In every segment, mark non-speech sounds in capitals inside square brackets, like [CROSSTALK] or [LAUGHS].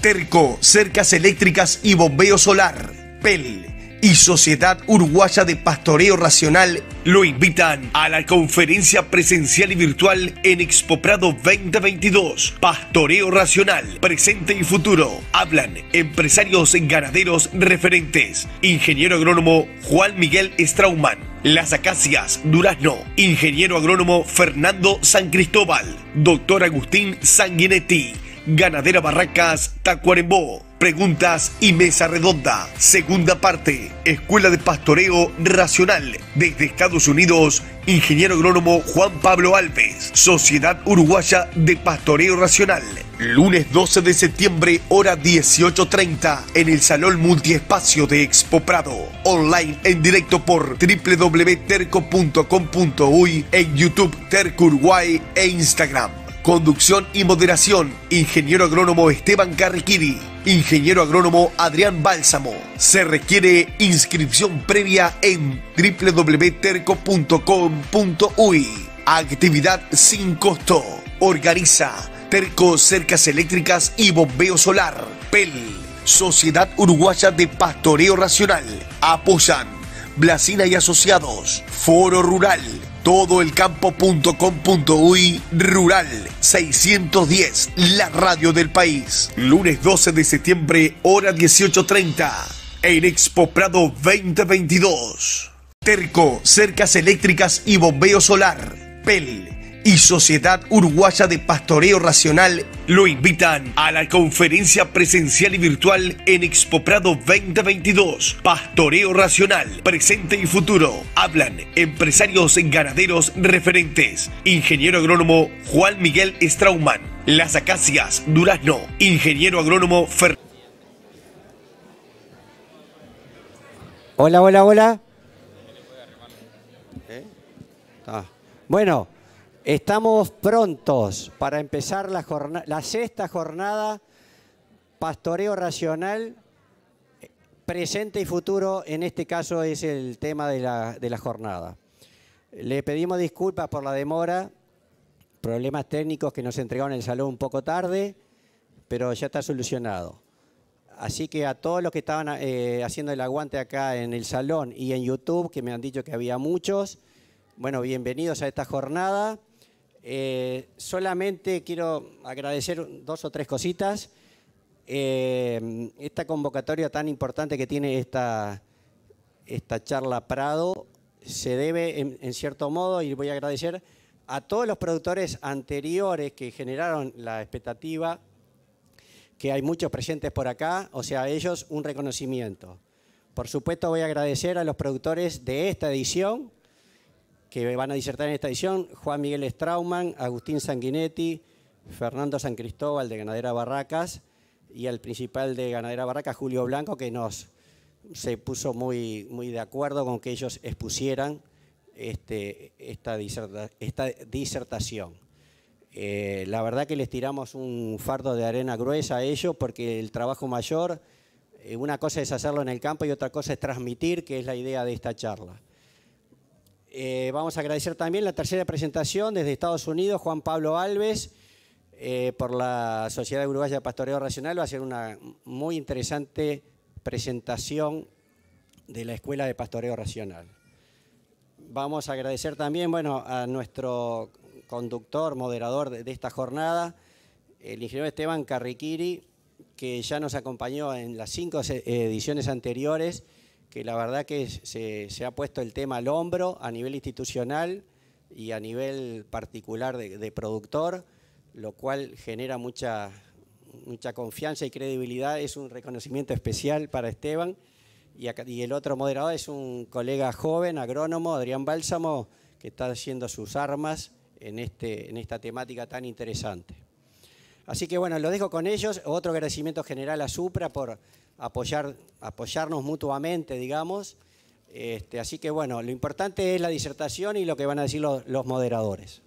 Terco, Cercas Eléctricas y Bombeo Solar, PEL y Sociedad Uruguaya de Pastoreo Racional lo invitan a la conferencia presencial y virtual en Expo Prado 2022, Pastoreo Racional, Presente y Futuro. Hablan empresarios ganaderos referentes, ingeniero agrónomo Juan Miguel Strauman. Las Acacias, Durazno. Ingeniero agrónomo Fernando San Cristóbal. Doctor Agustín Sanguinetti. Ganadera Barracas, Tacuarembó. Preguntas y mesa redonda. Segunda parte. Escuela de Pastoreo Racional. Desde Estados Unidos, ingeniero agrónomo Juan Pablo Alves. Sociedad Uruguaya de Pastoreo Racional. Lunes 12 de septiembre, hora 18.30, en el Salón Multiespacio de Expo Prado. Online en directo por www.terco.com.uy, en YouTube Terco Uruguay e Instagram. Conducción y moderación, ingeniero agrónomo Esteban Carriquiri, ingeniero agrónomo Adrián Bálsamo. Se requiere inscripción previa en www.terco.com.uy. Actividad sin costo. Organiza Terco Cercas Eléctricas y Bombeo Solar. PEL, Sociedad Uruguaya de Pastoreo Racional. Apoyan Blasina y Asociados. Foro Rural todoelcampo.com.uy Rural 610, la radio del país. Lunes 12 de septiembre, hora 18.30, en Expo Prado 2022. Terco, cercas eléctricas y bombeo solar. PEL y Sociedad Uruguaya de Pastoreo Racional lo invitan a la conferencia presencial y virtual en Expo Prado 2022. Pastoreo Racional, presente y futuro. Hablan empresarios ganaderos referentes. Ingeniero agrónomo Juan Miguel Strauman. Las Acacias, Durazno. Ingeniero agrónomo Fer. Hola, hola, hola. ¿Eh? Ah. Bueno. Estamos prontos para empezar la, sexta jornada Pastoreo Racional, presente y futuro, en este caso es el tema de la, jornada. Le pedimos disculpas por la demora, problemas técnicos que nos entregaron el salón un poco tarde, pero ya está solucionado. Así que a todos los que estaban eh, haciendo el aguante acá en el salón y en YouTube, que me han dicho que había muchos, bueno, bienvenidos a esta jornada. Eh, solamente quiero agradecer dos o tres cositas. Eh, esta convocatoria tan importante que tiene esta, esta charla Prado se debe, en, en, cierto modo, y voy a agradecer a todos los productores anteriores que generaron la expectativa, que hay muchos presentes por acá, o sea, a ellos un reconocimiento. Por supuesto voy a agradecer a los productores de esta edición, que van a disertar en esta edición, Juan Miguel Strauman, Agustín Sanguinetti, Fernando San Cristóbal de Ganadera Barracas y el principal de Ganadera Barracas, Julio Blanco, que nos se puso muy, muy de acuerdo con que ellos expusieran este, esta, disertación. Eh, la verdad que les tiramos un fardo de arena gruesa a ellos porque el trabajo mayor, eh, una cosa es hacerlo en el campo y otra cosa es transmitir, que es la idea de esta charla. Eh, vamos a agradecer también la tercera presentación desde Estados Unidos, Juan Pablo Alves, eh, por la Sociedad Uruguaya de Pastoreo Racional. Va a ser una muy interesante presentación de la Escuela de Pastoreo Racional. Vamos a agradecer también bueno, a nuestro conductor, moderador de, de esta jornada, el ingeniero Esteban Carriquiri, que ya nos acompañó en las cinco ediciones anteriores que la verdad que se, se, ha puesto el tema al hombro a nivel institucional y a nivel particular de, productor, lo cual genera mucha, mucha confianza y credibilidad. Es un reconocimiento especial para Esteban. Y, el otro moderador es un colega joven, agrónomo, Adrián Bálsamo, que está haciendo sus armas en, este, en esta temática tan interesante. Así que bueno, lo dejo con ellos. Otro agradecimiento general a Supra por apoyar, apoyarnos mutuamente, digamos. Este, así que bueno, lo importante es la disertación y lo que van a decir los, moderadores.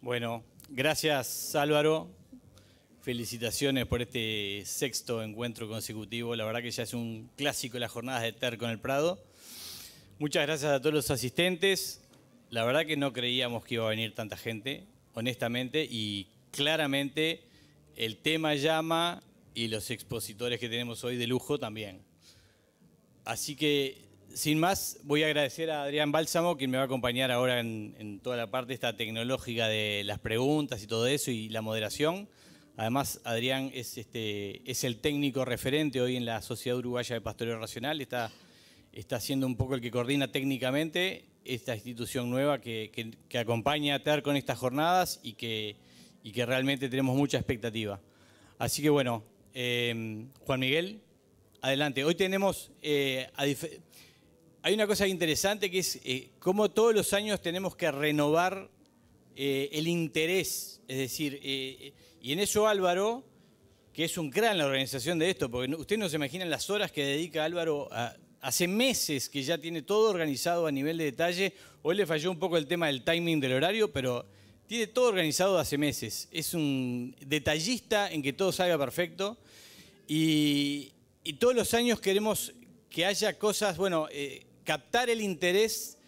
Bueno, gracias Álvaro. Felicitaciones por este sexto encuentro consecutivo. La verdad que ya es un clásico las jornadas de TER con el Prado. Muchas gracias a todos los asistentes. La verdad que no creíamos que iba a venir tanta gente, honestamente, y claramente el tema llama y los expositores que tenemos hoy de lujo también. Así que, sin más, voy a agradecer a Adrián Bálsamo, quien me va a acompañar ahora en, toda la parte esta tecnológica de las preguntas y todo eso y la moderación. Además, Adrián es, este, es el técnico referente hoy en la Sociedad Uruguaya de Pastoreo Racional, está, está siendo un poco el que coordina técnicamente esta institución nueva que, acompaña a TER con estas jornadas y que, realmente tenemos mucha expectativa. Así que bueno, em, Juan Miguel, adelante. Hoy tenemos, eh, hay una cosa interesante que es eh, cómo todos los años tenemos que renovar eh, el interés, es decir, y en eso Álvaro, que es un gran la organización de esto, porque ustedes no se imaginan las horas que dedica Álvaro a hace meses que ya tiene todo organizado a nivel de detalle. Hoy le falló un poco el tema del timing del horario, pero tiene todo organizado hace meses. Es un detallista en que todo salga perfecto. Y, todos los años queremos que haya cosas, bueno, eh, captar el interés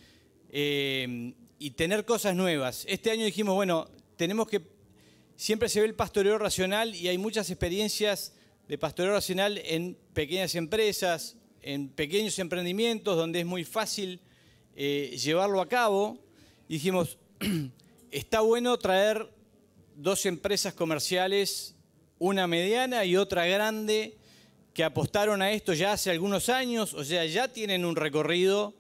eh, y tener cosas nuevas. Este año dijimos, bueno, tenemos que... Siempre se ve el pastoreo racional y hay muchas experiencias de pastoreo racional en pequeñas empresas, en pequeños emprendimientos donde es muy fácil eh, llevarlo a cabo. dijimos, [CLEARS THROAT] está bueno traer dos empresas comerciales, una mediana y otra grande, que apostaron a esto ya hace algunos años, o sea, ya tienen un recorrido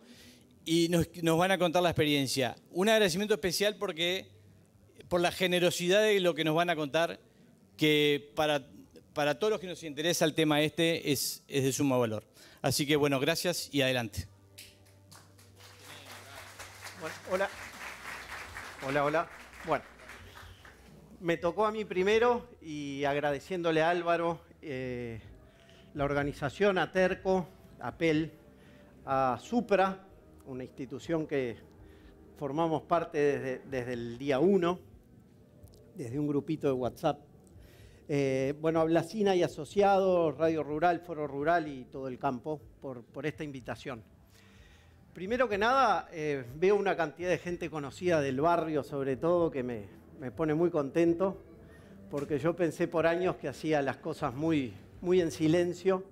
y nos, van a contar la experiencia. Un agradecimiento especial porque por la generosidad de lo que nos van a contar, que para, para todos los que nos interesa el tema este es, es de sumo valor. Así que bueno, gracias y adelante. hola. Hola, hola. Bueno, me tocó a mí primero y agradeciéndole a Álvaro, eh, la organización, a APEL, a a Supra, una institución que formamos parte desde, desde el día uno, desde un grupito de WhatsApp eh, bueno, Blasina y Asociados, Radio Rural, Foro Rural y todo el campo por, esta invitación. Primero que nada, eh, veo una cantidad de gente conocida del barrio, sobre todo, que me, me pone muy contento, porque yo pensé por años que hacía las cosas muy, muy en silencio,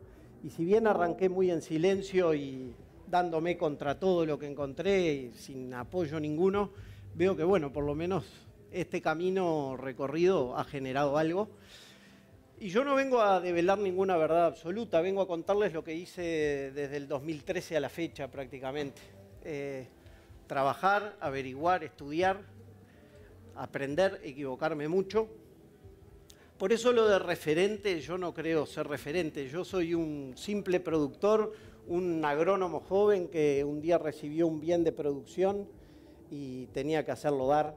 y si bien arranqué muy en silencio y dándome contra todo lo que encontré, y sin apoyo ninguno, veo que, bueno, por lo menos este camino recorrido ha generado algo. Y yo no vengo a develar ninguna verdad absoluta, vengo a contarles lo que hice desde el 2013 a la fecha prácticamente. Eh, trabajar, averiguar, estudiar, aprender, equivocarme mucho. Por eso lo de referente, yo no creo ser referente, yo soy un simple productor, un agrónomo joven que un día recibió un bien de producción y tenía que hacerlo dar.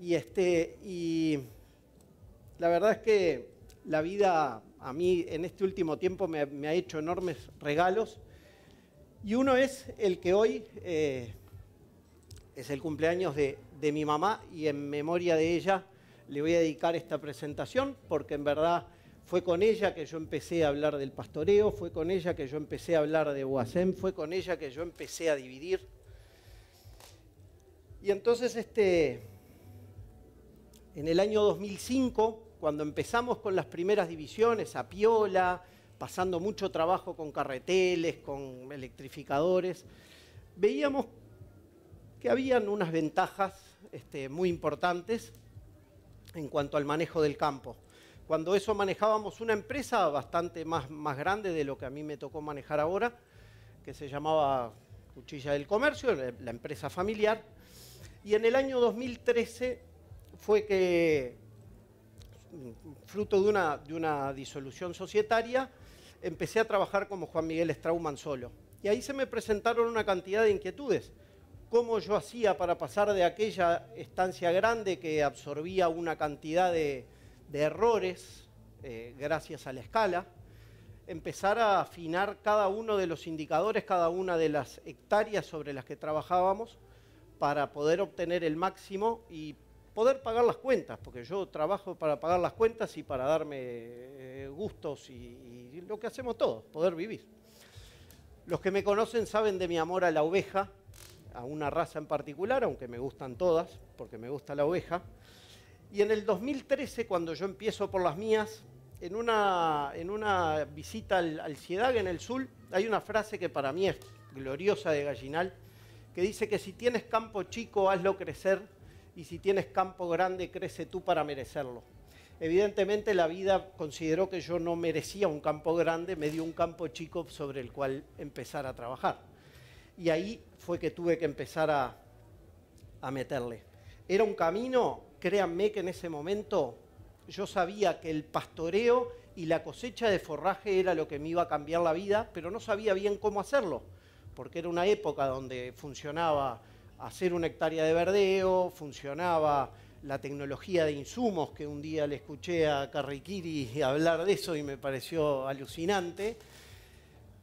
Y, este, y la verdad es que la vida a mí en este último tiempo me, ha hecho enormes regalos y uno es el que hoy eh, es el cumpleaños de, mi mamá y en memoria de ella le voy a dedicar esta presentación porque en verdad fue con ella que yo empecé a hablar del pastoreo, fue con ella que yo empecé a hablar de Boasem, fue con ella que yo empecé a dividir. Y entonces este, en el año 2005 cuando empezamos con las primeras divisiones, a piola, pasando mucho trabajo con carreteles, con electrificadores, veíamos que habían unas ventajas este, muy importantes en cuanto al manejo del campo. Cuando eso manejábamos una empresa bastante más, más grande de lo que a mí me tocó manejar ahora, que se llamaba Cuchilla del Comercio, la empresa familiar, y en el año 2013 fue que fruto de una, disolución societaria, empecé a trabajar como Juan Miguel Strauman solo. Y ahí se me presentaron una cantidad de inquietudes. ¿Cómo yo hacía para pasar de aquella estancia grande que absorbía una cantidad de, errores eh, gracias a la escala? Empezar a afinar cada uno de los indicadores, cada una de las hectáreas sobre las que trabajábamos para poder obtener el máximo y poder pagar las cuentas, porque yo trabajo para pagar las cuentas y para darme eh, gustos y, lo que hacemos todos, poder vivir. Los que me conocen saben de mi amor a la oveja, a una raza en particular, aunque me gustan todas, porque me gusta la oveja. Y en el 2013, cuando yo empiezo por las mías, en una, en una visita al, al en el sur, hay una frase que para mí es gloriosa de Gallinal, que dice que si tienes campo chico, hazlo crecer y si tienes campo grande, crece tú para merecerlo. Evidentemente la vida consideró que yo no merecía un campo grande, me dio un campo chico sobre el cual empezar a trabajar. Y ahí fue que tuve que empezar a, meterle. Era un camino, créanme que en ese momento yo sabía que el pastoreo y la cosecha de forraje era lo que me iba a cambiar la vida, pero no sabía bien cómo hacerlo, porque era una época donde funcionaba hacer una hectárea de verdeo, funcionaba la tecnología de insumos, que un día le escuché a Carriquiri [LAUGHS] hablar de eso y me pareció alucinante.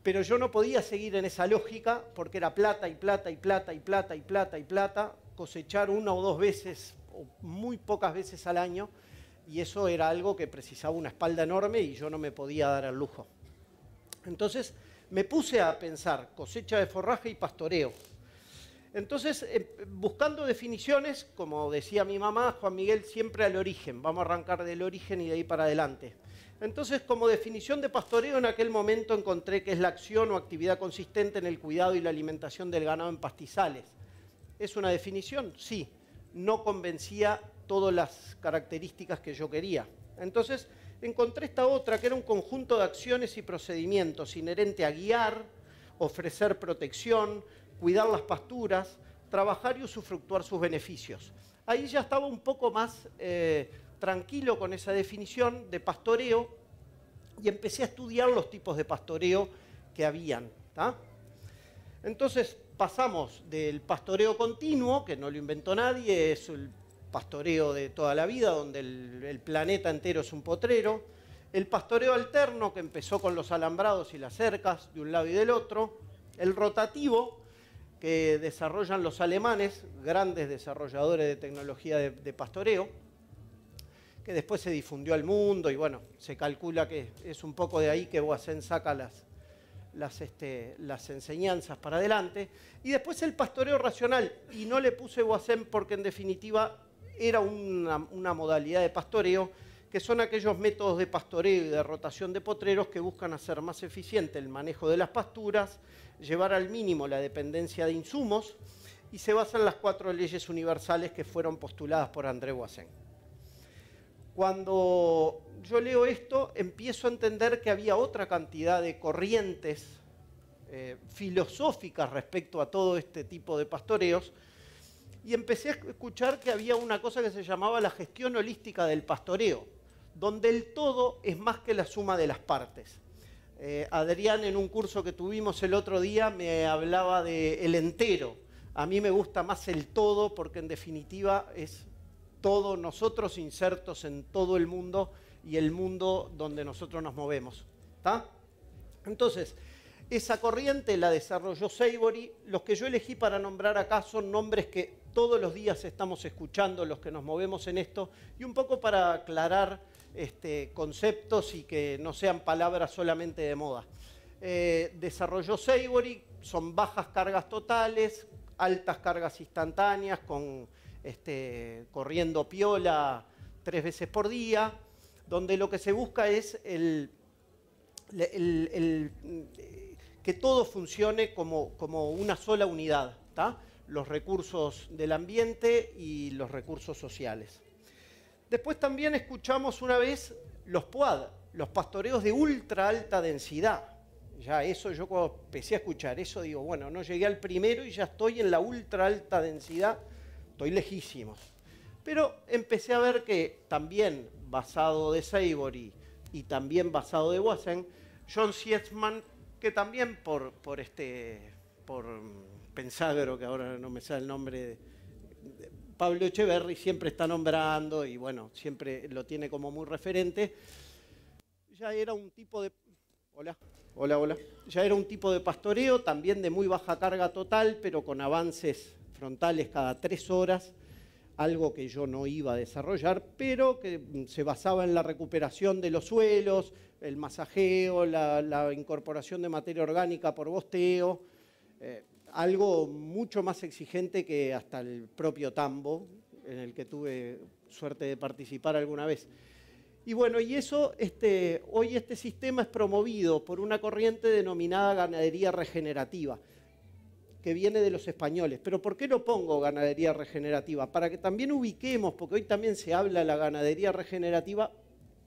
Pero yo no podía seguir en esa lógica porque era plata y plata y plata y plata y plata y plata, cosechar una o dos veces o muy pocas veces al año y eso era algo que precisaba una espalda enorme y yo no me podía dar el lujo. Entonces me puse a pensar cosecha de forraje y pastoreo, entonces, eh, buscando definiciones, como decía mi mamá, Juan Miguel, siempre al origen, vamos a arrancar del origen y de ahí para adelante. Entonces, como definición de pastoreo, en aquel momento encontré que es la acción o actividad consistente en el cuidado y la alimentación del ganado en pastizales. ¿Es una definición? Sí, no convencía todas las características que yo quería. Entonces, encontré esta otra, que era un conjunto de acciones y procedimientos inherente a guiar, ofrecer protección, cuidar las pasturas, trabajar y usufructuar sus beneficios. Ahí ya estaba un poco más eh, tranquilo con esa definición de pastoreo y empecé a estudiar los tipos de pastoreo que habían. Entonces pasamos del pastoreo continuo, que no lo inventó nadie, es el pastoreo de toda la vida, donde el planeta entero es un potrero, el pastoreo alterno, que empezó con los alambrados y las cercas de un lado y del otro, el rotativo, que desarrollan los alemanes, grandes desarrolladores de tecnología de, pastoreo, que después se difundió al mundo y bueno, se calcula que es un poco de ahí que Boasen saca este, las, enseñanzas para adelante. Y después el pastoreo racional, y no le puse Boasen porque en definitiva era una modalidad de pastoreo que son aquellos métodos de pastoreo y de rotación de potreros que buscan hacer más eficiente el manejo de las pasturas, llevar al mínimo la dependencia de insumos y se basan las cuatro leyes universales que fueron postuladas por André Guasen. Cuando yo leo esto, empiezo a entender que había otra cantidad de corrientes eh, filosóficas respecto a todo este tipo de pastoreos, y empecé a escuchar que había una cosa que se llamaba la gestión holística del pastoreo donde el todo es más que la suma de las partes. Eh, Adrián en un curso que tuvimos el otro día me hablaba de el entero. A mí me gusta más el todo porque en definitiva es todo nosotros insertos en todo el mundo y el mundo donde nosotros nos movemos. Entonces, esa corriente la desarrolló Savory. Los que yo elegí para nombrar acá son nombres que todos los días estamos escuchando, los que nos movemos en esto, y un poco para aclarar este, conceptos y que no sean palabras solamente de moda. Desarrollo eh, desarrolló Savory, son bajas cargas totales, altas cargas instantáneas, con, este, corriendo piola tres veces por día, donde lo que se busca es mm, que todo funcione como, una sola unidad, los recursos del ambiente y los recursos sociales. Después también escuchamos una vez los PUAD, los pastoreos de ultra alta densidad. Ya eso yo cuando empecé a escuchar eso digo, bueno, no llegué al primero y ya estoy en la ultra alta densidad, estoy lejísimo. Pero empecé a ver que también basado de Savory y también basado de Wassen, John Sietzman, que también por, por este, por mm, Pensagro, que ahora no me sale el nombre, Pablo Echeverri siempre está nombrando y bueno, siempre lo tiene como muy referente. Ya era un tipo de... Hola, hola, hola. Ya era un tipo de pastoreo, también de muy baja carga total, pero con avances frontales cada tres horas, algo que yo no iba a desarrollar, pero que se basaba en la recuperación de los suelos, el masajeo, la, incorporación de materia orgánica por bosteo. Eh, algo mucho más exigente que hasta el propio tambo, en el que tuve suerte de participar alguna vez. Y bueno, y eso, este, hoy este sistema es promovido por una corriente denominada ganadería regenerativa, que viene de los españoles. Pero ¿por qué lo pongo ganadería regenerativa? Para que también ubiquemos, porque hoy también se habla de la ganadería regenerativa,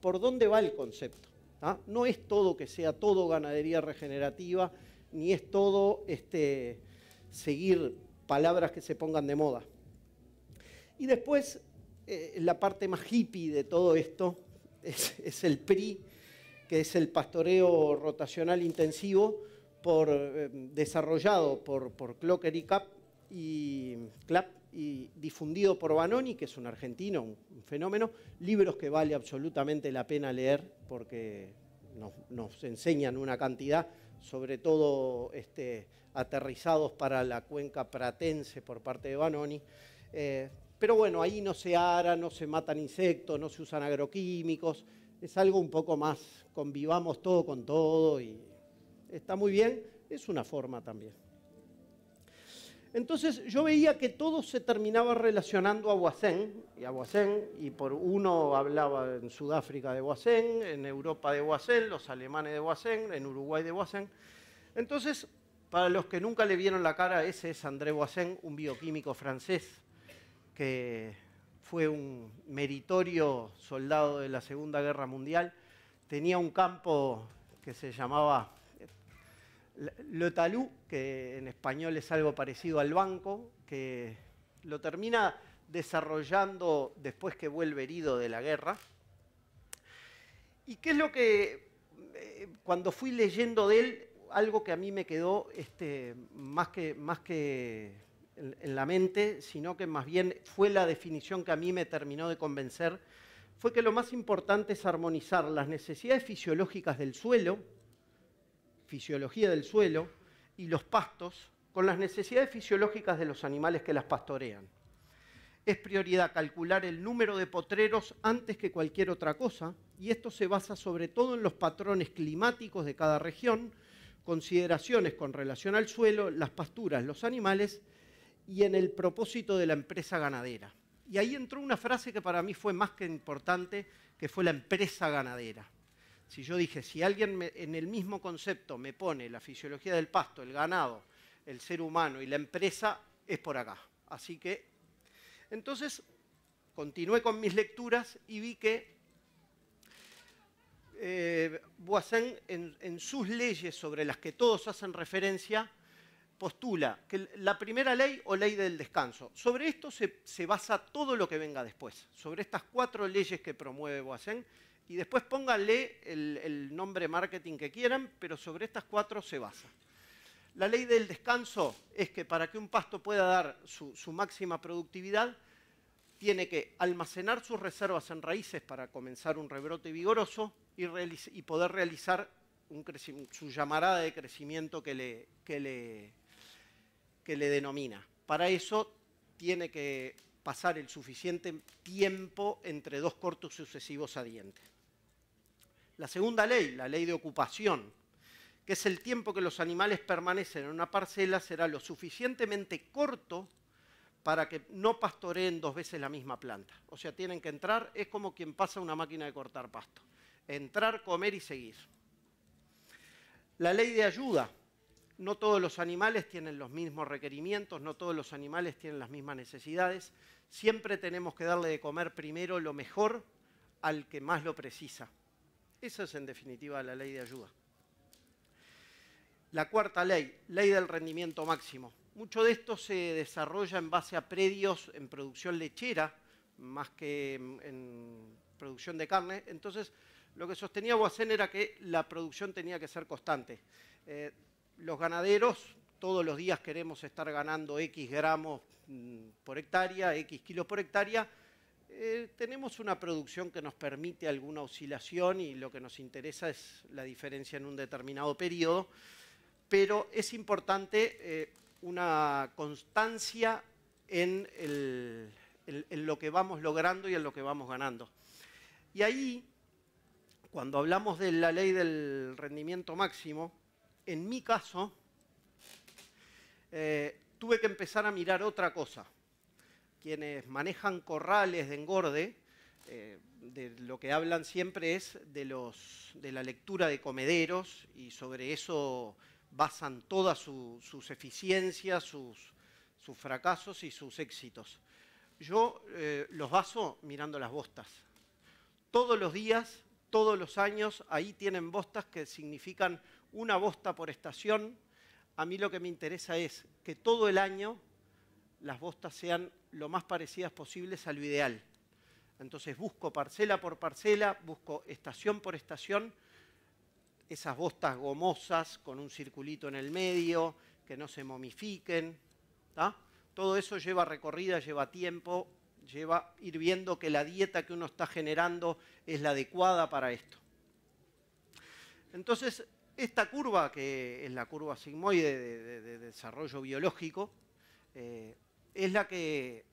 por dónde va el concepto. ¿Ah? No es todo que sea todo ganadería regenerativa, ni es todo este, seguir palabras que se pongan de moda. Y después, eh, la parte más hippie de todo esto es, el PRI, que es el pastoreo rotacional intensivo eh, desarrollado por, por Clocker y y Clap y difundido por Banoni, que es un argentino, un fenómeno, libros que vale absolutamente la pena leer porque nos, nos enseñan una cantidad sobre todo este, aterrizados para la cuenca pratense por parte de Banoni. Eh, pero bueno, ahí no se ara, no se matan insectos, no se usan agroquímicos, es algo un poco más, convivamos todo con todo y está muy bien, es una forma también. Entonces yo veía que todo se terminaba relacionando a guasén y a Boasen y por uno hablaba en Sudáfrica de Boasen, en Europa de guasén los alemanes de guasén en Uruguay de guasén Entonces, para los que nunca le vieron la cara, ese es André Boasen, un bioquímico francés que fue un meritorio soldado de la Segunda Guerra Mundial. Tenía un campo que se llamaba talú, que en español es algo parecido al banco, que lo termina desarrollando después que vuelve herido de la guerra. ¿Y qué es lo que, eh, cuando fui leyendo de él, algo que a mí me quedó este, más que, más que en, la mente, sino que más bien fue la definición que a mí me terminó de convencer, fue que lo más importante es armonizar las necesidades fisiológicas del suelo, fisiología del suelo y los pastos con las necesidades fisiológicas de los animales que las pastorean. Es prioridad calcular el número de potreros antes que cualquier otra cosa y esto se basa sobre todo en los patrones climáticos de cada región, consideraciones con relación al suelo, las pasturas, los animales y en el propósito de la empresa ganadera. Y ahí entró una frase que para mí fue más que importante, que fue la empresa ganadera. Si yo dije, si alguien en el mismo concepto me pone la fisiología del pasto, el ganado, el ser humano y la empresa, es por acá. Así que, entonces, continué con mis lecturas y vi que eh, en, sus leyes sobre las que todos hacen referencia, postula que la primera ley o ley del descanso, sobre esto se, se, basa todo lo que venga después, sobre estas cuatro leyes que promueve Boissin, y después pónganle el, nombre marketing que quieran, pero sobre estas cuatro se basa. La ley del descanso es que para que un pasto pueda dar su, máxima productividad, tiene que almacenar sus reservas en raíces para comenzar un rebrote vigoroso y, poder realizar su llamarada de crecimiento que le, que le denomina. Para eso tiene que pasar el suficiente tiempo entre dos cortos sucesivos a dientes. La segunda ley, la ley de ocupación, que es el tiempo que los animales permanecen en una parcela, será lo suficientemente corto para que no pastoreen dos veces la misma planta. O sea, tienen que entrar, es como quien pasa una máquina de cortar pasto. Entrar, comer y seguir. La ley de ayuda. No todos los animales tienen los mismos requerimientos, no todos los animales tienen las mismas necesidades. Siempre tenemos que darle de comer primero lo mejor al que más lo precisa. Esa es en definitiva la ley de ayuda. La cuarta ley, ley del rendimiento máximo. Mucho de esto se desarrolla en base a predios en producción lechera, más que en producción de carne. Entonces, lo que sostenía Boacén era que la producción tenía que ser constante. Eh, los ganaderos todos los días queremos estar ganando X gramos mm, por hectárea, X kilos por hectárea, eh, tenemos una producción que nos permite alguna oscilación y lo que nos interesa es la diferencia en un determinado periodo, pero es importante eh, una constancia en, lo que vamos logrando y en lo que vamos ganando. Y ahí, cuando hablamos de la ley del rendimiento máximo, en mi caso, eh, tuve que empezar a mirar otra cosa quienes manejan corrales de engorde, eh, de lo que hablan siempre es de, la lectura de comederos y sobre eso basan todas sus eficiencias, sus, fracasos y sus éxitos. Yo eh, los baso mirando las bostas. Todos los días, todos los años, ahí tienen bostas que significan una bosta por estación. A mí lo que me interesa es que todo el año las bostas sean lo más parecidas posibles a lo ideal. Entonces busco parcela por parcela, busco estación por estación, esas bostas gomosas con un circulito en el medio, que no se momifiquen. Todo eso lleva recorrida, lleva tiempo, lleva ir viendo que la dieta que uno está generando es la adecuada para esto. Entonces, esta curva, que es la curva sigmoide de, desarrollo biológico, eh, es la que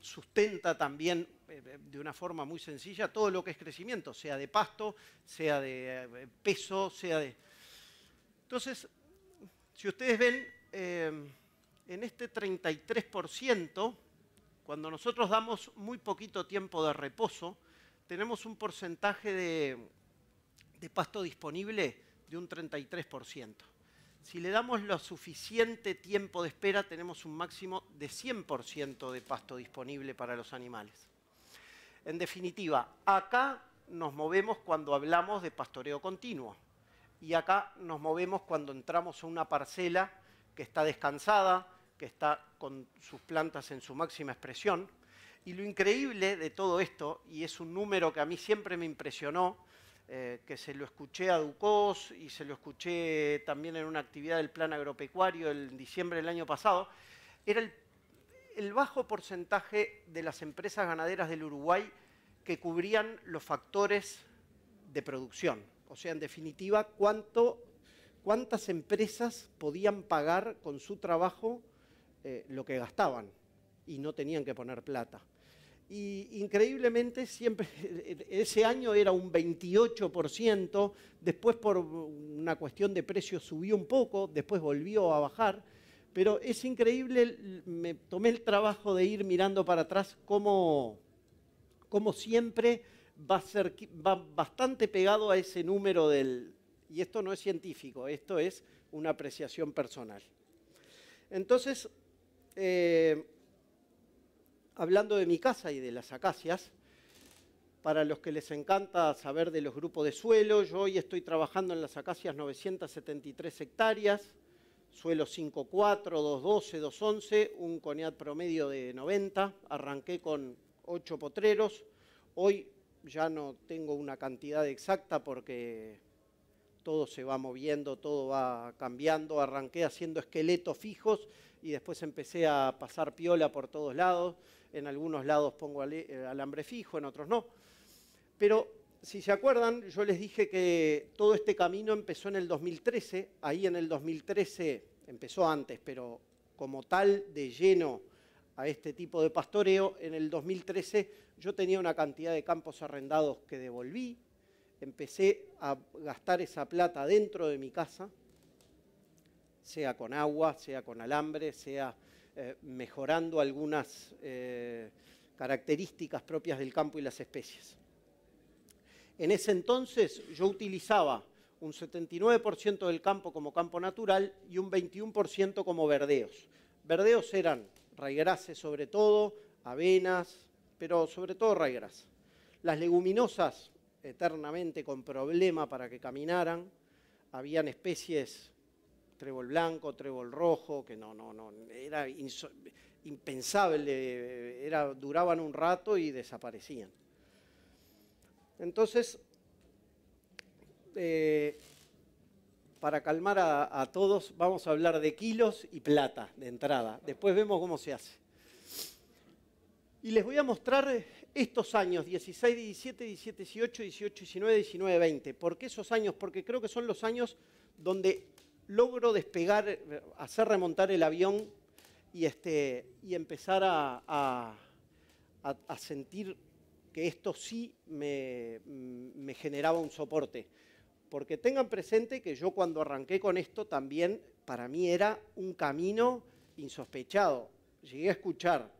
sustenta también eh, eh, de una forma muy sencilla todo lo que es crecimiento, sea de pasto, sea de eh, peso, sea de... Entonces, si ustedes ven, en este 33%, cuando nosotros damos muy poquito tiempo de reposo, tenemos un porcentaje de, de pasto disponible de un 33%. Si le damos lo suficiente tiempo de espera, tenemos un máximo de 100% de pasto disponible para los animales. En definitiva, acá nos movemos cuando hablamos de pastoreo continuo y acá nos movemos cuando entramos a una parcela que está descansada, que está con sus plantas en su máxima expresión. Y lo increíble de todo esto, y es un número que a mí siempre me impresionó, eh, que se lo escuché a Ducos y se lo escuché también en una actividad del Plan Agropecuario en diciembre del año pasado, era el, bajo porcentaje de las empresas ganaderas del Uruguay que cubrían los factores de producción. O sea, en definitiva, cuántas empresas podían pagar con su trabajo eh, lo que gastaban y no tenían que poner plata y increíblemente siempre, [LAUGHS] ese año era un 28%, después por una cuestión de precio subió un poco, después volvió a bajar, pero es increíble, me tomé el trabajo de ir mirando para atrás cómo, cómo siempre va, ser, va bastante pegado a ese número del... Y esto no es científico, esto es una apreciación personal. Entonces, eh, hablando de mi casa y de las acacias. Para los que les encanta saber de los grupos de suelo, yo hoy estoy trabajando en las acacias 973 hectáreas, suelo 5.4, 2.12, 2.11, un coniat promedio de 90. Arranqué con 8 potreros. Hoy ya no tengo una cantidad exacta porque todo se va moviendo, todo va cambiando. Arranqué haciendo esqueletos fijos y después empecé a pasar piola por todos lados en algunos lados pongo eh, alambre fijo, en otros no. Pero si se acuerdan, yo les dije que todo este camino empezó en el 2013, ahí en el 2013, empezó antes, pero como tal de lleno a este tipo de pastoreo, en el 2013 yo tenía una cantidad de campos arrendados que devolví, empecé a gastar esa plata dentro de mi casa, sea con agua, sea con alambre, sea eh, mejorando algunas eh, características propias del campo y las especies. En ese entonces yo utilizaba un 79% del campo como campo natural y un 21% como verdeos. Verdeos eran raigrases sobre todo, avenas, pero sobre todo raigras. Las leguminosas eternamente con problema para que caminaran. Habían especies trébol blanco, trébol rojo, que no, no, no, era impensable, era, duraban un rato y desaparecían. Entonces, eh, para calmar a, a, todos, vamos a hablar de kilos y plata de entrada. Después vemos cómo se hace. Y les voy a mostrar estos años, 16, 17, 17, 18, 18, 19, 19, 20. ¿Por qué esos años? Porque creo que son los años donde logro despegar, hacer remontar el avión y, este, y empezar a, sentir que esto sí me, me generaba un soporte. Porque tengan presente que yo cuando arranqué con esto también para mí era un camino insospechado. Llegué a escuchar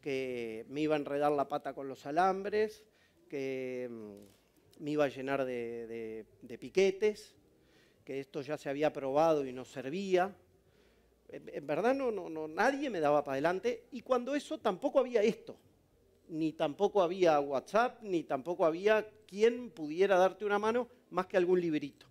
que me iba a enredar la pata con los alambres, que mm, me iba a llenar de piquetes, que esto ya se había probado y no servía. En, verdad no, no, no, nadie me daba para adelante y cuando eso tampoco había esto, ni tampoco había WhatsApp, ni tampoco había quien pudiera darte una mano más que algún librito.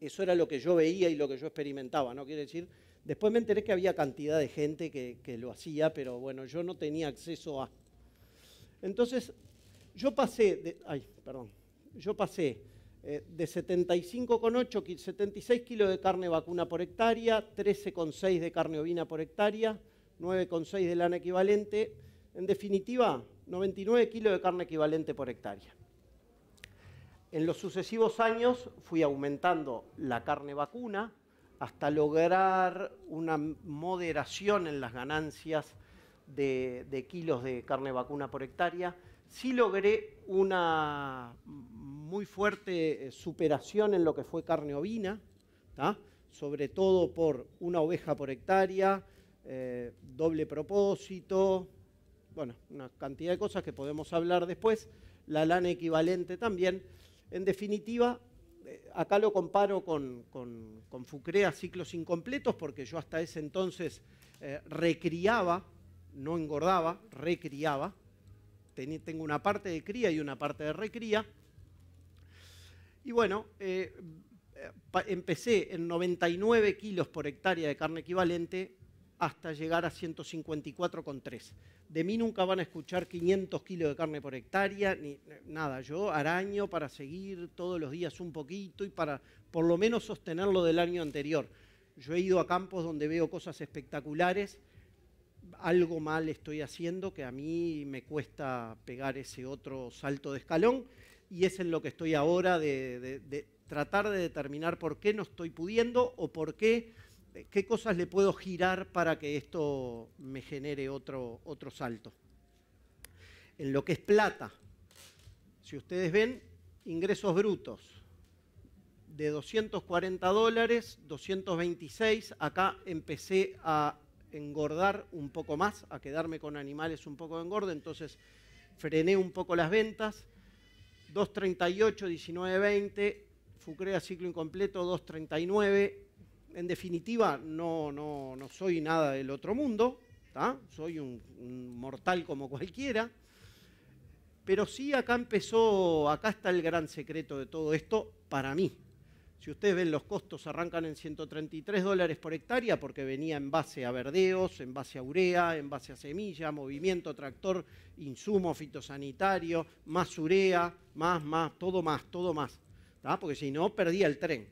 Eso era lo que yo veía y lo que yo experimentaba, ¿no? Quiere decir, después me enteré que había cantidad de gente que, lo hacía, pero bueno, yo no tenía acceso a... Entonces, yo pasé, de, ay, perdón, yo pasé eh, de 75,8, 76 kilos de carne vacuna por hectárea, 13,6 de carne ovina por hectárea, 9,6 de lana equivalente, en definitiva, 99 kilos de carne equivalente por hectárea. En los sucesivos años fui aumentando la carne vacuna hasta lograr una moderación en las ganancias de, de kilos de carne vacuna por hectárea. Sí logré una muy fuerte eh, superación en lo que fue carne ovina, sobre todo por una oveja por hectárea, eh, doble propósito, bueno, una cantidad de cosas que podemos hablar después, la lana equivalente también. En definitiva, eh, acá lo comparo con, con, Fucrea ciclos incompletos, porque yo hasta ese entonces recriaba, no engordaba, recriaba. tengo una parte de cría y una parte de recría. Y bueno, eh, eh, empecé en 99 kilos por hectárea de carne equivalente hasta llegar a 154,3. De mí nunca van a escuchar 500 kilos de carne por hectárea, ni eh, nada. Yo araño para seguir todos los días un poquito y para por lo menos sostenerlo del año anterior. Yo he ido a campos donde veo cosas espectaculares. Algo mal estoy haciendo que a mí me cuesta pegar ese otro salto de escalón y es en lo que estoy ahora de, tratar de determinar por qué no estoy pudiendo o por qué, eh, qué cosas le puedo girar para que esto me genere otro, otro salto. En lo que es plata, si ustedes ven, ingresos brutos de 240 dólares, 226, acá empecé a engordar un poco más, a quedarme con animales un poco de entonces frené un poco las ventas, 238, 19.20, Fucrea ciclo incompleto 239. En definitiva, no, no, no soy nada del otro mundo, soy un mortal como cualquiera. Pero sí acá empezó, acá está el gran secreto de todo esto para mí, si ustedes ven, los costos arrancan en 133 dólares por hectárea porque venía en base a verdeos, en base a urea, en base a semilla, movimiento, tractor, insumo fitosanitario, más urea, más, más, todo más, todo más. Porque si no, perdía el tren.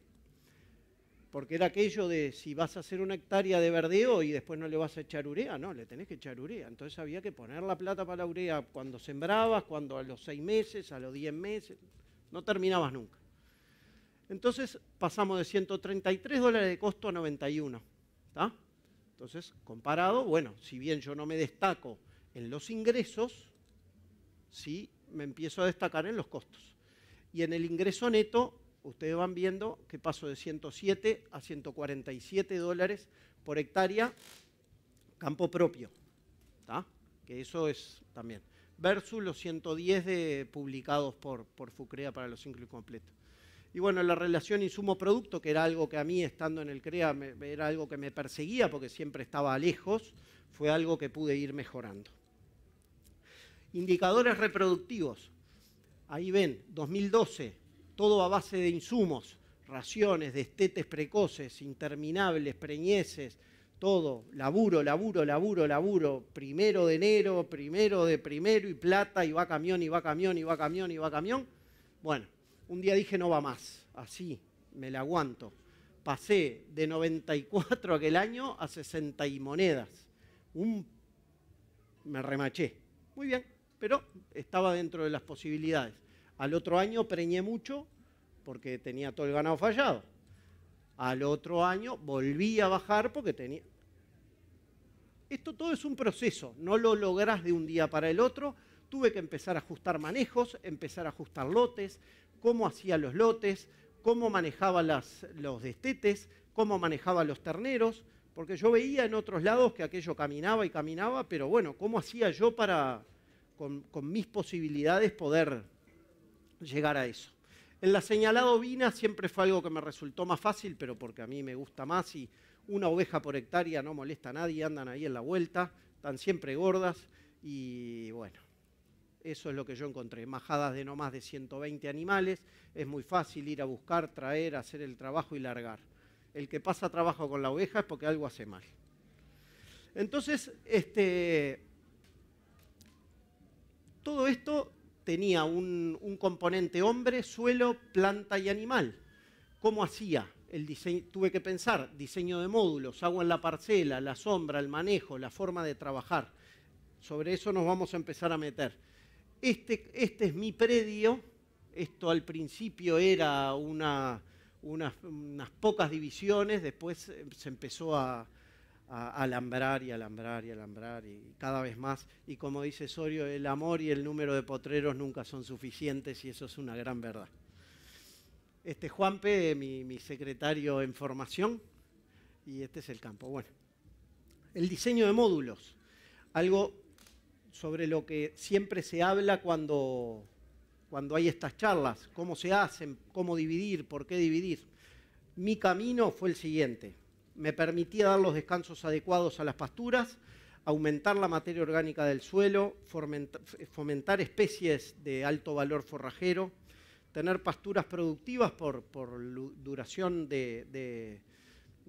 Porque era aquello de si vas a hacer una hectárea de verdeo y después no le vas a echar urea, no, le tenés que echar urea. Entonces había que poner la plata para la urea cuando sembrabas, cuando a los seis meses, a los diez meses, no terminabas nunca. Entonces pasamos de 133 dólares de costo a 91. Entonces, comparado, bueno, si bien yo no me destaco en los ingresos, sí me empiezo a destacar en los costos. Y en el ingreso neto, ustedes van viendo que paso de 107 a 147 dólares por hectárea campo propio. Que eso es también. Versus los 110 de publicados por, por Fucrea para los ciclos completos. Y bueno, la relación insumo-producto, que era algo que a mí, estando en el CREA, era algo que me perseguía porque siempre estaba lejos, fue algo que pude ir mejorando. Indicadores reproductivos. Ahí ven, 2012, todo a base de insumos, raciones, destetes precoces, interminables, preñeces, todo, laburo, laburo, laburo, laburo, primero de enero, primero de primero y plata, y va camión, y va camión, y va camión, y va camión. Bueno, un día dije no va más, así, me la aguanto. Pasé de 94 aquel año a 60 y monedas. Un... Me remaché. Muy bien, pero estaba dentro de las posibilidades. Al otro año preñé mucho porque tenía todo el ganado fallado. Al otro año volví a bajar porque tenía... Esto todo es un proceso, no lo lográs de un día para el otro. Tuve que empezar a ajustar manejos, empezar a ajustar lotes, cómo hacía los lotes, cómo manejaba los destetes, cómo manejaba los terneros, porque yo veía en otros lados que aquello caminaba y caminaba, pero bueno, ¿cómo hacía yo para, con, con mis posibilidades, poder llegar a eso? En la señalada ovina siempre fue algo que me resultó más fácil, pero porque a mí me gusta más y una oveja por hectárea no molesta a nadie, andan ahí en la vuelta, están siempre gordas y bueno, eso es lo que yo encontré. Majadas de no más de 120 animales. Es muy fácil ir a buscar, traer, hacer el trabajo y largar. El que pasa trabajo con la oveja es porque algo hace mal. Entonces, este, todo esto tenía un, componente hombre, suelo, planta y animal. ¿Cómo hacía? tuve que pensar, diseño de módulos, agua en la parcela, la sombra, el manejo, la forma de trabajar. Sobre eso nos vamos a empezar a meter este, este es mi predio, esto al principio era unas, pocas divisiones, después eh, se empezó a, alambrar y alambrar y alambrar y cada vez más. Y como dice Sorio, el amor y el número de potreros nunca son suficientes y eso es una gran verdad. Este es Juanpe, mi secretario en formación, y este es el campo. Bueno, el diseño de módulos, algo sobre lo que siempre se habla cuando, cuando hay estas charlas, cómo se hacen, cómo dividir, por qué dividir. Mi camino fue el siguiente. Me permitía dar los descansos adecuados a las pasturas, aumentar la materia orgánica del suelo, fomentar especies de alto valor forrajero, tener pasturas productivas por, duración de,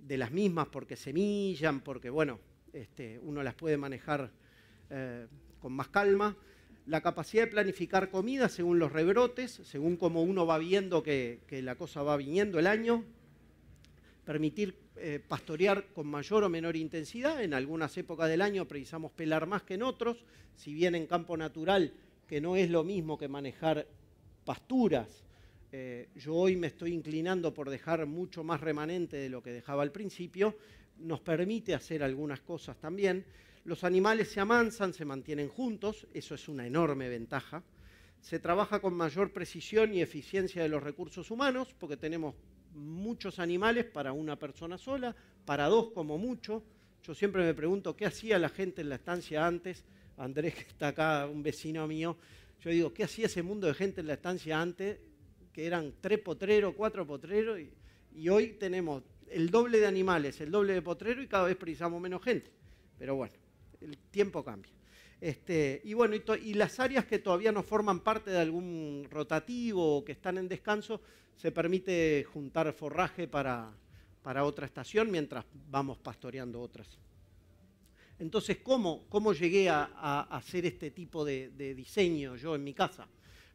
las mismas, porque semillan, porque bueno, este, uno las puede manejar eh, con más calma, la capacidad de planificar comida según los rebrotes, según cómo uno va viendo que, la cosa va viniendo el año, permitir eh, pastorear con mayor o menor intensidad, en algunas épocas del año precisamos pelar más que en otros, si bien en campo natural, que no es lo mismo que manejar pasturas, eh, yo hoy me estoy inclinando por dejar mucho más remanente de lo que dejaba al principio, nos permite hacer algunas cosas también. Los animales se amansan, se mantienen juntos, eso es una enorme ventaja. Se trabaja con mayor precisión y eficiencia de los recursos humanos, porque tenemos muchos animales para una persona sola, para dos como mucho. Yo siempre me pregunto qué hacía la gente en la estancia antes. Andrés, que está acá, un vecino mío, yo digo, ¿qué hacía ese mundo de gente en la estancia antes? Que eran tres potreros, cuatro potreros, y, hoy tenemos el doble de animales, el doble de potreros y cada vez precisamos menos gente. Pero bueno el tiempo cambia. Este, y bueno, y, las áreas que todavía no forman parte de algún rotativo o que están en descanso, se permite juntar forraje para, para otra estación mientras vamos pastoreando otras. Entonces, ¿cómo, cómo llegué a, hacer este tipo de, diseño yo en mi casa?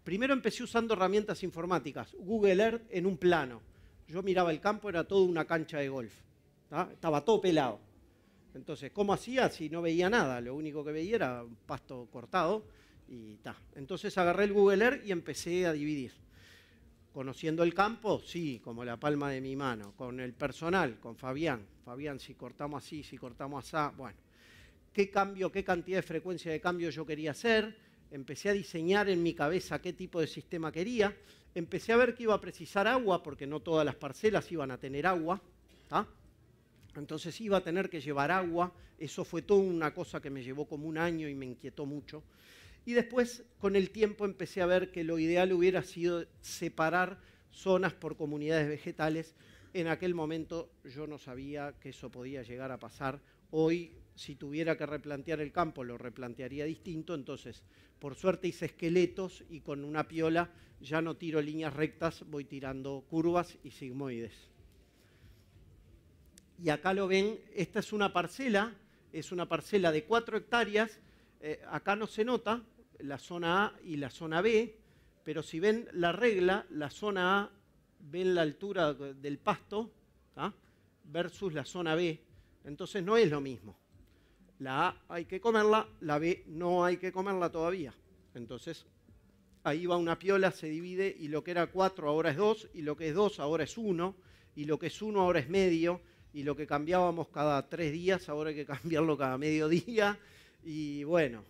Primero empecé usando herramientas informáticas, Google Earth en un plano. Yo miraba el campo, era toda una cancha de golf. Estaba todo pelado. Entonces, ¿cómo hacía si no veía nada? Lo único que veía era un pasto cortado y ta. Entonces agarré el Google Earth y empecé a dividir. Conociendo el campo, sí, como la palma de mi mano. Con el personal, con Fabián. Fabián, si cortamos así, si cortamos así, bueno. ¿Qué cambio, qué cantidad de frecuencia de cambio yo quería hacer? Empecé a diseñar en mi cabeza qué tipo de sistema quería. Empecé a ver que iba a precisar agua, porque no todas las parcelas iban a tener agua. Entonces iba a tener que llevar agua, eso fue toda una cosa que me llevó como un año y me inquietó mucho. Y después, con el tiempo, empecé a ver que lo ideal hubiera sido separar zonas por comunidades vegetales. En aquel momento yo no sabía que eso podía llegar a pasar. Hoy, si tuviera que replantear el campo, lo replantearía distinto. Entonces, por suerte hice esqueletos y con una piola ya no tiro líneas rectas, voy tirando curvas y sigmoides y acá lo ven, esta es una parcela, es una parcela de 4 hectáreas, eh, acá no se nota la zona A y la zona B, pero si ven la regla, la zona A ven la altura del pasto versus la zona B, entonces no es lo mismo. La A hay que comerla, la B no hay que comerla todavía. Entonces, ahí va una piola, se divide y lo que era 4 ahora es 2 y lo que es 2 ahora es 1 y lo que es 1 ahora es medio y lo que cambiábamos cada tres días, ahora hay que cambiarlo cada mediodía. Y bueno,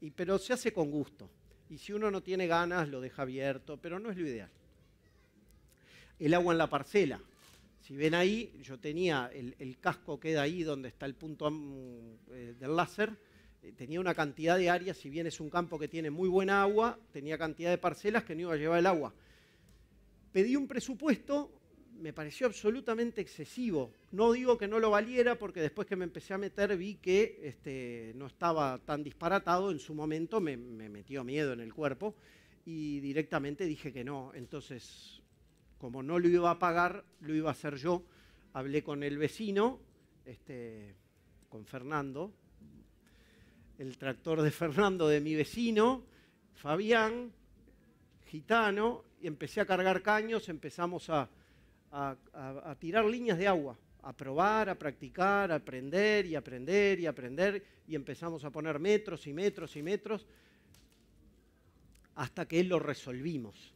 y, pero se hace con gusto. Y si uno no tiene ganas, lo deja abierto, pero no es lo ideal. El agua en la parcela. Si ven ahí, yo tenía el, casco, queda ahí donde está el punto mm, eh, del láser. Eh, tenía una cantidad de áreas, si bien es un campo que tiene muy buena agua, tenía cantidad de parcelas que no iba a llevar el agua. Pedí un presupuesto me pareció absolutamente excesivo. No digo que no lo valiera porque después que me empecé a meter vi que este, no estaba tan disparatado. En su momento me, metió miedo en el cuerpo y directamente dije que no. Entonces, como no lo iba a pagar, lo iba a hacer yo. Hablé con el vecino, este, con Fernando, el tractor de [LAUGHS] Fernando de mi vecino, Fabián, gitano, y empecé a cargar caños, empezamos a a, tirar líneas de agua, a probar, a practicar, a aprender y aprender y aprender y empezamos a poner metros y metros y metros hasta que lo resolvimos.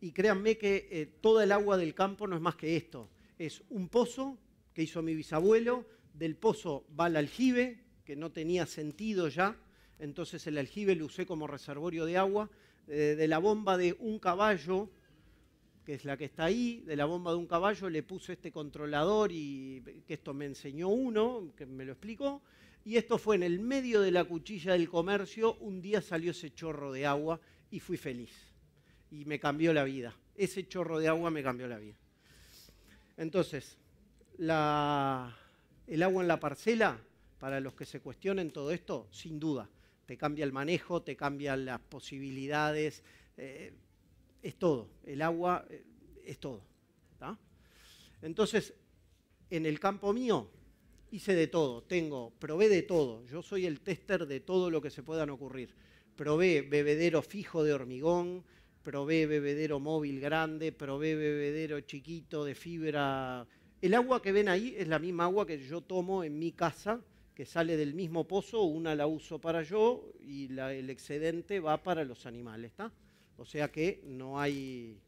Y créanme que eh, toda el agua del campo no es más que esto. Es un pozo que hizo mi bisabuelo, del pozo va al aljibe, que no tenía sentido ya, entonces el aljibe lo usé como reservorio de agua, eh, de la bomba de un caballo que es la que está ahí, de la bomba de un caballo, le puse este controlador y que esto me enseñó uno, que me lo explicó, y esto fue en el medio de la cuchilla del comercio, un día salió ese chorro de agua y fui feliz. Y me cambió la vida. Ese chorro de agua me cambió la vida. Entonces, el agua en la parcela, para los que se cuestionen todo esto, sin duda, te cambia el manejo, te cambian las posibilidades. Eh, es todo, el agua eh, es todo. Entonces, en el campo mío hice de todo, tengo, probé de todo, yo soy el tester de todo lo que se puedan ocurrir. Probé bebedero fijo de hormigón, probé bebedero móvil grande, probé bebedero chiquito de fibra. El agua que ven ahí es la misma agua que yo tomo en mi casa, que sale del mismo pozo, una la uso para yo y el excedente va para los animales, ¿está? O sea que no hay,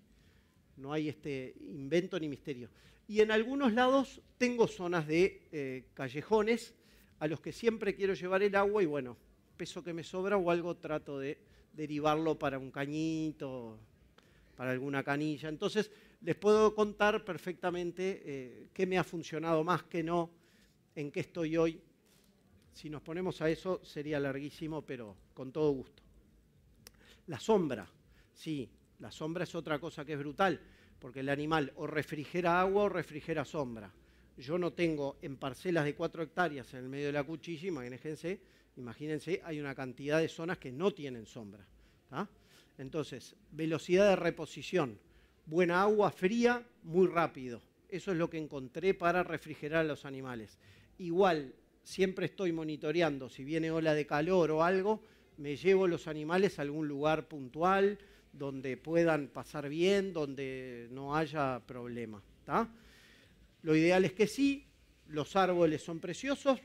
no hay este invento ni misterio. Y en algunos lados tengo zonas de eh, callejones a los que siempre quiero llevar el agua y bueno, peso que me sobra o algo trato de derivarlo para un cañito, para alguna canilla. Entonces, les puedo contar perfectamente eh, qué me ha funcionado más que no, en qué estoy hoy. Si nos ponemos a eso sería larguísimo, pero con todo gusto. La sombra. Sí, la sombra es otra cosa que es brutal, porque el animal o refrigera agua o refrigera sombra. Yo no tengo en parcelas de cuatro hectáreas en el medio de la cuchilla, imagínense, imagínense, hay una cantidad de zonas que no tienen sombra. Entonces, velocidad de reposición, buena agua fría, muy rápido. Eso es lo que encontré para refrigerar a los animales. Igual, siempre estoy monitoreando, si viene ola de calor o algo, me llevo los animales a algún lugar puntual, donde puedan pasar bien, donde no haya problema. Lo ideal es que sí, los árboles son preciosos,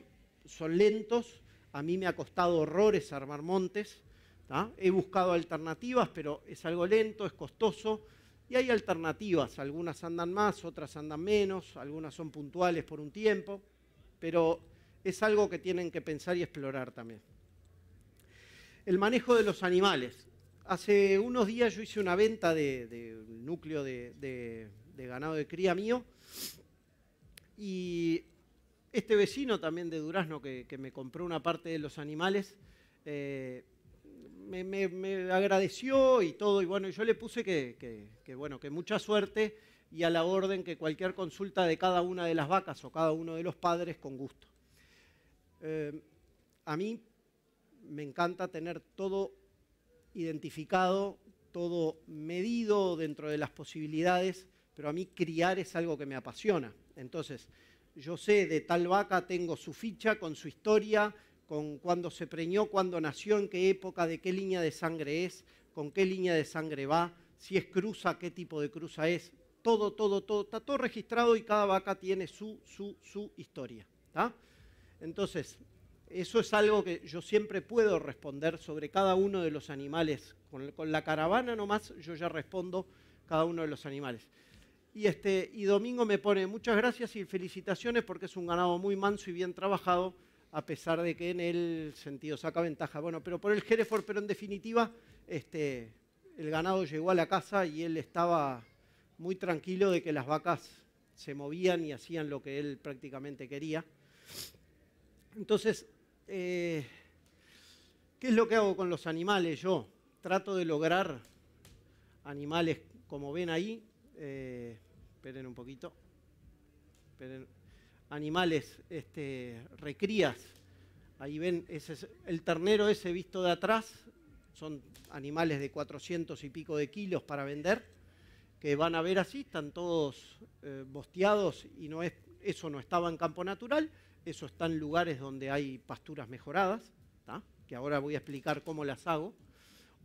son lentos, a mí me ha costado horrores armar montes, he buscado alternativas, pero es algo lento, es costoso, y hay alternativas, algunas andan más, otras andan menos, algunas son puntuales por un tiempo, pero es algo que tienen que pensar y explorar también. El manejo de los animales. Hace unos días yo hice una venta de, núcleo de, ganado de cría mío y este vecino también de Durazno que, me compró una parte de los animales eh, me, agradeció y todo y bueno, yo le puse que, bueno, que mucha suerte y a la orden que cualquier consulta de cada una de las vacas o cada uno de los padres con gusto. Eh, a mí me encanta tener todo identificado, todo medido dentro de las posibilidades, pero a mí criar es algo que me apasiona. Entonces, yo sé de tal vaca, tengo su ficha con su historia, con cuándo se preñó, cuándo nació, en qué época, de qué línea de sangre es, con qué línea de sangre va, si es cruza, qué tipo de cruza es. Todo, todo, todo, está todo registrado y cada vaca tiene su, su, su historia. Entonces, eso es algo que yo siempre puedo responder sobre cada uno de los animales. Con, la caravana nomás yo ya respondo cada uno de los animales. Y, este, y Domingo me pone muchas gracias y felicitaciones porque es un ganado muy manso y bien trabajado, a pesar de que en el sentido saca ventaja. Bueno, pero por el Hereford, pero en definitiva, este, el ganado llegó a la casa y él estaba muy tranquilo de que las vacas se movían y hacían lo que él prácticamente quería. Entonces, eh, ¿qué es lo que hago con los animales yo? Trato de lograr animales como ven ahí. Eh, esperen un poquito. Animales, este, recrías. Ahí ven, el ternero ese visto de atrás, son animales de 400 y pico de kilos para vender, que van a ver así, están todos eh, bosteados y no es, eso no estaba en campo natural. Eso está en lugares donde hay pasturas mejoradas, que ahora voy a explicar cómo las hago.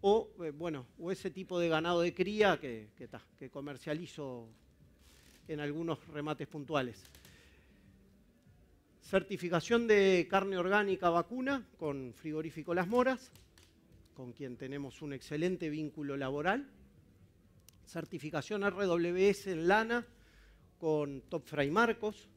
O, eh, bueno, o ese tipo de ganado de cría que, que, comercializo en algunos remates puntuales. Certificación de carne orgánica vacuna con frigorífico Las Moras, con quien tenemos un excelente vínculo laboral. Certificación RWS en lana con Top Fray Marcos.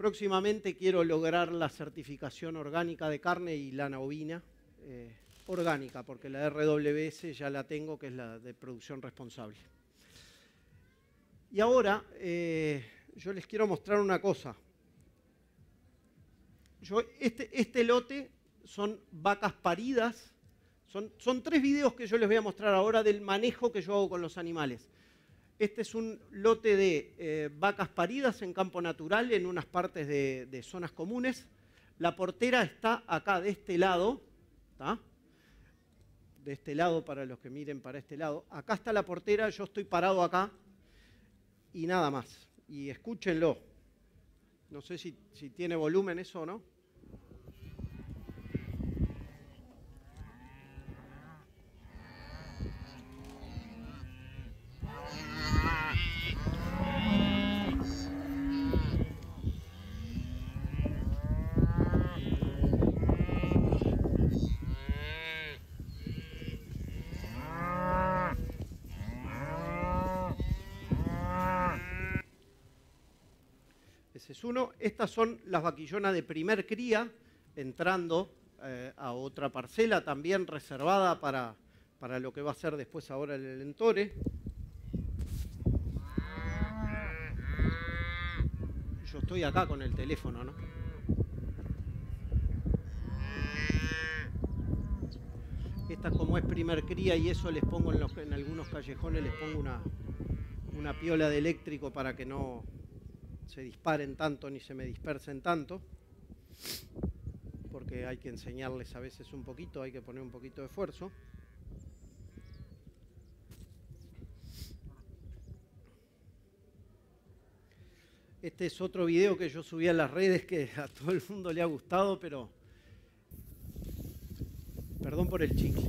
Próximamente quiero lograr la certificación orgánica de carne y lana ovina. Eh, orgánica, porque la RWS ya la tengo, que es la de producción responsable. Y ahora eh, yo les quiero mostrar una cosa. Yo, este, este lote son vacas paridas. son tres videos que yo les voy a mostrar ahora del manejo que yo hago con los animales. Este es un lote de eh, vacas paridas en campo natural, en unas partes de, zonas comunes. La portera está acá de este lado, de este lado para los que miren para este lado. Acá está la portera, yo estoy parado acá y nada más. Y escúchenlo. No sé si, si tiene volumen eso o no. Estas son las vaquillonas de primer cría, entrando eh, a otra parcela también reservada para, lo que va a ser después ahora el entore. Yo estoy acá con el teléfono, ¿no? Esta como es primer cría y eso les pongo en, algunos callejones, les pongo una piola de eléctrico para que no, se disparen tanto ni se me dispersen tanto, porque hay que enseñarles a veces un poquito, hay que poner un poquito de esfuerzo. Este es otro video que yo subí a las redes que a todo el mundo le ha gustado, pero perdón por el chicle.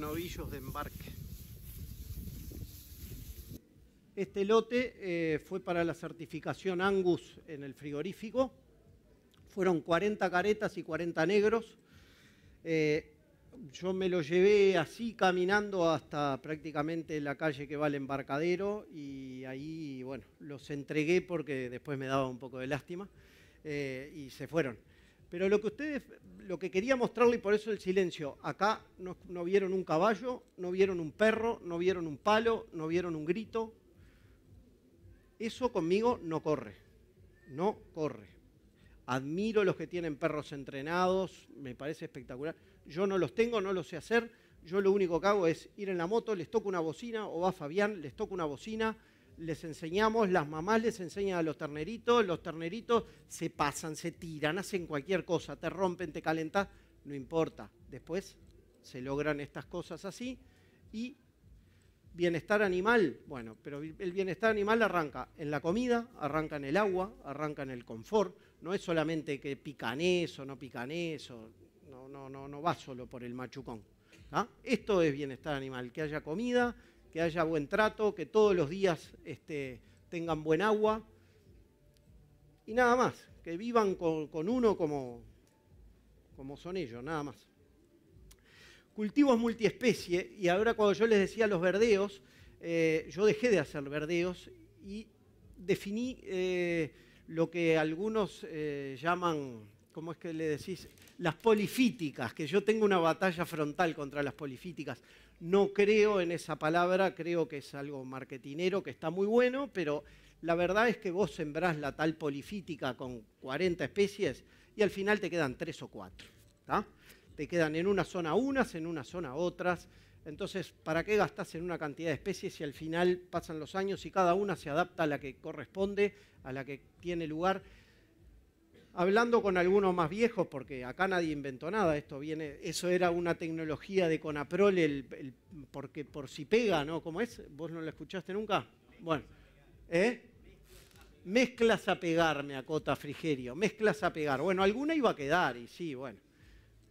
novillos de embarque. Este lote eh, fue para la certificación Angus en el frigorífico. Fueron 40 caretas y 40 negros. Eh, yo me lo llevé así caminando hasta prácticamente la calle que va al embarcadero y ahí, bueno, los entregué porque después me daba un poco de lástima eh, y se fueron. Pero lo que ustedes, lo que quería mostrarle, y por eso el silencio, acá no, vieron un caballo, no vieron un perro, no vieron un palo, no vieron un grito. Eso conmigo no corre, no corre. Admiro los que tienen perros entrenados, me parece espectacular. Yo no los tengo, no los sé hacer. Yo lo único que hago es ir en la moto, les toco una bocina, o va Fabián, les toco una bocina, les enseñamos, las mamás les enseñan a los terneritos, los terneritos se pasan, se tiran, hacen cualquier cosa, te rompen, te calentas, no importa. Después se logran estas cosas así y bienestar animal, bueno, pero el bienestar animal arranca en la comida, arranca en el agua, arranca en el confort, no es solamente que pican eso, no pican eso, no, no, no, no va solo por el machucón. ¿ah? Esto es bienestar animal, que haya comida, que haya buen trato, que todos los días este, tengan buen agua y nada más, que vivan con, uno como, como son ellos, nada más. Cultivos multiespecie, y ahora cuando yo les decía los verdeos, eh, yo dejé de hacer verdeos y definí eh, lo que algunos eh, llaman, ¿cómo es que le decís? Las polifíticas, que yo tengo una batalla frontal contra las polifíticas. No creo en esa palabra, creo que es algo marketinero que está muy bueno, pero la verdad es que vos sembrás la tal polifítica con 40 especies y al final te quedan tres o cuatro. Te quedan en una zona unas, en una zona otras. Entonces, ¿para qué gastás en una cantidad de especies si al final pasan los años y cada una se adapta a la que corresponde, a la que tiene lugar? hablando con algunos más viejos, porque acá nadie inventó nada, esto viene, eso era una tecnología de Conaprol, porque por si pega, ¿no? ¿Cómo es? ¿Vos no la escuchaste nunca? Bueno, ¿eh? Mezclas a pegar, me acota Frigerio, mezclas a pegar. Bueno, alguna iba a quedar, y sí, bueno,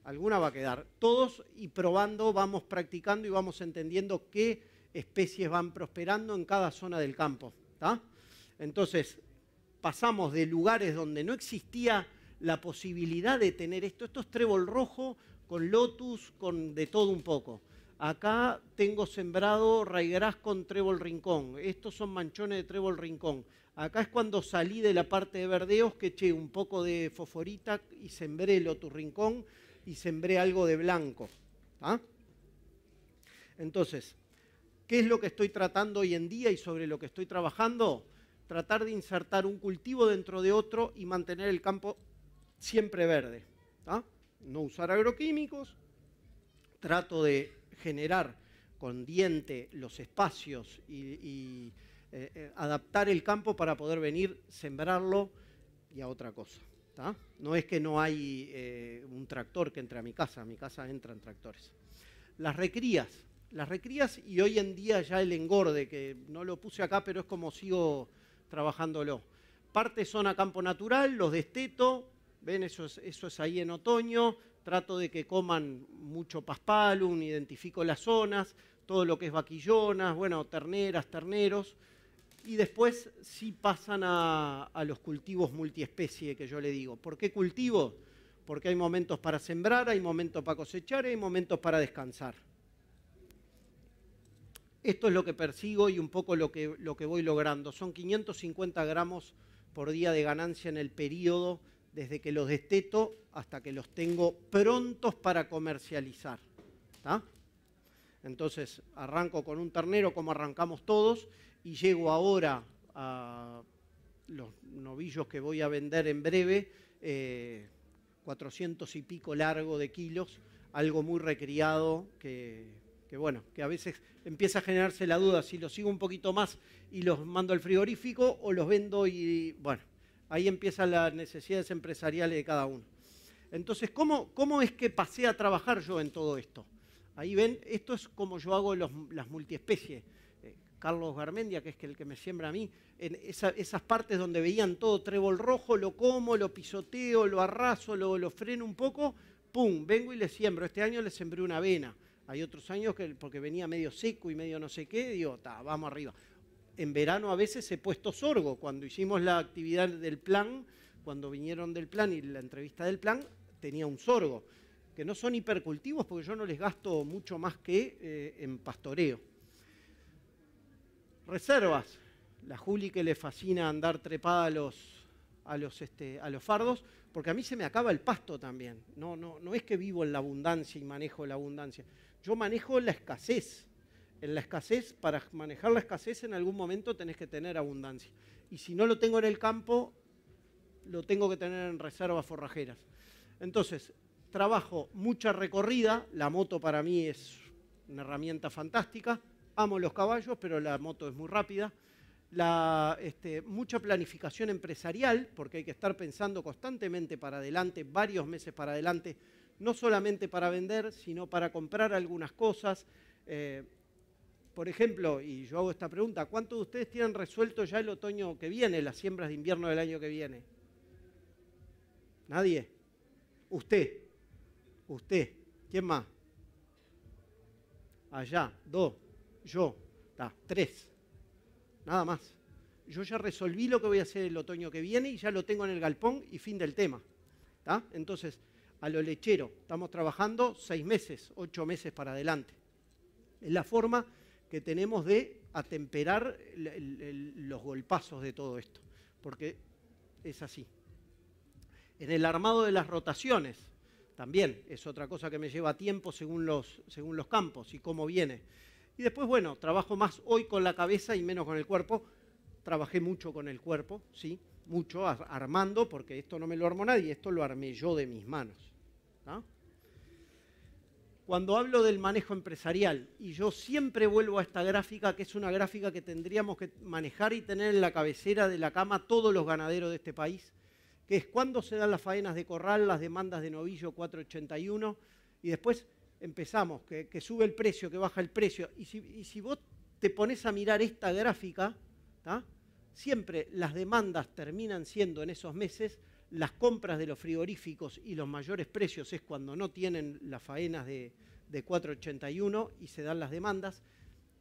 alguna va a quedar. Todos y probando, vamos practicando y vamos entendiendo qué especies van prosperando en cada zona del campo, ¿está? Entonces, pasamos de lugares donde no existía la posibilidad de tener esto. Esto es trébol rojo con lotus, con de todo un poco. Acá tengo sembrado raigras con trébol rincón. Estos son manchones de trébol rincón. Acá es cuando salí de la parte de verdeos que eché un poco de fosforita y sembré lotus rincón y sembré algo de blanco. ¿ah? Entonces, ¿qué es lo que estoy tratando hoy en día y sobre lo que estoy trabajando? tratar de insertar un cultivo dentro de otro y mantener el campo siempre verde. No usar agroquímicos, trato de generar con diente los espacios y, eh, eh, adaptar el campo para poder venir, sembrarlo y a otra cosa. No es que no hay eh, un tractor que entre a mi casa, a mi casa entran tractores. Las recrías, las recrías y hoy en día ya el engorde, que no lo puse acá, pero es como sigo trabajándolo. Parte son a campo natural, los desteto, ven, eso es, eso es ahí en otoño, trato de que coman mucho paspalum, identifico las zonas, todo lo que es vaquillonas, bueno, terneras, terneros, y después sí pasan a, a los cultivos multiespecie que yo le digo. ¿Por qué cultivo? Porque hay momentos para sembrar, hay momentos para cosechar, hay momentos para descansar esto es lo que persigo y un poco lo que, lo que voy logrando. Son 550 gramos por día de ganancia en el periodo desde que los desteto hasta que los tengo prontos para comercializar. Entonces arranco con un ternero como arrancamos todos y llego ahora a los novillos que voy a vender en breve, 400 eh, y pico largo de kilos, algo muy recriado que que bueno, que a veces empieza a generarse la duda si los sigo un poquito más y los mando al frigorífico o los vendo y bueno, ahí empiezan las necesidades empresariales de cada uno. Entonces, ¿cómo, cómo es que pasé a trabajar yo en todo esto? Ahí ven, esto es como yo hago los, las multiespecies. Eh, Carlos Garmendia, que es el que me siembra a mí, en esas partes donde veían todo trébol rojo, lo como, lo pisoteo, lo arraso, lo, lo freno un poco, ¡pum! Vengo y le siembro. Este año le sembré una avena hay otros años que porque venía medio seco y medio no sé qué, digo, vamos arriba. En verano a veces he puesto sorgo. Cuando hicimos la actividad del plan, cuando vinieron del plan y la entrevista del plan, tenía un sorgo. Que no son hipercultivos porque yo no les gasto mucho más que eh, en pastoreo. Reservas. La Juli que le fascina andar trepada a los, a los, este, a los fardos, porque a mí se me acaba el pasto también. No, no, no es que vivo en la abundancia y manejo la abundancia. Yo manejo la escasez. En la escasez, para manejar la escasez en algún momento tenés que tener abundancia. Y si no lo tengo en el campo, lo tengo que tener en reservas forrajeras. Entonces, trabajo mucha recorrida, la moto para mí es una herramienta fantástica, amo los caballos, pero la moto es muy rápida. La, este, mucha planificación empresarial, porque hay que estar pensando constantemente para adelante, varios meses para adelante, no solamente para vender, sino para comprar algunas cosas. Eh, por ejemplo, y yo hago esta pregunta, ¿cuántos de ustedes tienen resuelto ya el otoño que viene, las siembras de invierno del año que viene? Nadie. Usted. Usted. ¿Quién más? Allá. Dos. Yo. Tres. Nada más. Yo ya resolví lo que voy a hacer el otoño que viene y ya lo tengo en el galpón y fin del tema. Entonces, a lo lechero. Estamos trabajando seis meses, ocho meses para adelante. Es la forma que tenemos de atemperar los golpazos de todo esto, porque es así. En el armado de las rotaciones, también es otra cosa que me lleva tiempo según los, según los campos y cómo viene. Y después, bueno, trabajo más hoy con la cabeza y menos con el cuerpo. Trabajé mucho con el cuerpo, ¿sí? Mucho, armando, porque esto no me lo armó nadie, esto lo armé yo de mis manos. Cuando hablo del manejo empresarial, y yo siempre vuelvo a esta gráfica, que es una gráfica que tendríamos que manejar y tener en la cabecera de la cama todos los ganaderos de este país, que es cuando se dan las faenas de corral, las demandas de novillo 481, y después empezamos, que, sube el precio, que baja el precio. Y si, vos te pones a mirar esta gráfica, siempre las demandas terminan siendo en esos meses las compras de los frigoríficos y los mayores precios es cuando no tienen las faenas de, 481 y se dan las demandas.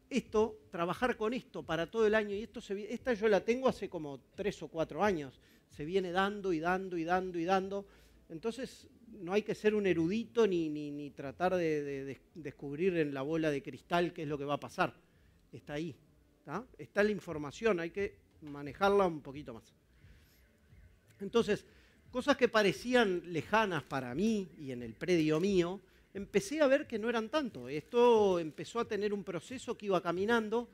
Esto, trabajar con esto para todo el año, y esto se, esta yo la tengo hace como tres o cuatro años, se viene dando y dando y dando y dando. Entonces, no hay que ser un erudito ni, ni, tratar de, descubrir en la bola de cristal qué es lo que va a pasar. Está ahí. Está la información, hay que manejarla un poquito más. Entonces, Cosas que parecían lejanas para mí y en el predio mío, empecé a ver que no eran tanto. Esto empezó a tener un proceso que iba caminando.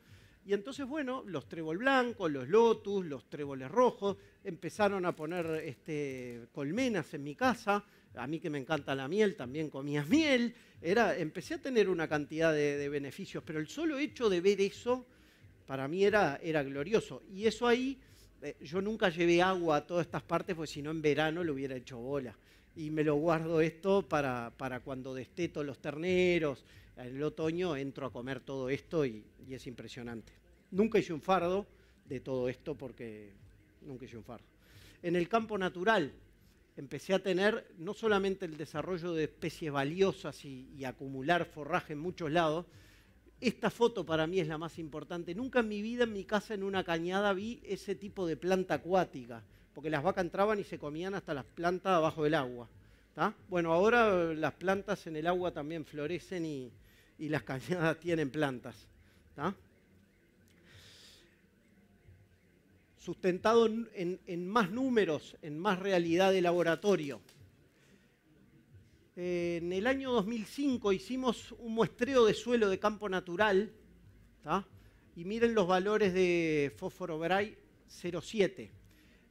Y entonces, bueno, los trébol blancos, los lotus, los tréboles rojos, empezaron a poner este, colmenas en mi casa. A mí que me encanta la miel, también comía [LAUGHS] miel. Era, empecé a tener una cantidad de, de beneficios, pero el solo hecho de ver eso para mí era, era glorioso. Y eso ahí eh, yo nunca llevé agua a todas estas partes, porque si no en verano lo hubiera hecho bola. Y me lo guardo esto para, cuando desteto los terneros, en el otoño entro a comer todo esto y, es impresionante. Nunca hice un fardo de todo esto porque nunca hice un fardo. En el campo natural, empecé a tener no solamente el desarrollo de especies valiosas y, acumular forraje en muchos lados, esta foto para mí es la más importante. Nunca en mi vida en mi casa en una cañada vi ese tipo de planta acuática, porque las vacas entraban y se comían hasta las plantas abajo del agua. Bueno, ahora eh, las plantas en el agua también florecen y, las [LAUGHS] cañadas tienen plantas. Sustentado en más números, en más realidad de laboratorio en el año 2005 hicimos un muestreo de suelo de campo natural, y miren los valores de fósforo Bray 07.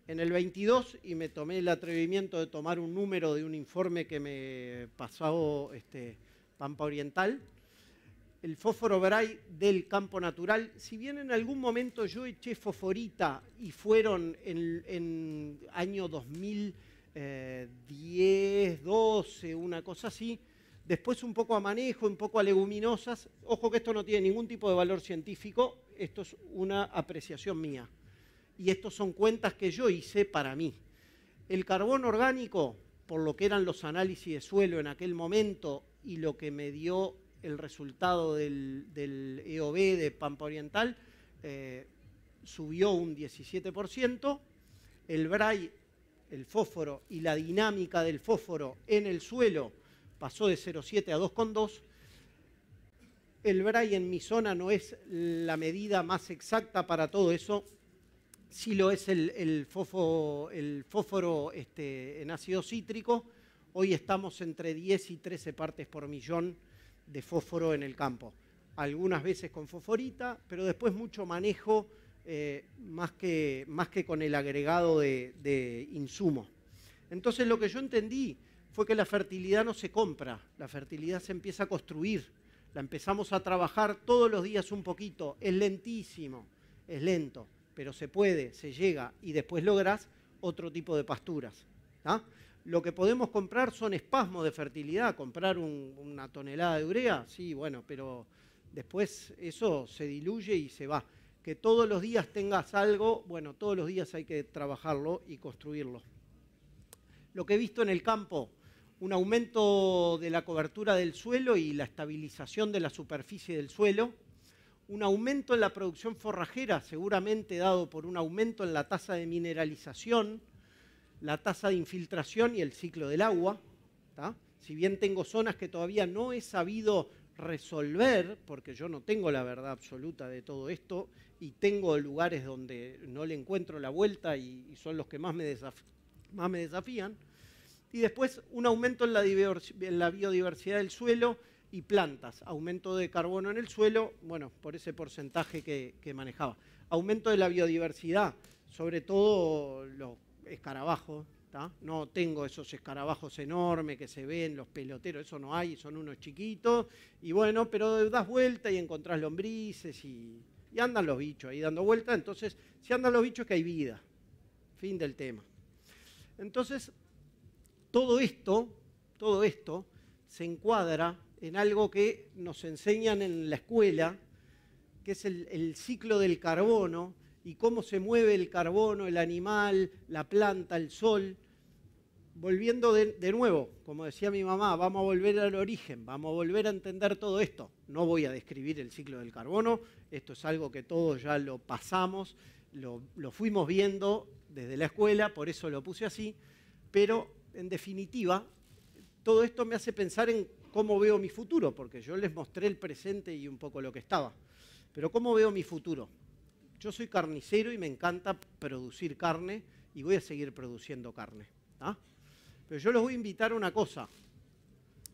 En el 22, y me tomé el atrevimiento de tomar un número de un informe que me pasó este, Pampa Oriental, el fósforo Bray del campo natural. Si bien en algún momento yo eché fosforita y fueron en el año 2000 10, eh, 12, una cosa así. Después un poco a manejo, un poco a leguminosas. Ojo que esto no tiene ningún tipo de valor científico, esto es una apreciación mía. Y estos son cuentas que yo hice para mí. El carbón orgánico, por lo que eran los análisis de suelo en aquel momento y lo que me dio el resultado del, EOB e de Pampa Oriental, eh, subió un 17%. El BRAI el fósforo y la dinámica del fósforo en el suelo pasó de 0,7 a 2,2, el Bray en mi zona no es la medida más exacta para todo eso, sí lo es el, fósforo, el este, en ácido cítrico, hoy estamos entre 10 y 13 partes por millón de fósforo en el campo. Algunas veces con fosforita, pero después mucho manejo eh, más, que, con el agregado de, insumo. insumos. Entonces lo que yo entendí fue que la fertilidad no se compra, la fertilidad se empieza a construir, la empezamos a trabajar todos los días un poquito, es lentísimo, es lento, pero se puede, se llega y después logras otro tipo de pasturas. Lo que podemos comprar son espasmos de fertilidad, comprar una tonelada de urea, sí, bueno, pero después eso se diluye y se va que todos los días tengas algo, bueno, todos los días hay que trabajarlo y construirlo. Lo que he visto en el campo, un aumento de la cobertura del suelo y la estabilización de la superficie del suelo, un aumento en la producción forrajera, seguramente dado por un aumento en la tasa de mineralización, la tasa de infiltración y el ciclo del agua. Si bien tengo zonas que todavía no he sabido resolver, porque yo no tengo la verdad absoluta de todo esto y tengo lugares donde no le encuentro la vuelta y, son los que más me, desafían, y después un aumento en la, biodiversidad del suelo y plantas, aumento de carbono en el suelo, bueno, por ese porcentaje que, que manejaba. Aumento de la biodiversidad, sobre todo los escarabajos, no tengo esos escarabajos enormes que se ven, los peloteros, eso no hay, son unos chiquitos. Y bueno, pero das vuelta y encontrás lombrices y, andan los bichos ahí dando vuelta. Entonces, si andan los bichos que hay vida. Fin del tema. Entonces, todo esto, todo esto se encuadra en algo que nos enseñan en la escuela, que es el, ciclo del carbono y cómo se mueve el carbono, el animal, la planta, el sol volviendo de, nuevo, como decía mi mamá, vamos a volver al origen, vamos a volver a entender todo esto. No voy a describir el ciclo del carbono, esto es algo que todos ya lo pasamos, lo, lo fuimos viendo desde la escuela, por eso lo puse así, pero en definitiva, todo esto me hace pensar en cómo veo mi futuro, porque yo les mostré el presente y un poco lo que estaba. Pero ¿cómo veo mi futuro? Yo soy carnicero y me encanta producir carne y voy a seguir produciendo carne. ¿Ah? Pero yo les voy a invitar a una cosa,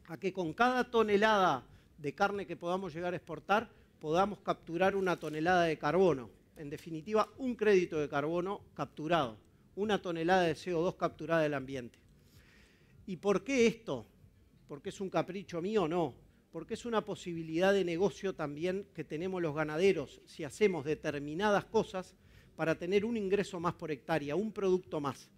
a que con cada tonelada de carne que podamos llegar a exportar, podamos capturar una tonelada de carbono. En definitiva, un crédito de carbono capturado, una tonelada de CO2 capturada del ambiente. ¿Y por qué esto? ¿Porque es un capricho mío? No. Porque es una posibilidad de negocio también que tenemos los ganaderos si hacemos determinadas cosas para tener un ingreso más por hectárea, un producto más.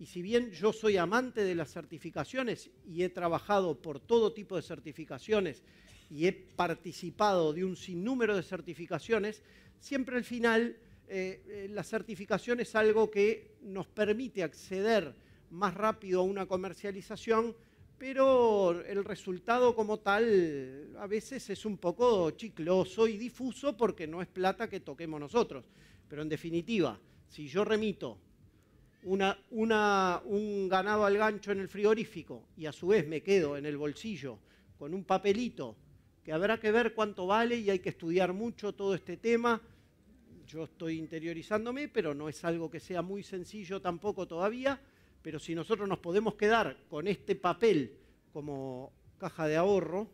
Y si bien yo soy amante de las certificaciones y he trabajado por todo tipo de certificaciones y he participado de un sinnúmero de certificaciones, siempre al final eh, eh, la certificación es algo que nos permite acceder más rápido a una comercialización, pero el resultado como tal a veces es un poco chicloso y difuso porque no es plata que toquemos nosotros. Pero en definitiva, si yo remito una, un ganado al gancho en el frigorífico y a su vez me quedo en el bolsillo con un papelito que habrá que ver cuánto vale y hay que estudiar mucho todo este tema. Yo estoy interiorizándome, pero no es algo que sea muy sencillo tampoco todavía, pero si nosotros nos podemos quedar con este papel como caja de ahorro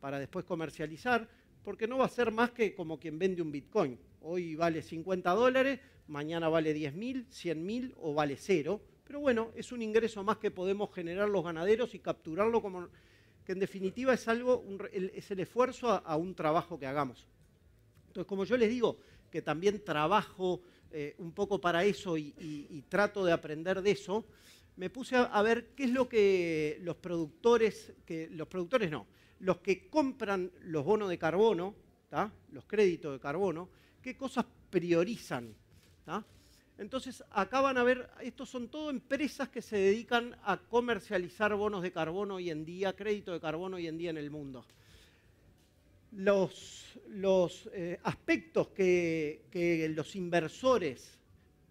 para después comercializar, porque no va a ser más que como quien vende un Bitcoin. Hoy vale 50 dólares, mañana vale 10 mil, 100 mil o vale cero. Pero bueno, es un ingreso más que podemos generar los ganaderos y capturarlo como que en definitiva es algo, es el esfuerzo a, un trabajo que hagamos. Entonces, como yo les digo, que también trabajo eh, un poco para eso y, trato de aprender de eso, me puse a, ver qué es lo que los productores, que los productores no, los que compran los bonos de carbono, los créditos de carbono, qué cosas priorizan. Entonces, acá van a ver, estos son todo empresas que se dedican a comercializar bonos de carbono hoy en día, crédito de carbono hoy en día en el mundo. Los, los eh, aspectos que, los inversores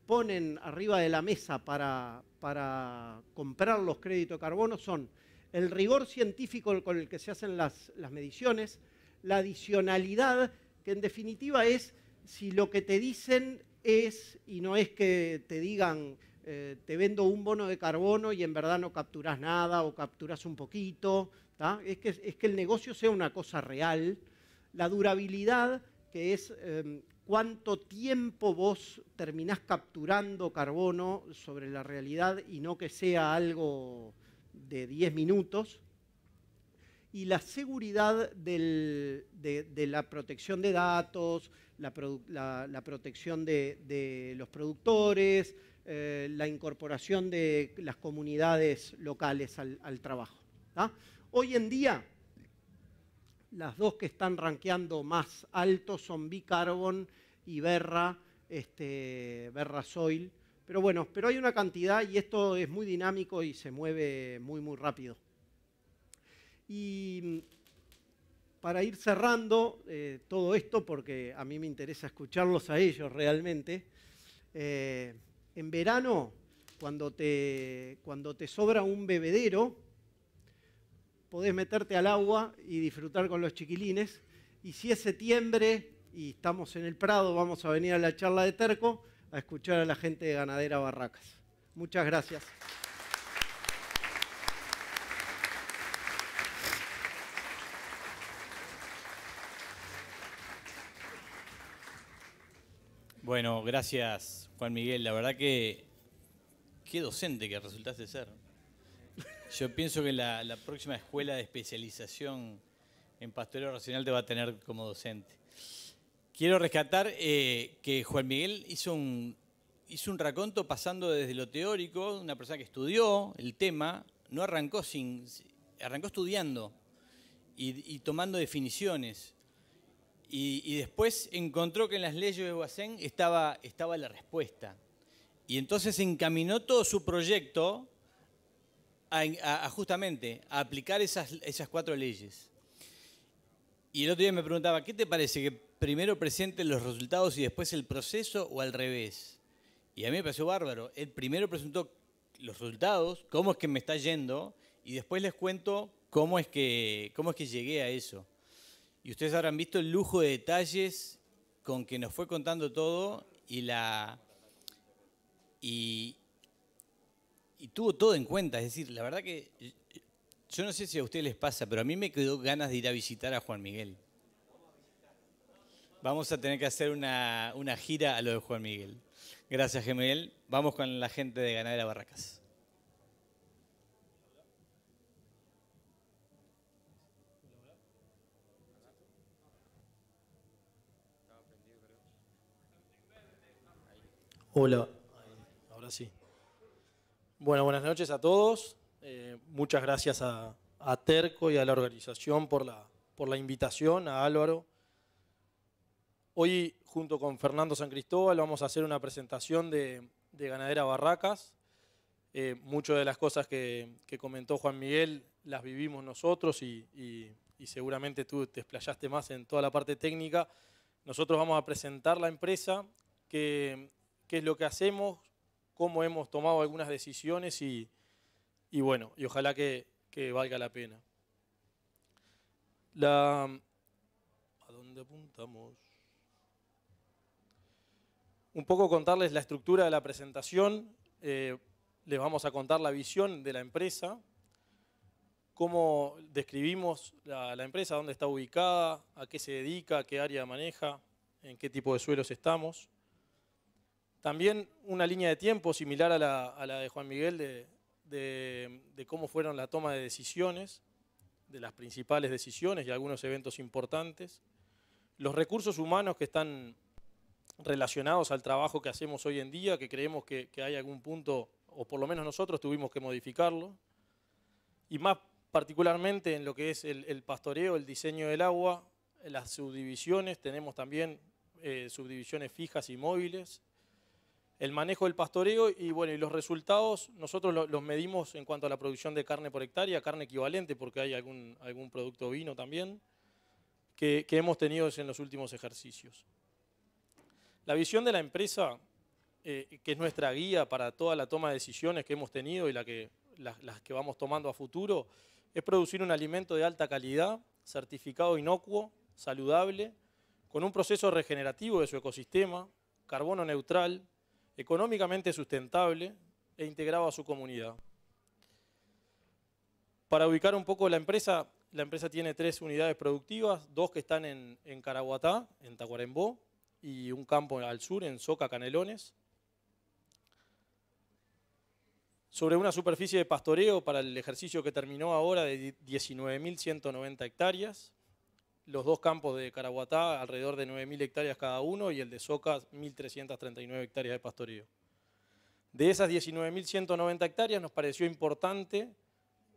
ponen arriba de la mesa para, para comprar los créditos de carbono son el rigor científico con el que se hacen las, las mediciones, la adicionalidad, que en definitiva es si lo que te dicen es, y no es que te digan, eh, te vendo un bono de carbono y en verdad no capturas nada o capturas un poquito, es que, el negocio sea una cosa real, la durabilidad, que es em, cuánto tiempo vos terminás capturando carbono sobre la realidad y no que sea algo de 10 minutos, y la seguridad de, la protección de datos, la, protección de, los productores, eh, la incorporación de las comunidades locales al, trabajo. Hoy en día, las dos que están rankeando más alto son Bicarbon y Berra, este, Berra Soil. Pero bueno, pero hay una cantidad y esto es muy dinámico y se mueve muy, muy rápido. Y mm, para ir cerrando eh, todo esto, porque a mí me interesa escucharlos a ellos realmente, eh, en verano, cuando cuando te sobra un bebedero, podés meterte al agua y disfrutar con los chiquilines. Y si es septiembre y estamos en el Prado, vamos a venir a la charla de Terco a escuchar a la gente de Ganadera Barracas. Muchas gracias. Bueno, gracias Juan Miguel. La verdad que qué docente que resultaste ser. Yo pienso que la, próxima escuela de especialización en pastoreo racional te va a tener como docente. Quiero rescatar eh, que Juan Miguel hizo un, hizo un raconto pasando desde lo teórico, una persona que estudió el tema, no arrancó sin, arrancó estudiando y tomando definiciones. Y, después encontró que en las leyes de Guasén estaba, estaba la respuesta. Y entonces encaminó todo su proyecto a, justamente a aplicar esas, cuatro leyes. Y el otro día me preguntaba, ¿qué te parece que primero presenten los resultados y después el proceso o al revés? Y a mí me pareció bárbaro. Él primero presentó los resultados, cómo es que me está yendo, y después les cuento cómo es que, cómo es que llegué a eso. Y ustedes habrán visto el lujo de detalles con que nos fue contando todo y la. Y, tuvo todo en cuenta. Es decir, la verdad que. Yo no sé si a ustedes les pasa, pero a mí me quedó ganas de ir a visitar a Juan Miguel. Vamos a tener que hacer una, una gira a lo de Juan Miguel. Gracias, Gemel. Vamos con la gente de Ganadera Barracas. Hola. Ahora sí. Bueno, buenas noches a todos. Eh, muchas gracias a, Terco y a la organización por la, por la invitación, a Álvaro. Hoy, junto con Fernando San Cristóbal, vamos a hacer una presentación de, Ganadera Barracas. Eh, muchas de las cosas que, comentó Juan Miguel las vivimos nosotros y, y seguramente tú te explayaste más en toda la parte técnica. Nosotros vamos a presentar la empresa que qué es lo que hacemos, cómo hemos tomado algunas decisiones y, bueno, y ojalá que, valga la pena. ¿A dónde apuntamos? Un poco contarles la estructura de la presentación. Eh, les vamos a contar la visión de la empresa, cómo describimos la, empresa, dónde está ubicada, a qué se dedica, qué área maneja, en qué tipo de suelos estamos. También una línea de tiempo similar a la, de Juan Miguel de, cómo fueron la toma de decisiones, de las principales decisiones y algunos eventos importantes. Los recursos humanos que están relacionados al trabajo que hacemos hoy en día, que creemos que, hay algún punto, o por lo menos nosotros tuvimos que modificarlo. Y más particularmente en lo que es el, pastoreo, el diseño del agua, las subdivisiones, tenemos también eh, subdivisiones fijas y móviles, el manejo del pastoreo y bueno, y los resultados nosotros los medimos en cuanto a la producción de carne por hectárea, carne equivalente porque hay algún, algún producto vino también que, hemos tenido en los últimos ejercicios. La visión de la empresa, eh, que es nuestra guía para toda la toma de decisiones que hemos tenido y la que, las, las que vamos tomando a futuro, es producir un alimento de alta calidad, certificado inocuo, saludable, con un proceso regenerativo de su ecosistema, carbono neutral, económicamente sustentable e integrado a su comunidad. Para ubicar un poco la empresa, la empresa tiene tres unidades productivas, dos que están en, Caraguatá, en Tacuarembó, y un campo al sur, en Soca, Canelones. Sobre una superficie de pastoreo para el ejercicio que terminó ahora de 19.190 hectáreas, los dos campos de Caraguatá, alrededor de 9.000 hectáreas cada uno, y el de Soca, 1.339 hectáreas de pastoreo. De esas 19.190 hectáreas nos pareció importante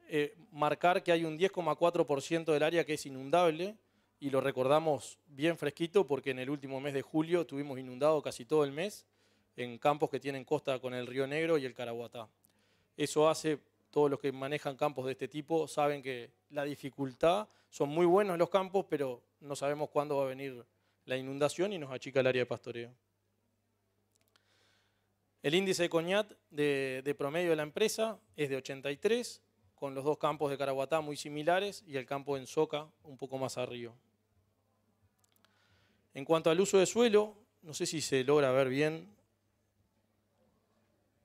eh, marcar que hay un 10,4% del área que es inundable, y lo recordamos bien fresquito porque en el último mes de julio tuvimos inundado casi todo el mes en campos que tienen costa con el Río Negro y el Caraguatá. Eso hace todos los que manejan campos de este tipo saben que la dificultad, son muy buenos los campos, pero no sabemos cuándo va a venir la inundación y nos achica el área de pastoreo. El índice de coñat de, promedio de la empresa es de 83, con los dos campos de Caraguatá muy similares y el campo en Soca un poco más arriba. En cuanto al uso de suelo, no sé si se logra ver bien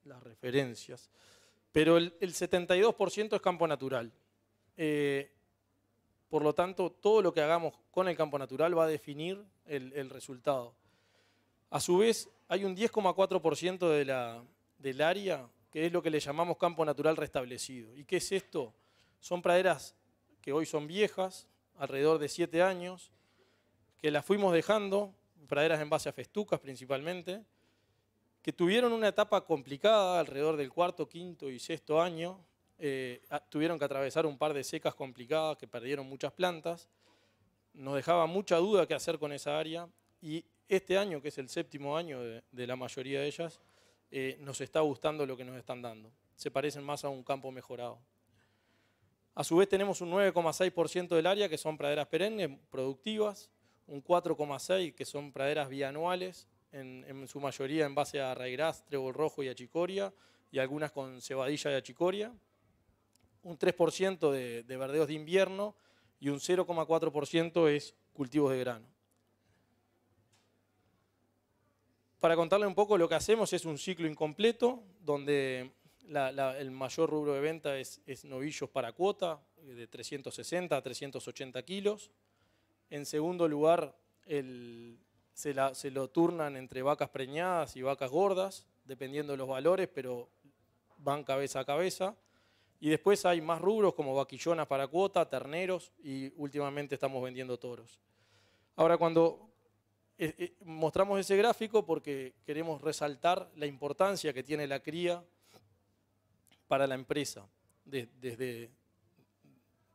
las referencias. Pero el, 72% es campo natural. Eh, por lo tanto, todo lo que hagamos con el campo natural va a definir el, resultado. A su vez, hay un 10,4% de del área que es lo que le llamamos campo natural restablecido. ¿Y qué es esto? Son praderas que hoy son viejas, alrededor de 7 años, que las fuimos dejando, praderas en base a festucas principalmente, que tuvieron una etapa complicada alrededor del cuarto, quinto y sexto año. Eh, tuvieron que atravesar un par de secas complicadas que perdieron muchas plantas. Nos dejaba mucha duda qué hacer con esa área y este año, que es el séptimo año de, la mayoría de ellas, eh, nos está gustando lo que nos están dando. Se parecen más a un campo mejorado. A su vez tenemos un 9,6% del área que son praderas perennes, productivas, un 4,6% que son praderas bianuales, en, su mayoría en base a raigras, trébol rojo y achicoria, y algunas con cebadilla y achicoria. Un 3% de, verdeos de invierno y un 0,4% es cultivos de grano. Para contarle un poco, lo que hacemos es un ciclo incompleto, donde el mayor rubro de venta es, novillos para cuota, de 360 a 380 kilos. En segundo lugar, el, se, lo turnan entre vacas preñadas y vacas gordas, dependiendo de los valores, pero van cabeza a cabeza. Y después hay más rubros como vaquillonas para cuota, terneros y últimamente estamos vendiendo toros. Ahora, cuando eh, eh, mostramos ese gráfico porque queremos resaltar la importancia que tiene la cría para la empresa. Desde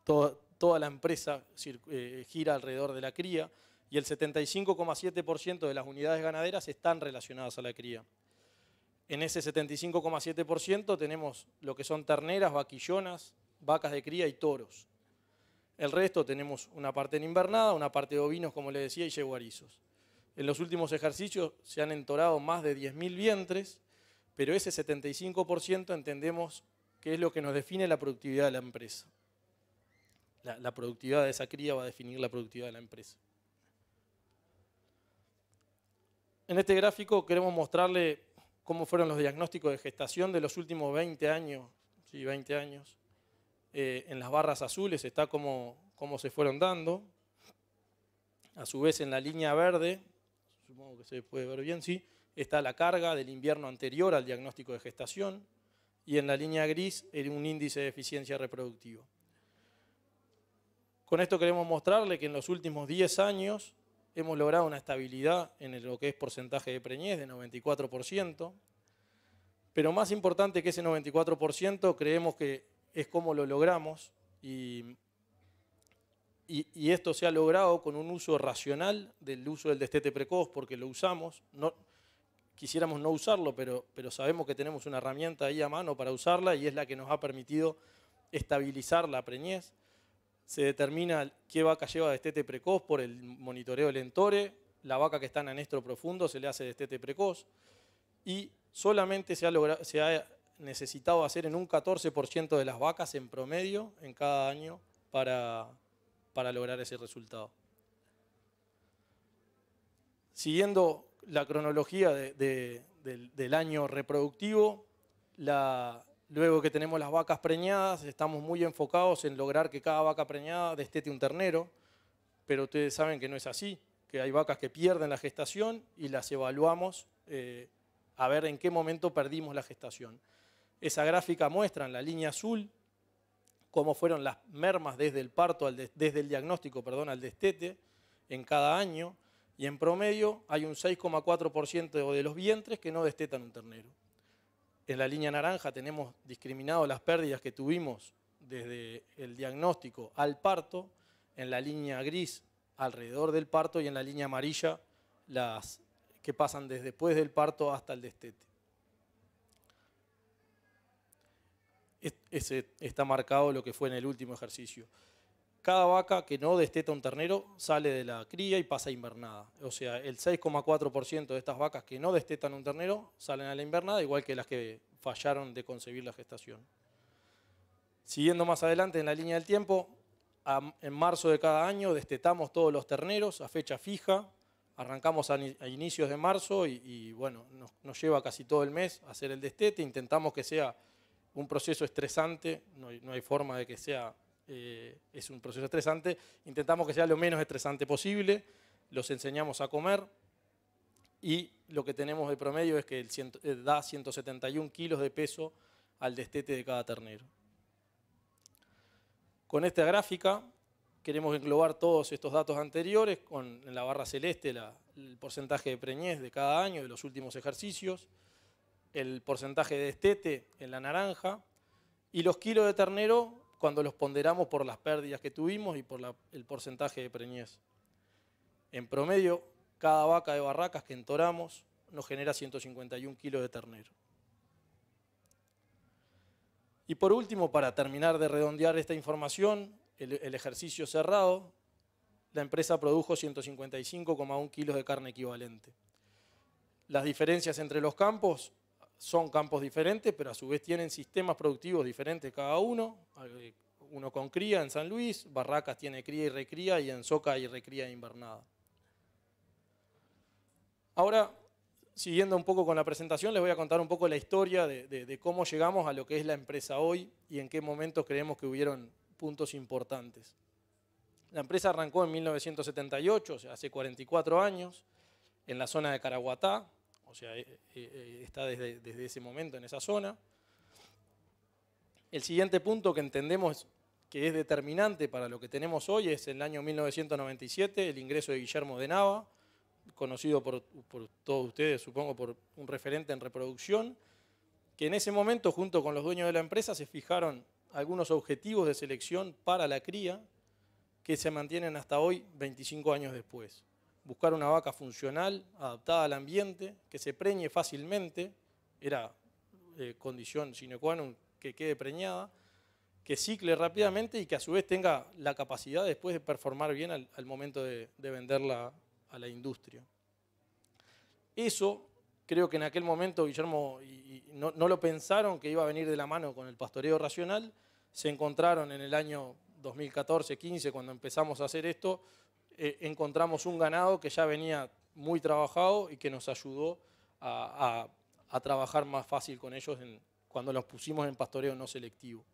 toda la empresa eh, gira alrededor de la cría y el 75,7% de las unidades ganaderas están relacionadas a la cría. En ese 75,7% tenemos lo que son terneras, vaquillonas, vacas de cría y toros. El resto tenemos una parte en invernada, una parte de ovinos, como le decía, y yeguarizos. En los últimos ejercicios se han entorado más de 10.000 vientres, pero ese 75% entendemos que es lo que nos define la productividad de la empresa. la, productividad de esa cría va a definir la productividad de la empresa. En este gráfico queremos mostrarle cómo fueron los diagnósticos de gestación de los últimos 20 años. Sí, 20 años. Eh, en las barras azules está cómo, cómo se fueron dando. A su vez, en la línea verde, supongo que se puede ver bien, sí, está la carga del invierno anterior al diagnóstico de gestación. Y en la línea gris, un índice de eficiencia reproductiva. Con esto queremos mostrarle que en los últimos 10 años hemos logrado una estabilidad en lo que es porcentaje de preñez de 94%, pero más importante que ese 94% creemos que es cómo lo logramos y, esto se ha logrado con un uso racional del uso del destete precoz porque lo usamos. No, quisiéramos no usarlo, pero, pero sabemos que tenemos una herramienta ahí a mano para usarla y es la que nos ha permitido estabilizar la preñez se determina qué vaca lleva destete precoz por el monitoreo del entore, la vaca que está en anestro profundo se le hace destete precoz y solamente se ha, se ha necesitado hacer en un 14% de las vacas en promedio en cada año para, para lograr ese resultado. Siguiendo la cronología del, del, año reproductivo, la, Luego que tenemos las vacas preñadas, estamos muy enfocados en lograr que cada vaca preñada destete un ternero, pero ustedes saben que no es así, que hay vacas que pierden la gestación y las evaluamos eh, a ver en qué momento perdimos la gestación. Esa gráfica muestra en la línea azul cómo fueron las mermas desde el parto, desde el diagnóstico, perdón, al destete en cada año, y en promedio hay un 6,4% de los vientres que no destetan un ternero. En la línea naranja tenemos discriminado las pérdidas que tuvimos desde el diagnóstico al parto, en la línea gris alrededor del parto y en la línea amarilla las que pasan desde después del parto hasta el destete. está marcado lo que fue en el último ejercicio cada vaca que no desteta un ternero sale de la cría y pasa a invernada. O sea, el 6,4% de estas vacas que no destetan un ternero salen a la invernada, igual que las que fallaron de concebir la gestación. Siguiendo más adelante en la línea del tiempo, en marzo de cada año destetamos todos los terneros a fecha fija, arrancamos a inicios de marzo y, bueno, nos, lleva casi todo el mes hacer el destete, intentamos que sea un proceso estresante, no hay forma de que sea eh, es un proceso estresante, intentamos que sea lo menos estresante posible, los enseñamos a comer y lo que tenemos de promedio es que eh, da 171 kilos de peso al destete de cada ternero. Con esta gráfica queremos englobar todos estos datos anteriores con la barra celeste el porcentaje de preñez de cada año de los últimos ejercicios, el porcentaje de destete en la naranja y los kilos de ternero cuando los ponderamos por las pérdidas que tuvimos y por el porcentaje de preñez. En promedio, cada vaca de barracas que entoramos nos genera 151 kilos de ternero. Y por último, para terminar de redondear esta información, el, el ejercicio cerrado, la empresa produjo 155,1 kilos de carne equivalente. Las diferencias entre los campos son campos diferentes, pero a su vez tienen sistemas productivos diferentes cada uno. Uno con cría en San Luis, Barracas tiene cría y recría, y en Soca hay recría invernada. Ahora, siguiendo un poco con la presentación, les voy a contar un poco la historia de, cómo llegamos a lo que es la empresa hoy y en qué momentos creemos que hubieron puntos importantes. La empresa arrancó en 1978, hace 44 años, en la zona de Caraguatá, o sea, eh, eh, eh, está desde, ese momento en esa zona. El siguiente punto que entendemos que es determinante para lo que tenemos hoy es el año 1997, el ingreso de Guillermo de Nava, conocido por, por, todos ustedes, supongo, por un referente en reproducción, que en ese momento, junto con los dueños de la empresa, se fijaron algunos objetivos de selección para la cría que se mantienen hasta hoy, 25 años después buscar una vaca funcional, adaptada al ambiente, que se preñe fácilmente, era eh, condición sine qua non que quede preñada, que cicle rápidamente y que a su vez tenga la capacidad después de performar bien al, momento de, venderla a la industria. Eso creo que en aquel momento Guillermo no, no, lo pensaron que iba a venir de la mano con el pastoreo racional. Se encontraron en el año 2014-15, cuando empezamos a hacer esto, eh, encontramos un ganado que ya venía muy trabajado y que nos ayudó a, trabajar más fácil con ellos cuando los pusimos en pastoreo no selectivo.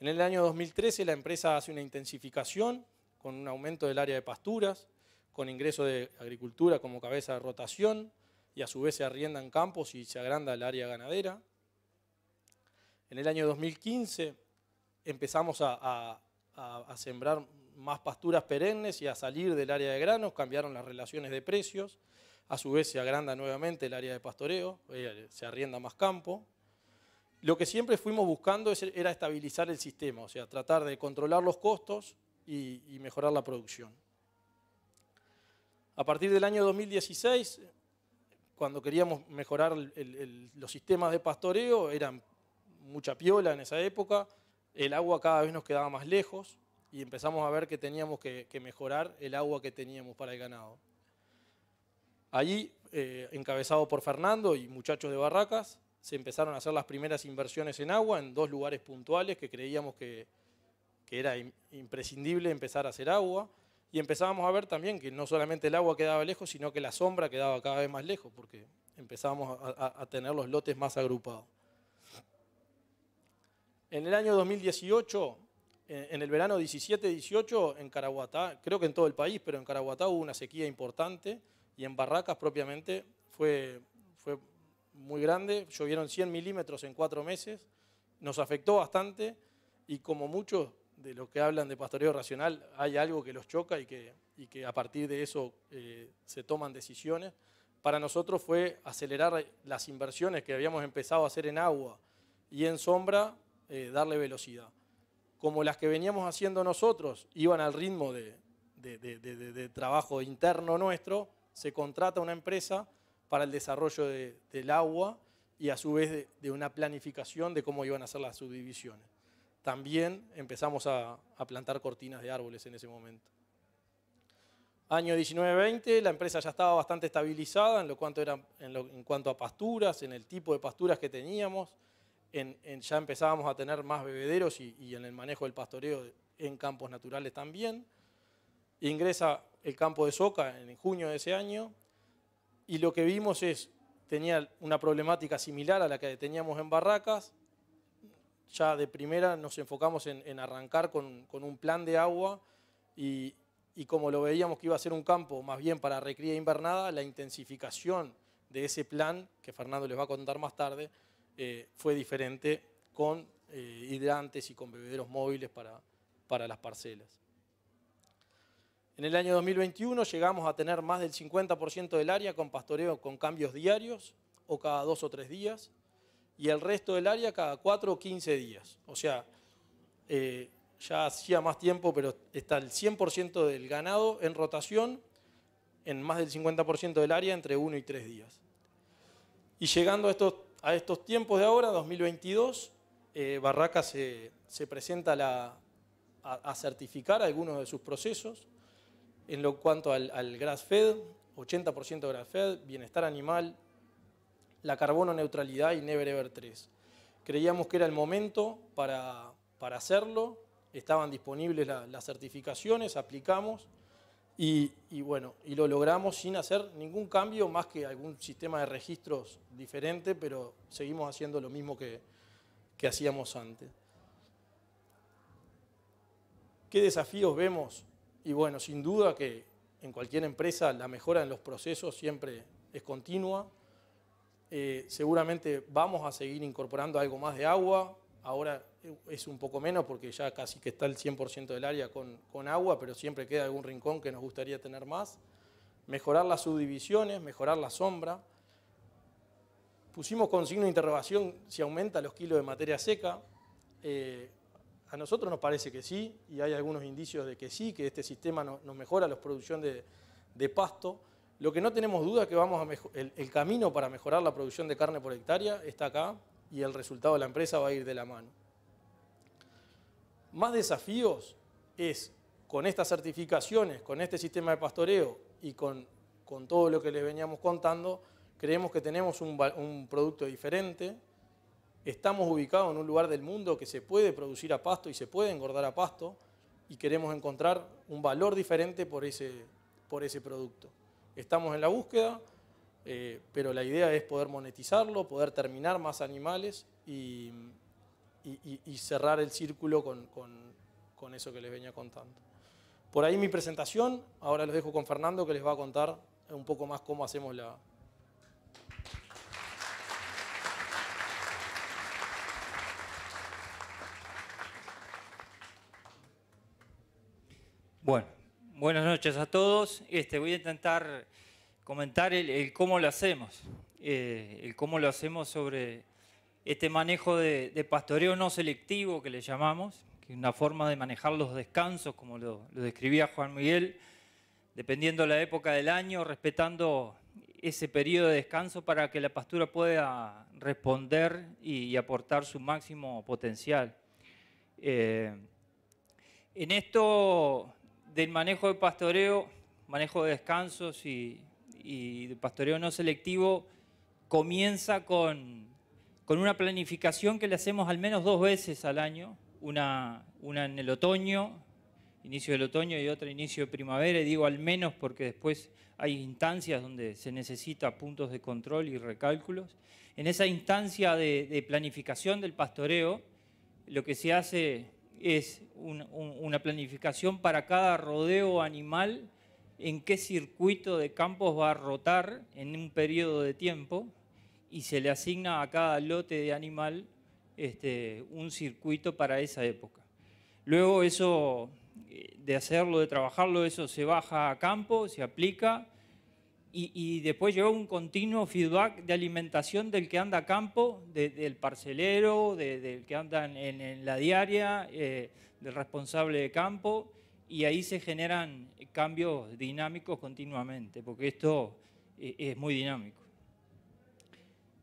En el año 2013 la empresa hace una intensificación con un aumento del área de pasturas, con ingreso de agricultura como cabeza de rotación y a su vez se arriendan campos y se agranda el área ganadera. En el año 2015 empezamos a, sembrar más pasturas perennes y a salir del área de granos, cambiaron las relaciones de precios, a su vez se agranda nuevamente el área de pastoreo, eh, se arrienda más campo. Lo que siempre fuimos buscando era estabilizar el sistema, o sea, tratar de controlar los costos y, mejorar la producción. A partir del año 2016, cuando queríamos mejorar los sistemas de pastoreo, eran mucha piola en esa época, el agua cada vez nos quedaba más lejos, y empezamos a ver que teníamos que, mejorar el agua que teníamos para el ganado. Allí, eh, encabezado por Fernando y muchachos de Barracas, se empezaron a hacer las primeras inversiones en agua en dos lugares puntuales que creíamos que, era imprescindible empezar a hacer agua. Y empezábamos a ver también que no solamente el agua quedaba lejos, sino que la sombra quedaba cada vez más lejos, porque empezábamos a, a tener los lotes más agrupados. En el año 2018 en el verano 17-18 en Caraguatá, creo que en todo el país, pero en Caraguatá hubo una sequía importante y en Barracas propiamente fue, muy grande, llovieron 100 milímetros en cuatro meses, nos afectó bastante y como muchos de los que hablan de pastoreo racional, hay algo que los choca y que, a partir de eso eh, se toman decisiones. Para nosotros fue acelerar las inversiones que habíamos empezado a hacer en agua y en sombra, eh, darle velocidad como las que veníamos haciendo nosotros, iban al ritmo de, trabajo interno nuestro, se contrata una empresa para el desarrollo del agua y a su vez de, una planificación de cómo iban a ser las subdivisiones. También empezamos a, plantar cortinas de árboles en ese momento. Año 1920 la empresa ya estaba bastante estabilizada en, lo cuanto era, en, en, cuanto a pasturas, en el tipo de pasturas que teníamos ya empezábamos a tener más bebederos y, en el manejo del pastoreo en campos naturales también. Ingresa el campo de Soca en junio de ese año y lo que vimos es, tenía una problemática similar a la que teníamos en Barracas. Ya de primera nos enfocamos en, arrancar con, un plan de agua y como lo veíamos que iba a ser un campo más bien para recría invernada, la intensificación de ese plan, que Fernando les va a contar más tarde, eh, fue diferente con eh, hidrantes y con bebederos móviles para, para las parcelas. En el año 2021 llegamos a tener más del 50% del área con pastoreo con cambios diarios o cada dos o tres días y el resto del área cada cuatro o quince días. O sea, eh, ya hacía más tiempo, pero está el 100% del ganado en rotación en más del 50% del área entre uno y tres días. Y llegando a estos a estos tiempos de ahora, 2022, eh, Barraca se, presenta la, a, certificar algunos de sus procesos en lo cuanto al, al grass-fed, 80% grass-fed, bienestar animal, la carbono neutralidad y Never Ever 3. Creíamos que era el momento para, para hacerlo, estaban disponibles las certificaciones, aplicamos y, bueno, y lo logramos sin hacer ningún cambio más que algún sistema de registros diferente, pero seguimos haciendo lo mismo que, hacíamos antes. ¿Qué desafíos vemos? Y bueno, sin duda que en cualquier empresa la mejora en los procesos siempre es continua. Eh, seguramente vamos a seguir incorporando algo más de agua. Ahora es un poco menos porque ya casi que está el 100% del área con, agua, pero siempre queda algún rincón que nos gustaría tener más. Mejorar las subdivisiones, mejorar la sombra. Pusimos con signo de interrogación si aumenta los kilos de materia seca. Eh, a nosotros nos parece que sí, y hay algunos indicios de que sí, que este sistema nos mejora la producción de, pasto. Lo que no tenemos duda es que vamos a el camino para mejorar la producción de carne por hectárea está acá y el resultado de la empresa va a ir de la mano más desafíos es con estas certificaciones, con este sistema de pastoreo y con, con todo lo que les veníamos contando, creemos que tenemos un, producto diferente, estamos ubicados en un lugar del mundo que se puede producir a pasto y se puede engordar a pasto y queremos encontrar un valor diferente por ese, por ese producto. Estamos en la búsqueda, eh, pero la idea es poder monetizarlo, poder terminar más animales y, y, cerrar el círculo con, eso que les venía contando. Por ahí mi presentación, ahora los dejo con Fernando que les va a contar un poco más cómo hacemos la, Bueno, buenas noches a todos. Este, voy a intentar comentar el, cómo lo hacemos, eh, el cómo lo hacemos sobre este manejo de, pastoreo no selectivo que le llamamos, que es una forma de manejar los descansos, como lo, describía Juan Miguel, dependiendo la época del año, respetando ese periodo de descanso para que la pastura pueda responder y, aportar su máximo potencial. Eh, en esto del manejo de pastoreo, manejo de descansos y, y de pastoreo no selectivo, comienza con con una planificación que le hacemos al menos dos veces al año, una, en el otoño, inicio del otoño y otra inicio de primavera, y digo al menos porque después hay instancias donde se necesita puntos de control y recálculos. En esa instancia de, planificación del pastoreo, lo que se hace es una planificación para cada rodeo animal, en qué circuito de campos va a rotar en un periodo de tiempo, y se le asigna a cada lote de animal este, un circuito para esa época. Luego eso eh, de hacerlo, de trabajarlo, eso se baja a campo, se aplica y, después lleva un continuo feedback de alimentación del que anda a campo, del parcelero, del que anda en, la diaria, eh, del responsable de campo y ahí se generan cambios dinámicos continuamente, porque esto eh, es muy dinámico.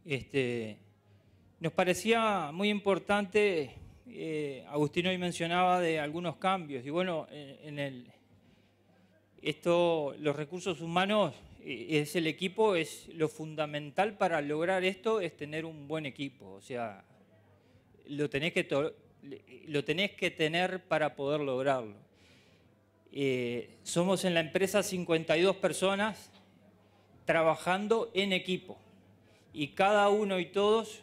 Este, nos parecía muy importante, eh, Agustín hoy mencionaba de algunos cambios, y bueno, en, esto, los recursos humanos, eh, es el equipo, es lo fundamental para lograr esto, es tener un buen equipo, o sea, lo tenés que, lo tenés que tener para poder lograrlo. Eh, somos en la empresa 52 personas trabajando en equipo y cada uno y todos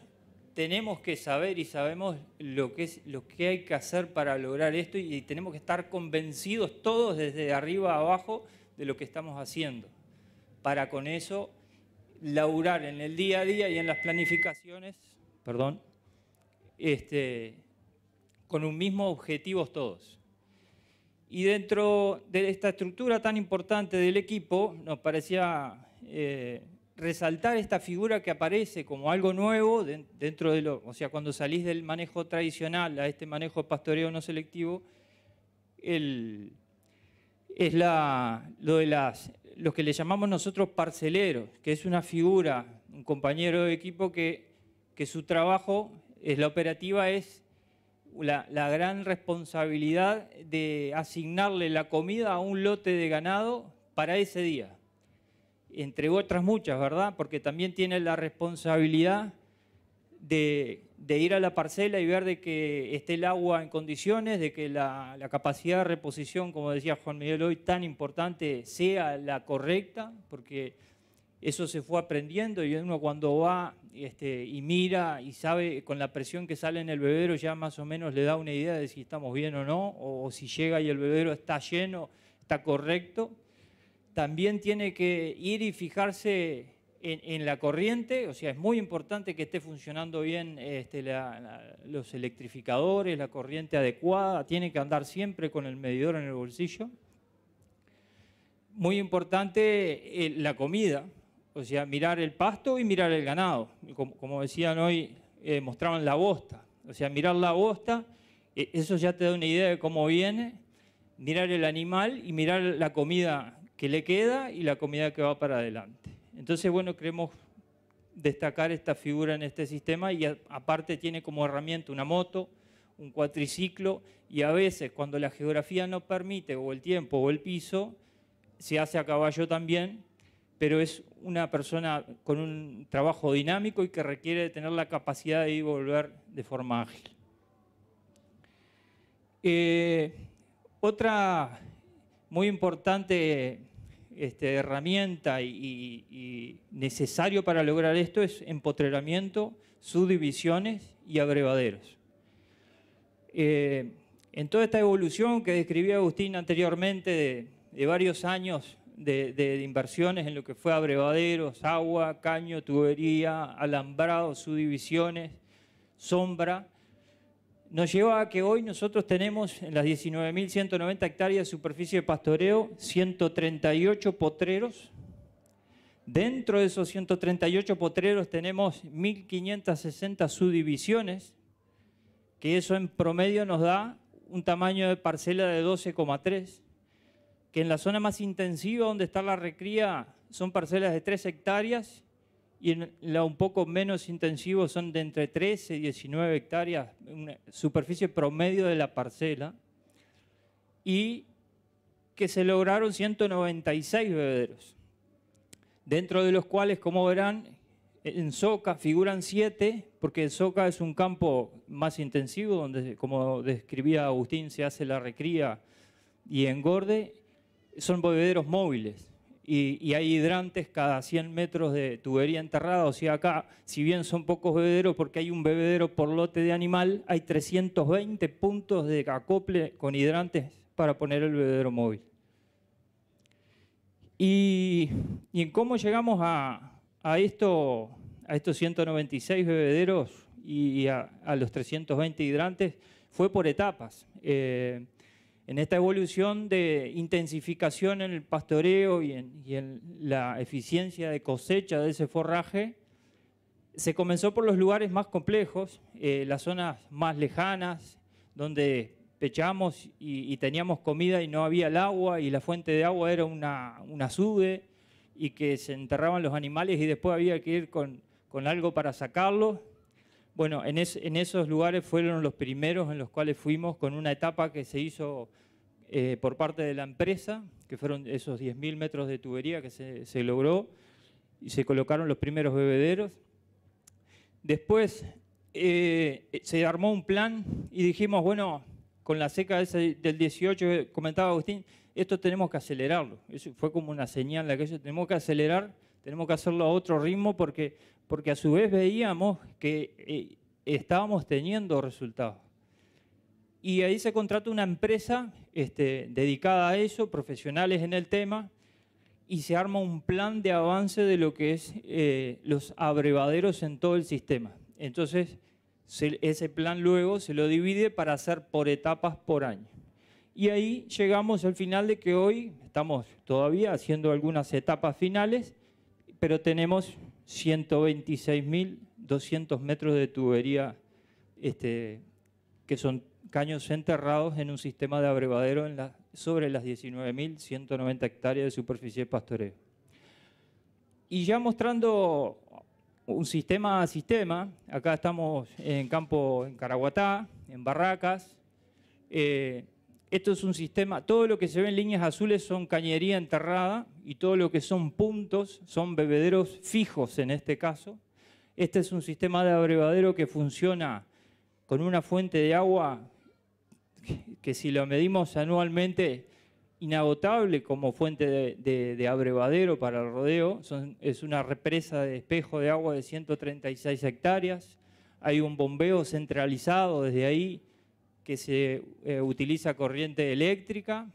tenemos que saber y sabemos lo que, es, lo que hay que hacer para lograr esto y tenemos que estar convencidos todos desde arriba a abajo de lo que estamos haciendo, para con eso laburar en el día a día y en las planificaciones, perdón, este, con un mismo objetivo todos. Y dentro de esta estructura tan importante del equipo, nos parecía eh, resaltar esta figura que aparece como algo nuevo dentro de lo, o sea, cuando salís del manejo tradicional a este manejo pastoreo no selectivo, es la, lo de las, los que le llamamos nosotros parceleros, que es una figura, un compañero de equipo que, que su trabajo, es la operativa, es la gran responsabilidad de asignarle la comida a un lote de ganado para ese día entre otras muchas, ¿verdad? Porque también tiene la responsabilidad de, ir a la parcela y ver de que esté el agua en condiciones, de que la, capacidad de reposición, como decía Juan Miguel hoy, tan importante sea la correcta, porque eso se fue aprendiendo y uno cuando va este, y mira y sabe con la presión que sale en el bebedero, ya más o menos le da una idea de si estamos bien o no, o, si llega y el bebedero está lleno, está correcto también tiene que ir y fijarse en, la corriente, o sea, es muy importante que esté funcionando bien este, los electrificadores, la corriente adecuada, tiene que andar siempre con el medidor en el bolsillo. Muy importante eh, la comida, o sea, mirar el pasto y mirar el ganado. Como, decían hoy, eh, mostraban la bosta, o sea, mirar la bosta, eh, eso ya te da una idea de cómo viene, mirar el animal y mirar la comida que le queda y la comida que va para adelante. Entonces, bueno, queremos destacar esta figura en este sistema y aparte tiene como herramienta una moto, un cuatriciclo y a veces cuando la geografía no permite o el tiempo o el piso, se hace a caballo también, pero es una persona con un trabajo dinámico y que requiere de tener la capacidad de ir y volver de forma ágil. Eh, otra muy importante este, herramienta y, necesario para lograr esto es empotreramiento, subdivisiones y abrevaderos. Eh, en toda esta evolución que describí Agustín anteriormente de, varios años de, de, inversiones en lo que fue abrevaderos, agua, caño, tubería, alambrado, subdivisiones, sombra, nos lleva a que hoy nosotros tenemos en las 19.190 hectáreas de superficie de pastoreo 138 potreros. Dentro de esos 138 potreros tenemos 1.560 subdivisiones, que eso en promedio nos da un tamaño de parcela de 12,3, que en la zona más intensiva donde está la recría son parcelas de 3 hectáreas y en la un poco menos intensivo son de entre 13 y 19 hectáreas, una superficie promedio de la parcela, y que se lograron 196 bebederos, dentro de los cuales, como verán, en Soca figuran 7, porque Soca es un campo más intensivo, donde, como describía Agustín, se hace la recría y engorde, son bebederos móviles y, hay hidrantes cada 100 metros de tubería enterrada. O sea, acá, si bien son pocos bebederos, porque hay un bebedero por lote de animal, hay 320 puntos de acople con hidrantes para poner el bebedero móvil. Y, en cómo llegamos a, esto, a estos 196 bebederos y a, los 320 hidrantes fue por etapas. Eh, en esta evolución de intensificación en el pastoreo y en, la eficiencia de cosecha de ese forraje, se comenzó por los lugares más complejos, eh, las zonas más lejanas, donde pechamos y, teníamos comida y no había el agua y la fuente de agua era una, una y que se enterraban los animales y después había que ir con, con algo para sacarlos bueno, en, esos lugares fueron los primeros en los cuales fuimos con una etapa que se hizo eh, por parte de la empresa, que fueron esos 10.000 metros de tubería que se, logró y se colocaron los primeros bebederos. Después eh, se armó un plan y dijimos, bueno, con la seca del 18, comentaba Agustín, esto tenemos que acelerarlo. Eso fue como una señal, la que tenemos que acelerar, tenemos que hacerlo a otro ritmo porque porque a su vez veíamos que eh, estábamos teniendo resultados. Y ahí se contrata una empresa este, dedicada a eso, profesionales en el tema, y se arma un plan de avance de lo que es eh, los abrevaderos en todo el sistema. Entonces, ese plan luego se lo divide para hacer por etapas por año. Y ahí llegamos al final de que hoy estamos todavía haciendo algunas etapas finales, pero tenemos 126.200 metros de tubería este, que son caños enterrados en un sistema de abrevadero en sobre las 19.190 hectáreas de superficie de pastoreo. Y ya mostrando un sistema a sistema, acá estamos en campo en Caraguatá, en Barracas, eh, esto es un sistema, todo lo que se ve en líneas azules son cañería enterrada y todo lo que son puntos son bebederos fijos en este caso. Este es un sistema de abrevadero que funciona con una fuente de agua que, si lo medimos anualmente inagotable como fuente de, abrevadero para el rodeo. es una represa de espejo de agua de 136 hectáreas. Hay un bombeo centralizado desde ahí que se eh, utiliza corriente eléctrica,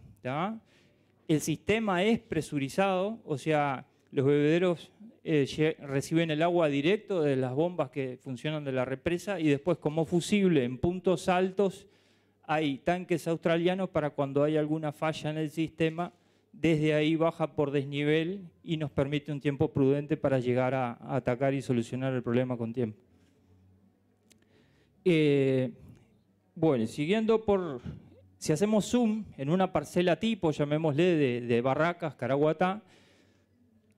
el sistema es presurizado, o sea, los bebederos eh, reciben el agua directo de las bombas que funcionan de la represa y después como fusible en puntos altos hay tanques australianos para cuando hay alguna falla en el sistema, desde ahí baja por desnivel y nos permite un tiempo prudente para llegar a, atacar y solucionar el problema con tiempo. Eh, bueno, siguiendo por, si hacemos zoom en una parcela tipo, llamémosle de, Barracas, Caraguatá,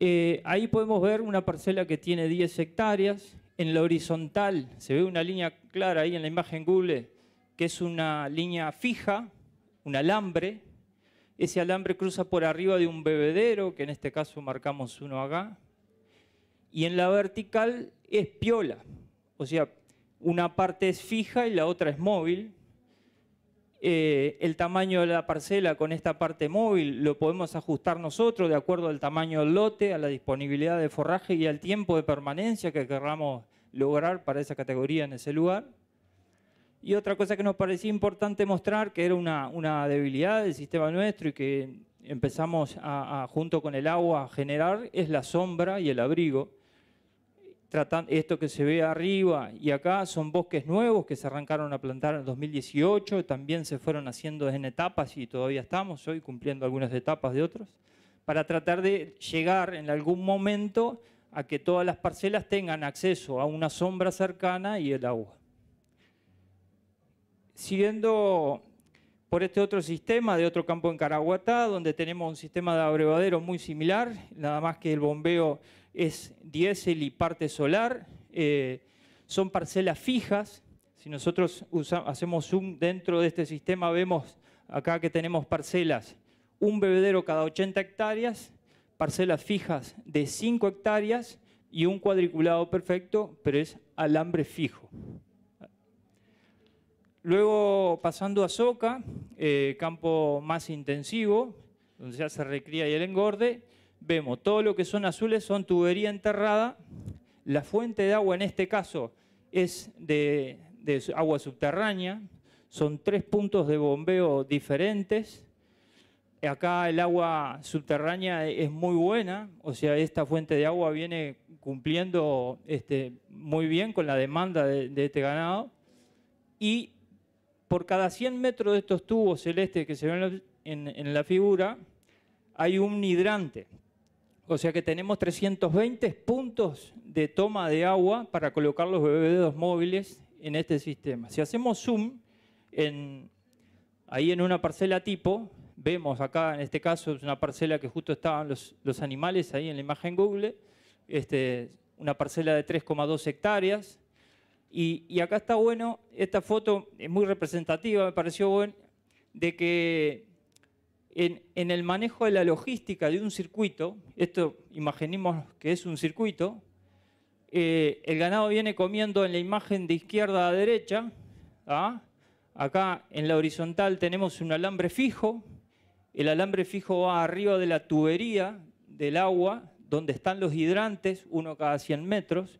eh, ahí podemos ver una parcela que tiene 10 hectáreas. En la horizontal se ve una línea clara ahí en la imagen Google, que es una línea fija, un alambre. Ese alambre cruza por arriba de un bebedero, que en este caso marcamos uno acá. Y en la vertical es piola, o sea, una parte es fija y la otra es móvil. Eh, el tamaño de la parcela con esta parte móvil lo podemos ajustar nosotros de acuerdo al tamaño del lote, a la disponibilidad de forraje y al tiempo de permanencia que querramos lograr para esa categoría en ese lugar. Y otra cosa que nos parecía importante mostrar, que era una, debilidad del sistema nuestro y que empezamos a, junto con el agua a generar, es la sombra y el abrigo esto que se ve arriba y acá son bosques nuevos que se arrancaron a plantar en 2018, también se fueron haciendo en etapas y todavía estamos hoy cumpliendo algunas etapas de otros, para tratar de llegar en algún momento a que todas las parcelas tengan acceso a una sombra cercana y el agua. Siguiendo por este otro sistema de otro campo en Caraguatá, donde tenemos un sistema de abrevadero muy similar, nada más que el bombeo es diésel y parte solar. Eh, son parcelas fijas. Si nosotros hacemos zoom dentro de este sistema, vemos acá que tenemos parcelas, un bebedero cada 80 hectáreas, parcelas fijas de 5 hectáreas y un cuadriculado perfecto, pero es alambre fijo. Luego pasando a Soca, eh, campo más intensivo, donde ya se recría y el engorde, vemos todo lo que son azules son tubería enterrada. La fuente de agua en este caso es de, agua subterránea. Son tres puntos de bombeo diferentes. Acá el agua subterránea es muy buena, o sea, esta fuente de agua viene cumpliendo este, muy bien con la demanda de, este ganado. Y por cada 100 metros de estos tubos celestes que se ven en, en la figura, hay un hidrante. O sea que tenemos 320 puntos de toma de agua para colocar los bebedos móviles en este sistema. Si hacemos zoom ahí en una parcela tipo, vemos acá en este caso una parcela que justo estaban los, animales ahí en la imagen Google, este, una parcela de 3,2 hectáreas. Y, y, acá está bueno, esta foto es muy representativa, me pareció bueno, de que en, el manejo de la logística de un circuito, esto imaginemos que es un circuito, eh, el ganado viene comiendo en la imagen de izquierda a derecha, ¿ah? acá en la horizontal tenemos un alambre fijo, el alambre fijo va arriba de la tubería del agua, donde están los hidrantes, uno cada 100 metros.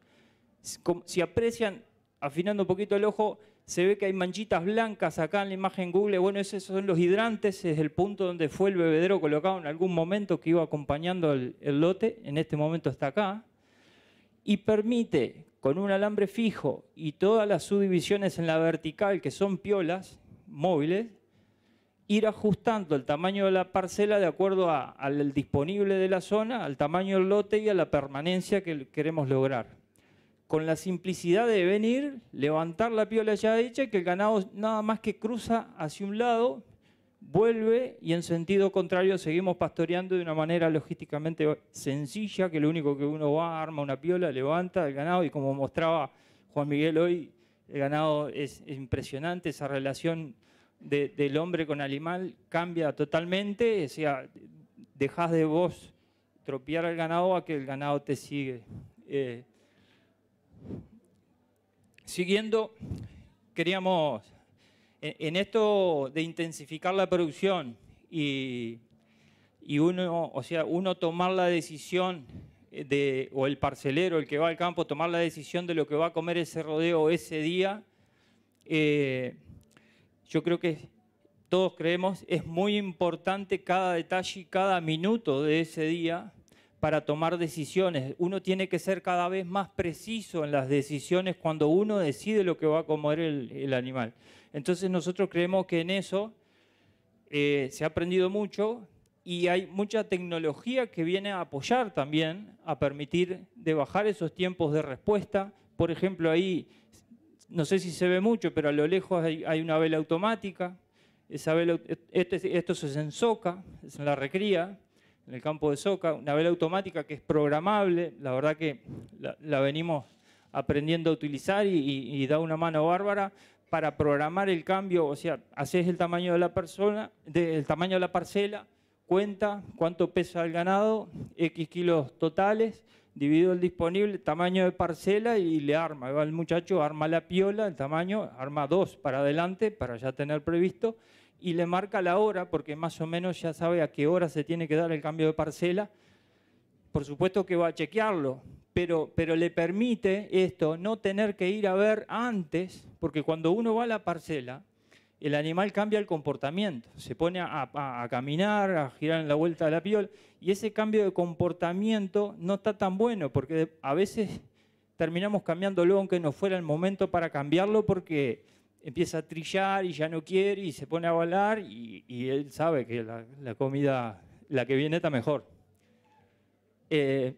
Si aprecian, afinando un poquito el ojo, se ve que hay manchitas blancas acá en la imagen Google. Bueno, esos son los hidrantes, es el punto donde fue el bebedero colocado en algún momento que iba acompañando el, lote, en este momento está acá. Y permite, con un alambre fijo y todas las subdivisiones en la vertical, que son piolas móviles, ir ajustando el tamaño de la parcela de acuerdo al disponible de la zona, al tamaño del lote y a la permanencia que queremos lograr con la simplicidad de venir, levantar la piola ya hecha, que el ganado nada más que cruza hacia un lado, vuelve y en sentido contrario seguimos pastoreando de una manera logísticamente sencilla, que lo único que uno va, arma una piola, levanta el ganado y como mostraba Juan Miguel hoy, el ganado es impresionante, esa relación del hombre con animal cambia totalmente, o sea, dejas de vos tropear al ganado a que el ganado te sigue. Eh, Siguiendo, queríamos, en esto de intensificar la producción y, uno, o sea, uno tomar la decisión eh, de, o el parcelero, el que va al campo, tomar la decisión de lo que va a comer ese rodeo ese día, eh, yo creo que todos creemos es muy importante cada detalle cada minuto de ese día para tomar decisiones. Uno tiene que ser cada vez más preciso en las decisiones cuando uno decide lo que va a comer el, animal. Entonces nosotros creemos que en eso eh, se ha aprendido mucho y hay mucha tecnología que viene a apoyar también, a permitir de bajar esos tiempos de respuesta. Por ejemplo, ahí, no sé si se ve mucho, pero a lo lejos hay, una vela automática. Esa vela, este, esto se ensoca, en la recría en el campo de soca, una vela automática que es programable, la verdad que la, venimos aprendiendo a utilizar y, da una mano bárbara para programar el cambio, o sea, haces el tamaño de la persona, el tamaño de la parcela, cuenta cuánto pesa el ganado, X kilos totales, divido el disponible, tamaño de parcela y le arma. Va el muchacho, arma la piola, el tamaño, arma dos para adelante para ya tener previsto y le marca la hora, porque más o menos ya sabe a qué hora se tiene que dar el cambio de parcela. Por supuesto que va a chequearlo, pero, pero le permite esto no tener que ir a ver antes, porque cuando uno va a la parcela, el animal cambia el comportamiento, se pone a, caminar, a girar en la vuelta de la piel, y ese cambio de comportamiento no está tan bueno, porque a veces terminamos cambiándolo aunque no fuera el momento para cambiarlo, porque empieza a trillar y ya no quiere y se pone a volar y, él sabe que la, comida, la que viene está mejor. Eh,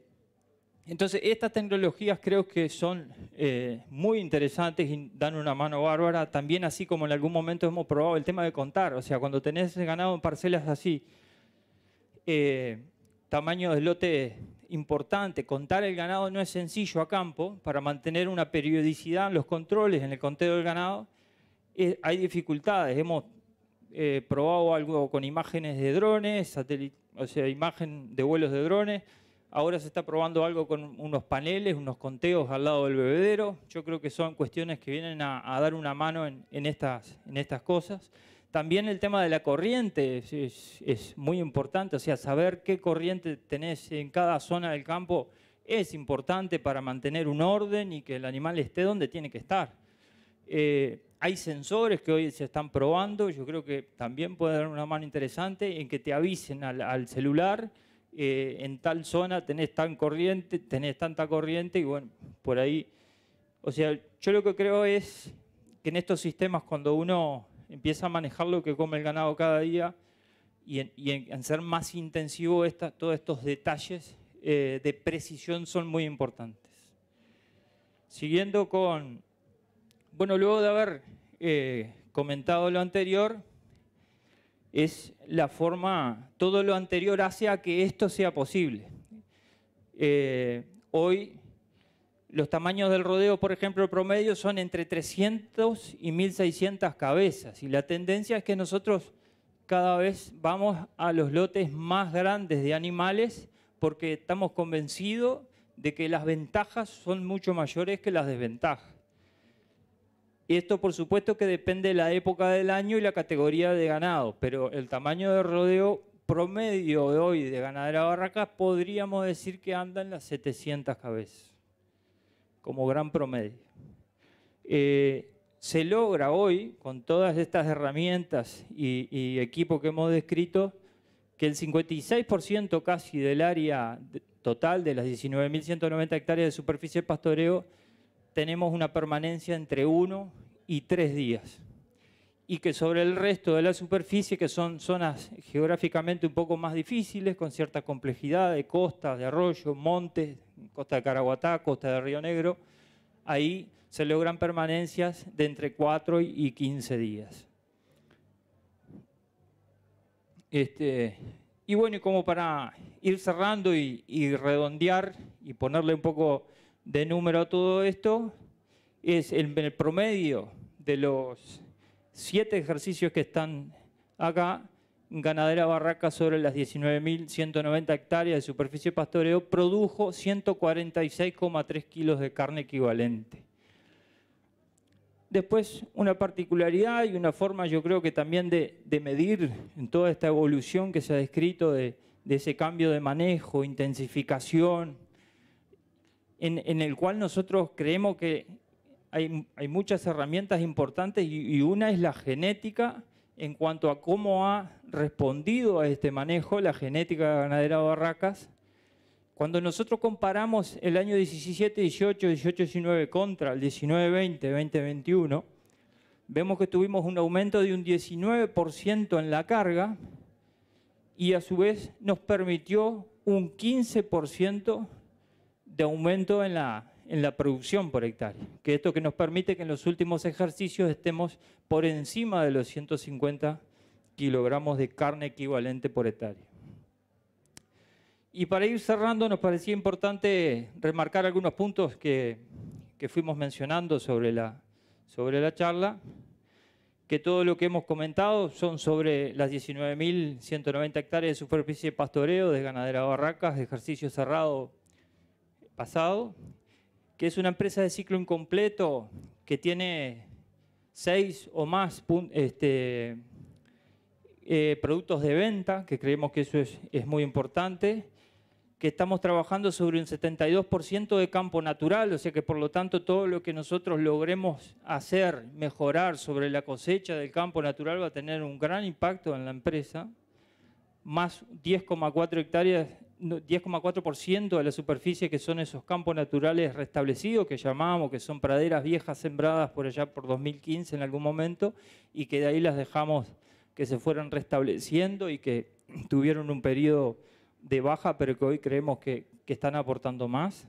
entonces, estas tecnologías creo que son eh, muy interesantes y dan una mano bárbara. También así como en algún momento hemos probado el tema de contar, o sea, cuando tenés ganado en parcelas así, eh, tamaño de lote importante, contar el ganado no es sencillo a campo para mantener una periodicidad en los controles, en el conteo del ganado eh, hay dificultades. Hemos eh, probado algo con imágenes de drones, o sea, imagen de vuelos de drones. Ahora se está probando algo con unos paneles, unos conteos al lado del bebedero. Yo creo que son cuestiones que vienen a, dar una mano en, estas, cosas. También el tema de la corriente es, muy importante, o sea, saber qué corriente tenés en cada zona del campo es importante para mantener un orden y que el animal esté donde tiene que estar. Eh, hay sensores que hoy se están probando, yo creo que también puede dar una mano interesante en que te avisen al, celular, eh, en tal zona tenés tan corriente, tenés tanta corriente y bueno, por ahí. O sea, yo lo que creo es que en estos sistemas cuando uno empieza a manejar lo que come el ganado cada día y en, ser más intensivo, todos estos detalles eh, de precisión son muy importantes. Siguiendo con bueno, luego de haber eh, comentado lo anterior, es la forma, todo lo anterior hace a que esto sea posible. Eh, hoy los tamaños del rodeo, por ejemplo, promedio son entre 300 y 1600 cabezas y la tendencia es que nosotros cada vez vamos a los lotes más grandes de animales porque estamos convencidos de que las ventajas son mucho mayores que las desventajas. Y esto por supuesto que depende de la época del año y la categoría de ganado, pero el tamaño de rodeo promedio de hoy de ganadera barracas podríamos decir que anda en las 700 cabezas, como gran promedio. Eh, se logra hoy, con todas estas herramientas y, y equipo que hemos descrito, que el 56% casi del área total de las 19.190 hectáreas de superficie de pastoreo tenemos una permanencia entre 1 y 3 días. Y que sobre el resto de la superficie, que son zonas geográficamente un poco más difíciles, con cierta complejidad de costas, de arroyos, montes, costa de Caraguatá, costa de Río Negro, ahí se logran permanencias de entre 4 y 15 días. Este, y bueno, y como para ir cerrando y redondear y ponerle un poco de número a todo esto es el, promedio de los siete ejercicios que están acá, ganadera barraca sobre las 19.190 hectáreas de superficie pastoreo, produjo 146,3 kilos de carne equivalente. Después, una particularidad y una forma yo creo que también de, medir en toda esta evolución que se ha descrito de, de ese cambio de manejo, intensificación, en, el cual nosotros creemos que hay, muchas herramientas importantes y, y una es la genética en cuanto a cómo ha respondido a este manejo la genética ganadera de Barracas. Cuando nosotros comparamos el año 17, 18, 18, 19 contra el 19, 20, 20, 21, vemos que tuvimos un aumento de un 19% en la carga y a su vez nos permitió un 15% aumento en la, en la producción por hectárea, que esto que nos permite que en los últimos ejercicios estemos por encima de los 150 kilogramos de carne equivalente por hectárea. Y para ir cerrando, nos parecía importante remarcar algunos puntos que, que fuimos mencionando sobre la, sobre la charla, que todo lo que hemos comentado son sobre las 19.190 hectáreas de superficie de pastoreo, de ganadera barracas, de ejercicio cerrado pasado, que es una empresa de ciclo incompleto que tiene seis o más este, eh, productos de venta, que creemos que eso es, es muy importante, que estamos trabajando sobre un 72% de campo natural, o sea que por lo tanto todo lo que nosotros logremos hacer, mejorar sobre la cosecha del campo natural va a tener un gran impacto en la empresa, más 10,4 hectáreas 10,4% de la superficie que son esos campos naturales restablecidos que llamábamos que son praderas viejas sembradas por allá por 2015 en algún momento y que de ahí las dejamos que se fueran restableciendo y que [CLEARS THROAT] tuvieron un periodo de baja, pero que hoy creemos que, están aportando más.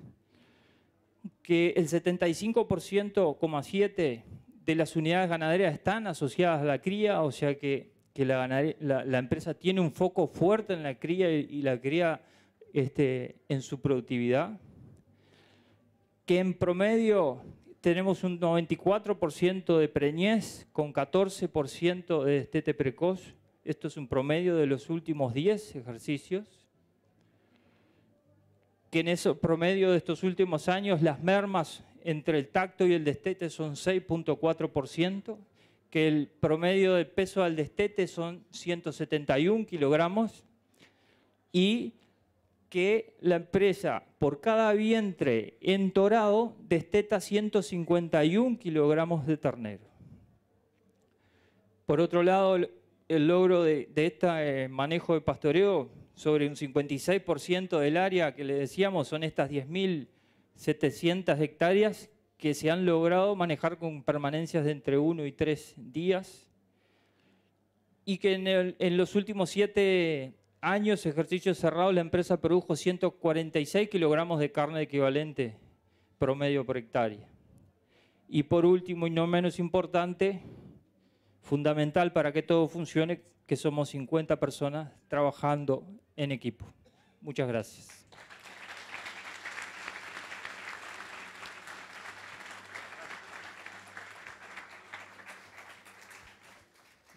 Que el 75,7% de las unidades ganaderas están asociadas a la cría, o sea que la, empresa tiene un foco fuerte en la cría y la cría este, en su productividad, que en promedio tenemos un 94% de preñez con 14% de destete precoz. Esto es un promedio de los últimos 10 ejercicios. Que en ese promedio de estos últimos años las mermas entre el tacto y el destete son 6.4%, que el promedio del peso al destete son 171 kilogramos y que la empresa por cada vientre entorado desteta 151 kilogramos de ternero. Por otro lado, el logro de, este eh, manejo de pastoreo sobre un 56% del área que le decíamos son estas 10.700 hectáreas que se han logrado manejar con permanencias de entre 1 y 3 días y que en, en los últimos 7 años ejercicio cerrado, la empresa produjo 146 kilogramos de carne equivalente promedio por hectárea. Y por último, y no menos importante, fundamental para que todo funcione, que somos 50 personas trabajando en equipo. Muchas gracias.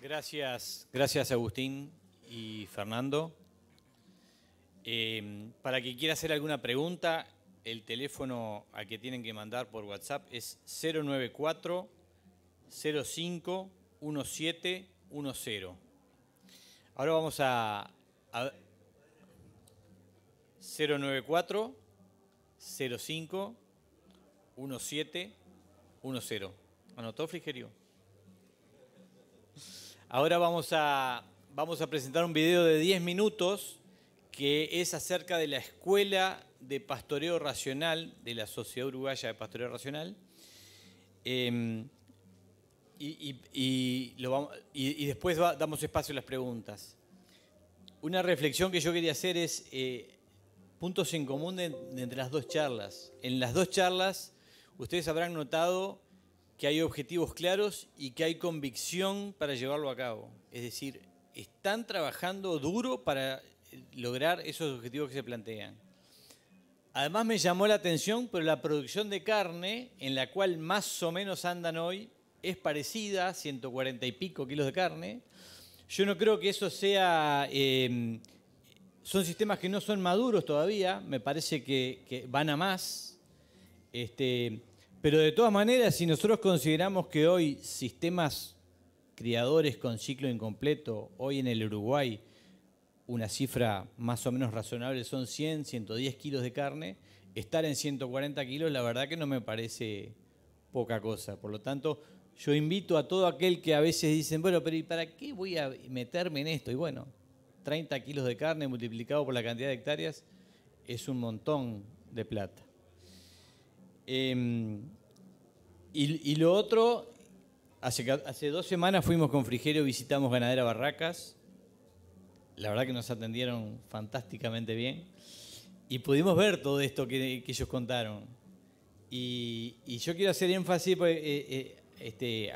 Gracias, gracias Agustín y Fernando. Em, para quien quiera hacer alguna pregunta, el teléfono al que tienen que mandar por WhatsApp es 094 05 1710. Ahora vamos a, 094 05 1710. ¿Anotó Frigerio? Ahora vamos a vamos a presentar un video de 10 minutos que es acerca de la Escuela de Pastoreo Racional, de la Sociedad Uruguaya de Pastoreo Racional. Em, y, vamos, después damos espacio a las preguntas. Una reflexión que yo quería hacer es eh, puntos en común entre las dos charlas. En las dos charlas ustedes habrán notado que hay objetivos claros y que hay convicción para llevarlo a cabo. Es decir, están trabajando duro para eh, lograr esos objetivos que se plantean. Además me llamó la atención, pero la producción de carne, en la cual más o menos andan hoy, es parecida, 140 y pico kilos de carne. Yo no creo que eso sea... Em, son sistemas que no son maduros todavía, me parece que, van a más. Este, pero de todas maneras, si nosotros consideramos que hoy sistemas criadores con ciclo incompleto, hoy en el Uruguay una cifra más o menos razonable son 100, 110 kilos de carne, estar en 140 kilos la verdad que no me parece poca cosa. Por lo tanto, yo invito a todo aquel que a veces dicen, bueno, pero ¿y para qué voy a meterme en esto? Y bueno, 30 kilos de carne multiplicado por la cantidad de hectáreas es un montón de plata. Em, y, lo otro Hace, dos semanas fuimos con Frigerio, visitamos Ganadera Barracas. La verdad que nos atendieron fantásticamente bien. Y pudimos ver todo esto que, ellos contaron. Y, yo quiero hacer énfasis, pues, eh, eh, este,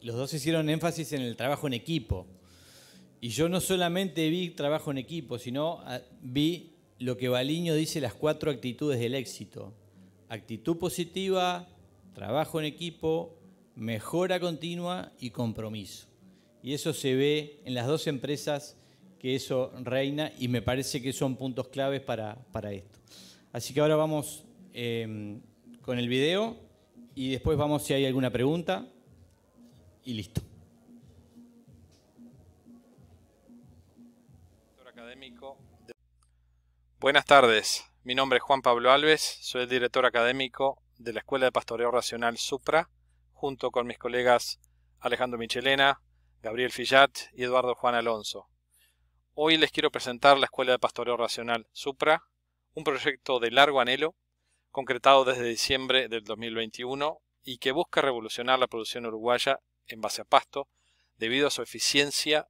los dos hicieron énfasis en el trabajo en equipo. Y yo no solamente vi trabajo en equipo, sino ah, vi lo que Baliño dice las cuatro actitudes del éxito. Actitud positiva, trabajo en equipo, mejora continua y compromiso. Y eso se ve en las dos empresas que eso reina y me parece que son puntos claves para, esto. Así que ahora vamos em, con el video y después vamos si hay alguna pregunta y listo. Buenas tardes, mi nombre es Juan Pablo Alves, soy el director académico de la Escuela de Pastoreo Racional Supra junto con mis colegas Alejandro Michelena, Gabriel Fillat y Eduardo Juan Alonso. Hoy les quiero presentar la Escuela de Pastoreo Racional Supra, un proyecto de largo anhelo, concretado desde diciembre del 2021 y que busca revolucionar la producción uruguaya en base a pasto debido a su eficiencia,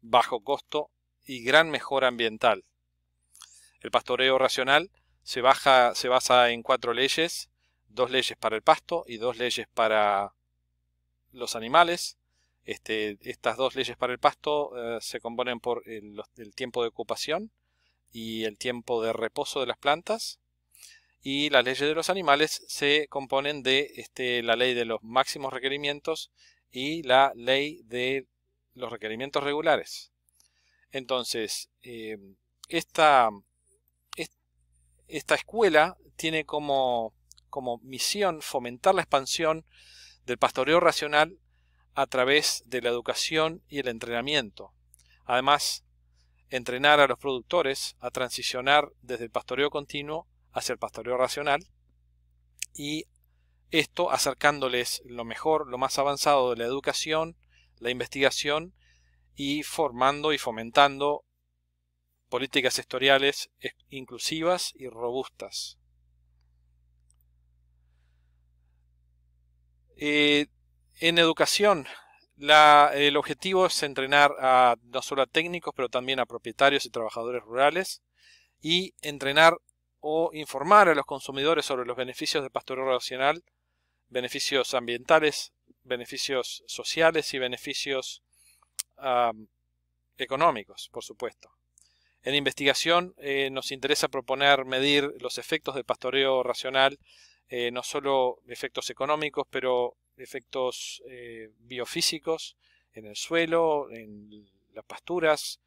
bajo costo y gran mejora ambiental. El pastoreo racional se, se basa en cuatro leyes dos leyes para el pasto y dos leyes para los animales. Este, estas dos leyes para el pasto eh, se componen por el, tiempo de ocupación y el tiempo de reposo de las plantas. Y las leyes de los animales se componen de este, la ley de los máximos requerimientos y la ley de los requerimientos regulares. Entonces, eh, esta, esta escuela tiene como como misión fomentar la expansión del pastoreo racional a través de la educación y el entrenamiento. Además, entrenar a los productores a transicionar desde el pastoreo continuo hacia el pastoreo racional y esto acercándoles lo mejor, lo más avanzado de la educación, la investigación y formando y fomentando políticas sectoriales e inclusivas y robustas. Eh, en educación, el objetivo es entrenar no solo a técnicos, pero también a propietarios y trabajadores rurales y entrenar o informar a los consumidores sobre los beneficios del pastoreo racional, beneficios ambientales, beneficios sociales y beneficios económicos, por supuesto. En investigación eh, nos interesa proponer medir los efectos del pastoreo racional eh, no solo efectos económicos, pero efectos eh, biofísicos en el suelo, en las pasturas,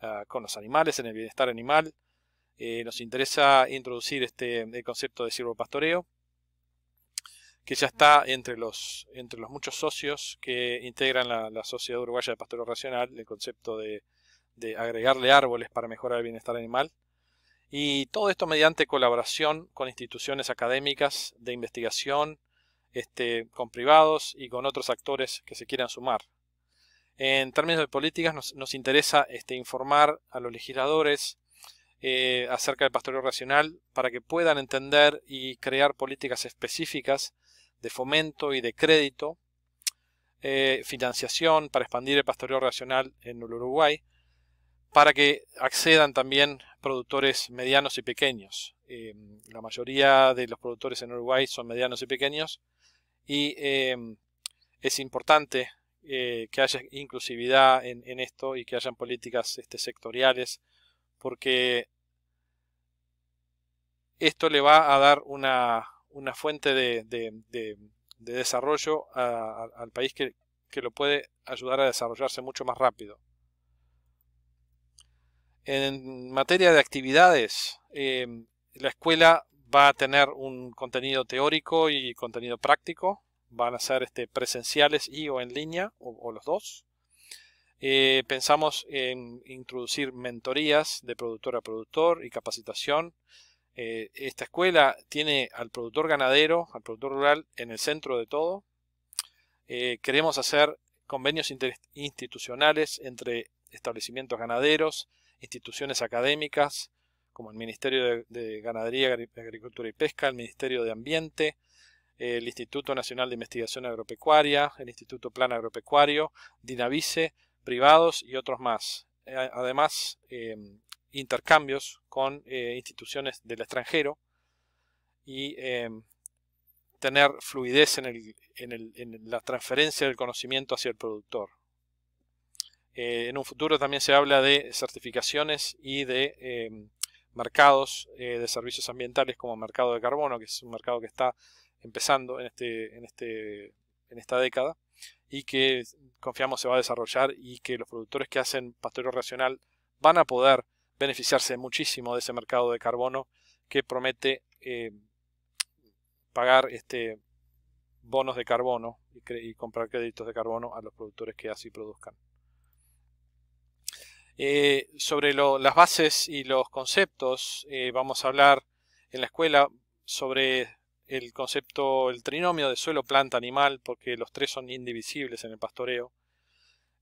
ah, con los animales, en el bienestar animal. Eh, nos interesa introducir este el concepto de silvopastoreo, que ya está entre los, entre los muchos socios que integran la, Sociedad Uruguaya de Pastoreo Racional, el concepto de agregarle árboles para mejorar el bienestar animal. Y todo esto mediante colaboración con instituciones académicas de investigación, este, con privados y con otros actores que se quieran sumar. En términos de políticas nos, interesa este, informar a los legisladores eh, acerca del pastoreo racional para que puedan entender y crear políticas específicas de fomento y de crédito, eh, financiación para expandir el pastoreo racional en el Uruguay, para que accedan también productores medianos y pequeños. Eh, la mayoría de los productores en Uruguay son medianos y pequeños y eh, es importante eh, que haya inclusividad en, esto y que hayan políticas este, sectoriales porque esto le va a dar una, una fuente de, de, desarrollo al país que lo puede ayudar a desarrollarse mucho más rápido. En materia de actividades, eh, la escuela va a tener un contenido teórico y contenido práctico. Van a ser este, presenciales y o en línea, o, los dos. Eh, pensamos en introducir mentorías de productor a productor y capacitación. Eh, esta escuela tiene al productor ganadero, al productor rural, en el centro de todo. queremos hacer convenios institucionales entre establecimientos ganaderos, instituciones académicas como el Ministerio de, Ganadería, Agricultura y Pesca, el Ministerio de Ambiente, el Instituto Nacional de Investigación Agropecuaria, el Instituto Plan Agropecuario, Dinavice, privados y otros más. Eh, además, em, intercambios con eh, instituciones del extranjero y em, tener fluidez en, en la transferencia del conocimiento hacia el productor. Eh, en un futuro también se habla de certificaciones y de em, mercados eh, de servicios ambientales como mercado de carbono, que es un mercado que está empezando en, este, en, este, en esta década y que confiamos se va a desarrollar y que los productores que hacen pastoreo racional van a poder beneficiarse muchísimo de ese mercado de carbono que promete eh, pagar este, bonos de carbono y comprar créditos de carbono a los productores que así produzcan. Eh, sobre las bases y los conceptos, eh, vamos a hablar en la escuela sobre el concepto, el trinomio de suelo, planta, animal, porque los tres son indivisibles en el pastoreo.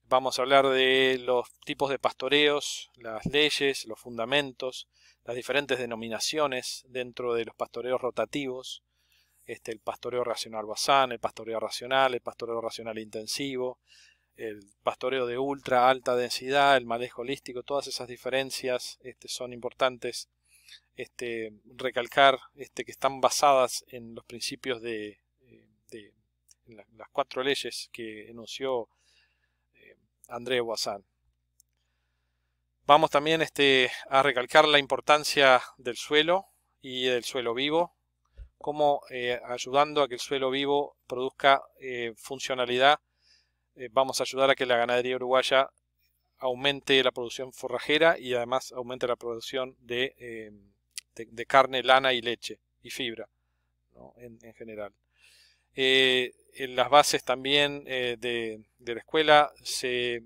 Vamos a hablar de los tipos de pastoreos, las leyes, los fundamentos, las diferentes denominaciones dentro de los pastoreos rotativos, este, el pastoreo racional basán, el pastoreo racional, el pastoreo racional intensivo, el pastoreo de ultra alta densidad, el manejo holístico, todas esas diferencias este, son importantes este, recalcar este, que están basadas en los principios de, eh, las cuatro leyes que enunció eh, André Vamos también a recalcar la importancia del suelo y del suelo vivo, como eh, ayudando a que el suelo vivo produzca funcionalidad eh, vamos a ayudar a que la ganadería uruguaya aumente la producción forrajera y además aumente la producción de, eh, carne, lana y leche y fibra en, general. Eh, en las bases también de, la escuela se,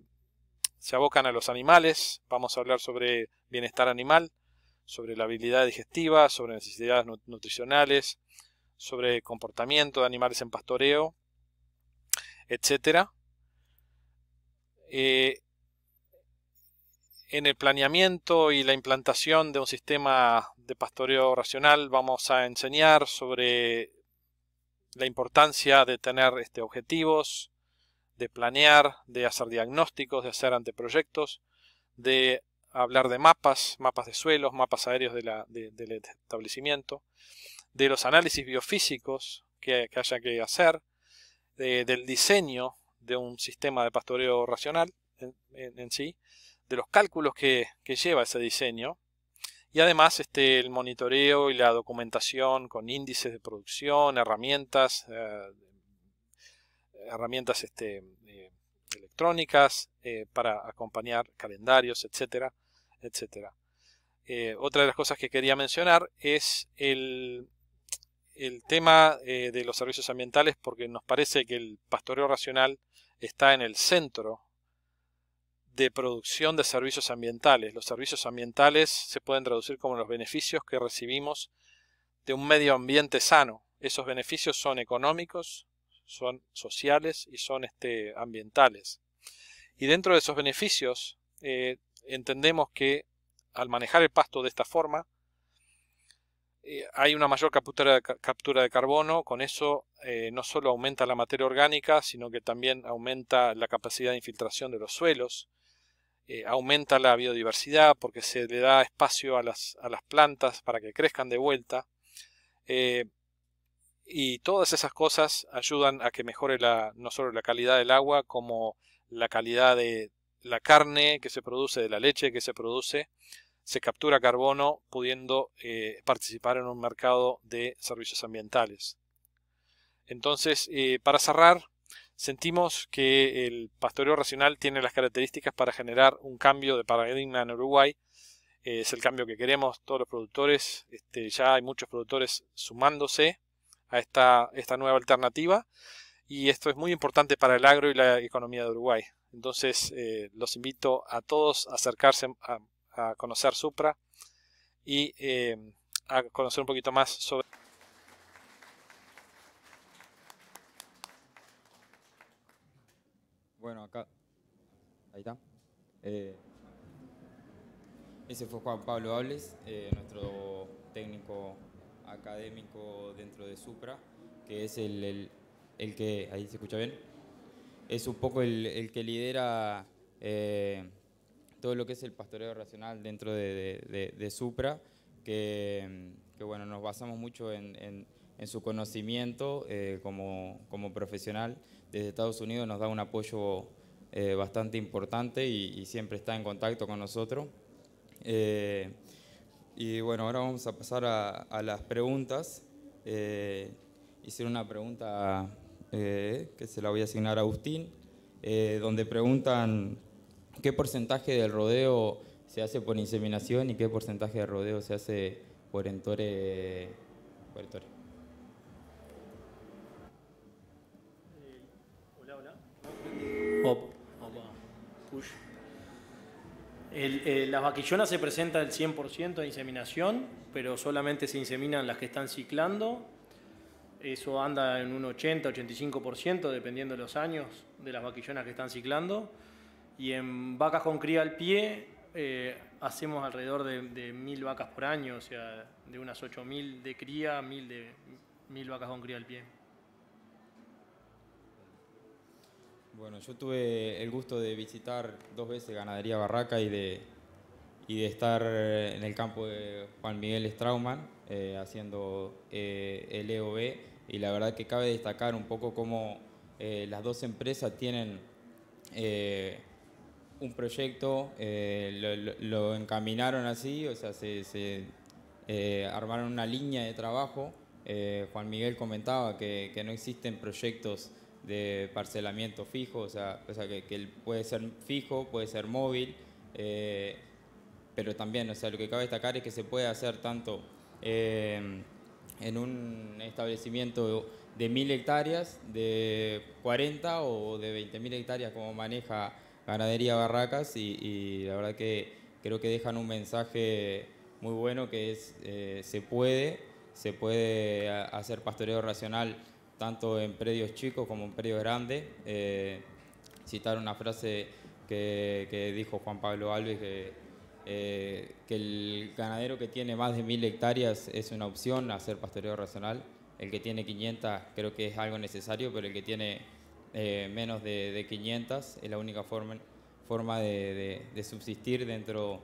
se, abocan a los animales, vamos a hablar sobre bienestar animal, sobre la habilidad digestiva, sobre necesidades nutricionales, sobre comportamiento de animales en pastoreo, etcétera. Eh, en el planeamiento y la implantación de un sistema de pastoreo racional vamos a enseñar sobre la importancia de tener este, objetivos, de planear, de hacer diagnósticos, de hacer anteproyectos, de hablar de mapas, mapas de suelos, mapas aéreos del establecimiento, de los análisis biofísicos que, haya que hacer, del diseño de un sistema de pastoreo racional en, sí, de los cálculos que, lleva ese diseño y además este, el monitoreo y la documentación con índices de producción, herramientas, eh, herramientas este, eh, electrónicas eh, para acompañar calendarios, etcétera, etcétera. otra de las cosas que quería mencionar es el, el tema eh, de los servicios ambientales porque nos parece que el pastoreo racional está en el centro de producción de servicios ambientales. Los servicios ambientales se pueden traducir como los beneficios que recibimos de un medio ambiente sano. Esos beneficios son económicos, son sociales y son este, ambientales. Y dentro de esos beneficios eh, entendemos que al manejar el pasto de esta forma, eh, hay una mayor captura, captura, de carbono, con eso eh, no solo aumenta la materia orgánica, sino que también aumenta la capacidad de infiltración de los suelos, eh, aumenta la biodiversidad porque se le da espacio a las, plantas para que crezcan de vuelta. y todas esas cosas ayudan a que mejore la, no solo la calidad del agua, como la calidad de la carne que se produce, de la leche que se produce, se captura carbono pudiendo eh, participar en un mercado de servicios ambientales. Entonces, eh, para cerrar, sentimos que el pastoreo racional tiene las características para generar un cambio de paradigma en Uruguay. Eh, es el cambio que queremos todos los productores. Este, ya hay muchos productores sumándose a esta, esta nueva alternativa y esto es muy importante para el agro y la economía de Uruguay. Entonces, los invito a todos a acercarse a a conocer Supra y em, a conocer un poquito más sobre... Bueno, acá... Ahí está. Eh, ese fue Juan Pablo Hables, eh, nuestro técnico académico dentro de Supra, que es el, el, que... Ahí se escucha bien. Es un poco el, el que lidera... Eh, todo lo que es el pastoreo racional dentro de, de, Supra, que, que, bueno, nos basamos mucho en, en, su conocimiento eh, como, como, profesional. Desde Estados Unidos nos da un apoyo eh, bastante importante y, siempre está en contacto con nosotros. Eh, y bueno, ahora vamos a pasar a, a las preguntas. hicieron una pregunta que se la voy a asignar a Agustín, donde preguntan qué porcentaje del rodeo se hace por inseminación y qué porcentaje del rodeo se hace por entore. Por eh, Hola, hola. Push. Eh, las vaquillonas se presenta el 100% de inseminación, pero solamente se inseminan las que están ciclando. Eso anda en un 80-85%, dependiendo de los años de las vaquillonas que están ciclando. Y en vacas con cría al pie eh, hacemos alrededor de, mil vacas por año, o sea, de unas 8.000 de cría, mil de mil vacas con cría al pie. Bueno, yo tuve el gusto de visitar dos veces Ganadería Barraca y de, y de estar eh, en el campo de Juan Miguel Strauman eh, haciendo el EOB. y la verdad que cabe destacar un poco cómo las dos empresas tienen un proyecto, eh, lo, encaminaron así, o sea, se, eh, armaron una línea de trabajo. Eh, Juan Miguel comentaba que, no existen proyectos de parcelamiento fijo, o sea, que, puede ser fijo, puede ser móvil, pero también, o sea, lo que cabe destacar es que se puede hacer tanto en un establecimiento de mil hectáreas, de 40 o de 20.000 hectáreas como maneja Ganadería Barracas y, la verdad que creo que dejan un mensaje muy bueno que es eh, se puede, se puede hacer pastoreo racional tanto en predios chicos como en predios grandes. Eh, citar una frase que, dijo Juan Pablo Alves eh, que, el ganadero que tiene más de mil hectáreas es una opción hacer pastoreo racional. El que tiene 500 creo que es algo necesario, pero el que tiene eh, menos de, 500, es la única forma, forma de, subsistir dentro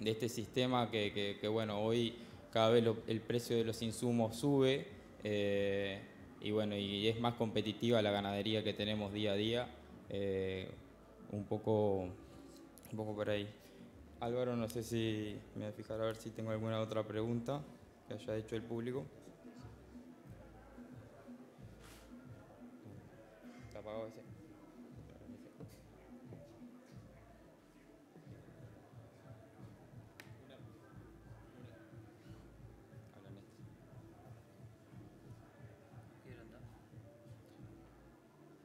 de este sistema que, bueno, hoy cada vez el precio de los insumos sube eh, y bueno, y es más competitiva la ganadería que tenemos día a día, eh, un, poco, un poco por ahí. Álvaro, no sé si me voy a fijar a ver si tengo alguna otra pregunta que haya hecho el público.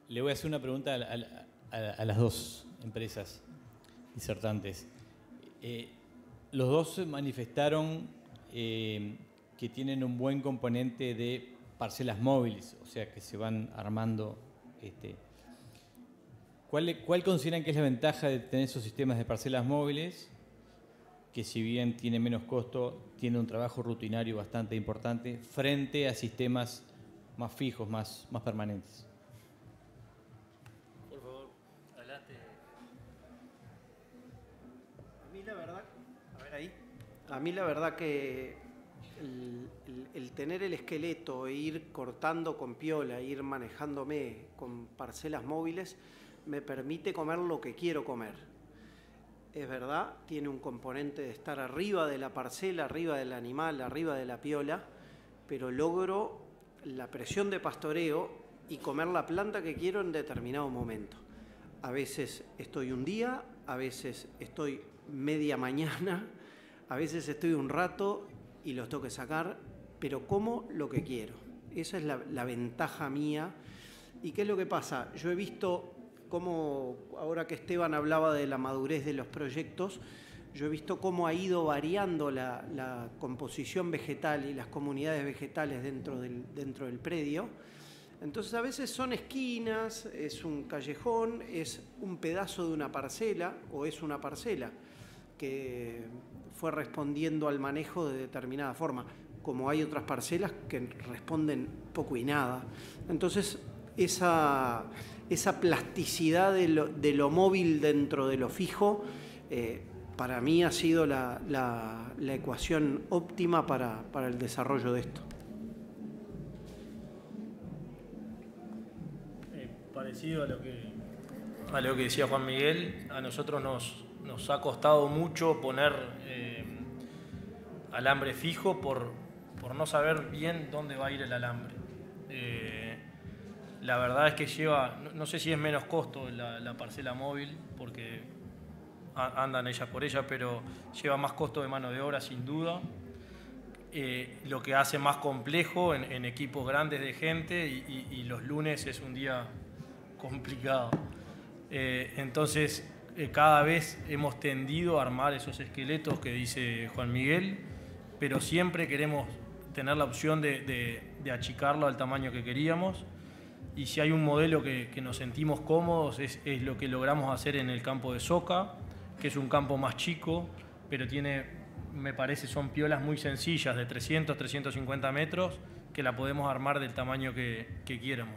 Le voy a hacer una pregunta a, las dos empresas insertantes eh, los dos manifestaron eh, que tienen un buen componente de parcelas móviles, o sea, que se van armando este, ¿cuál, consideran que es la ventaja de tener esos sistemas de parcelas móviles? que si bien tiene menos costo, tiene un trabajo rutinario bastante importante frente a sistemas más fijos, más, más permanentes. Por favor, adelante. A mí la verdad, a ver ahí. A mí la verdad que el, tener el esqueleto e ir cortando con piola, ir manejándome con parcelas móviles, me permite comer lo que quiero comer. Es verdad, tiene un componente de estar arriba de la parcela, arriba del animal, arriba de la piola, pero logro la presión de pastoreo y comer la planta que quiero en determinado momento. A veces estoy un día, a veces estoy media mañana, a veces estoy un rato y los tengo que sacar, pero como lo que quiero. Esa es la, ventaja mía. ¿Y qué es lo que pasa? Yo he visto cómo, ahora que Esteban hablaba de la madurez de los proyectos, yo he visto cómo ha ido variando la, composición vegetal y las comunidades vegetales dentro dentro del predio. Entonces a veces son esquinas, es un callejón, es un pedazo de una parcela o es una parcela que fue respondiendo al manejo de determinada forma, como hay otras parcelas que responden poco y nada. Entonces, esa, esa plasticidad de lo, móvil dentro de lo fijo, eh, para mí ha sido la, ecuación óptima para, el desarrollo de esto. Eh, parecido a lo que decía Juan Miguel, a nosotros nos nos ha costado mucho poner eh, alambre fijo por, no saber bien dónde va a ir el alambre. Eh, la verdad es que lleva, no, sé si es menos costo la, parcela móvil, porque andan ellas por ella, pero lleva más costo de mano de obra sin duda. Eh, lo que hace más complejo en, equipos grandes de gente y, los lunes es un día complicado. entonces, eh, cada vez hemos tendido a armar esos esqueletos que dice Juan Miguel, pero siempre queremos tener la opción de, achicarlo al tamaño que queríamos. Y si hay un modelo que, nos sentimos cómodos, es, lo que logramos hacer en el campo de Soca, que es un campo más chico, pero tiene, me parece, son piolas muy sencillas, de 300, 350 metros, que la podemos armar del tamaño que, que quieramos.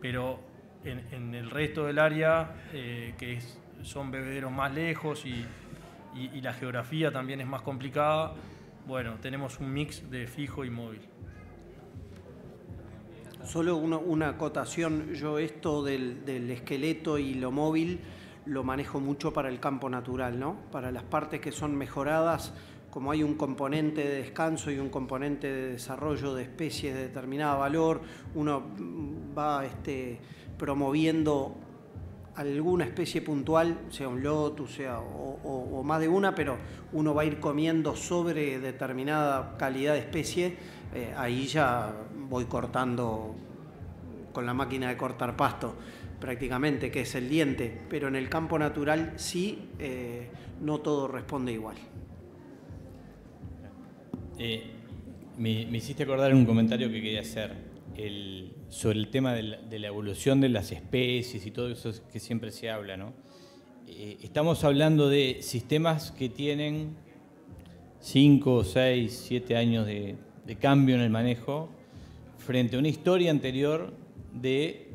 Pero en, el resto del área, eh, que es son bebederos más lejos y, la geografía también es más complicada, bueno, tenemos un mix de fijo y móvil. Solo una, una acotación, yo esto del, esqueleto y lo móvil lo manejo mucho para el campo natural, ¿no? Para las partes que son mejoradas, como hay un componente de descanso y un componente de desarrollo de especies de determinado valor, uno va este, promoviendo alguna especie puntual, sea un lotus, sea o, más de una, pero uno va a ir comiendo sobre determinada calidad de especie, eh, ahí ya voy cortando con la máquina de cortar pasto prácticamente, que es el diente, pero en el campo natural sí, eh, no todo responde igual. Eh, me, me, hiciste acordar un comentario que quería hacer. El, sobre el tema de la, evolución de las especies y todo eso que siempre se habla, ¿no? Eh, estamos hablando de sistemas que tienen 5, 6, 7 años de, cambio en el manejo frente a una historia anterior de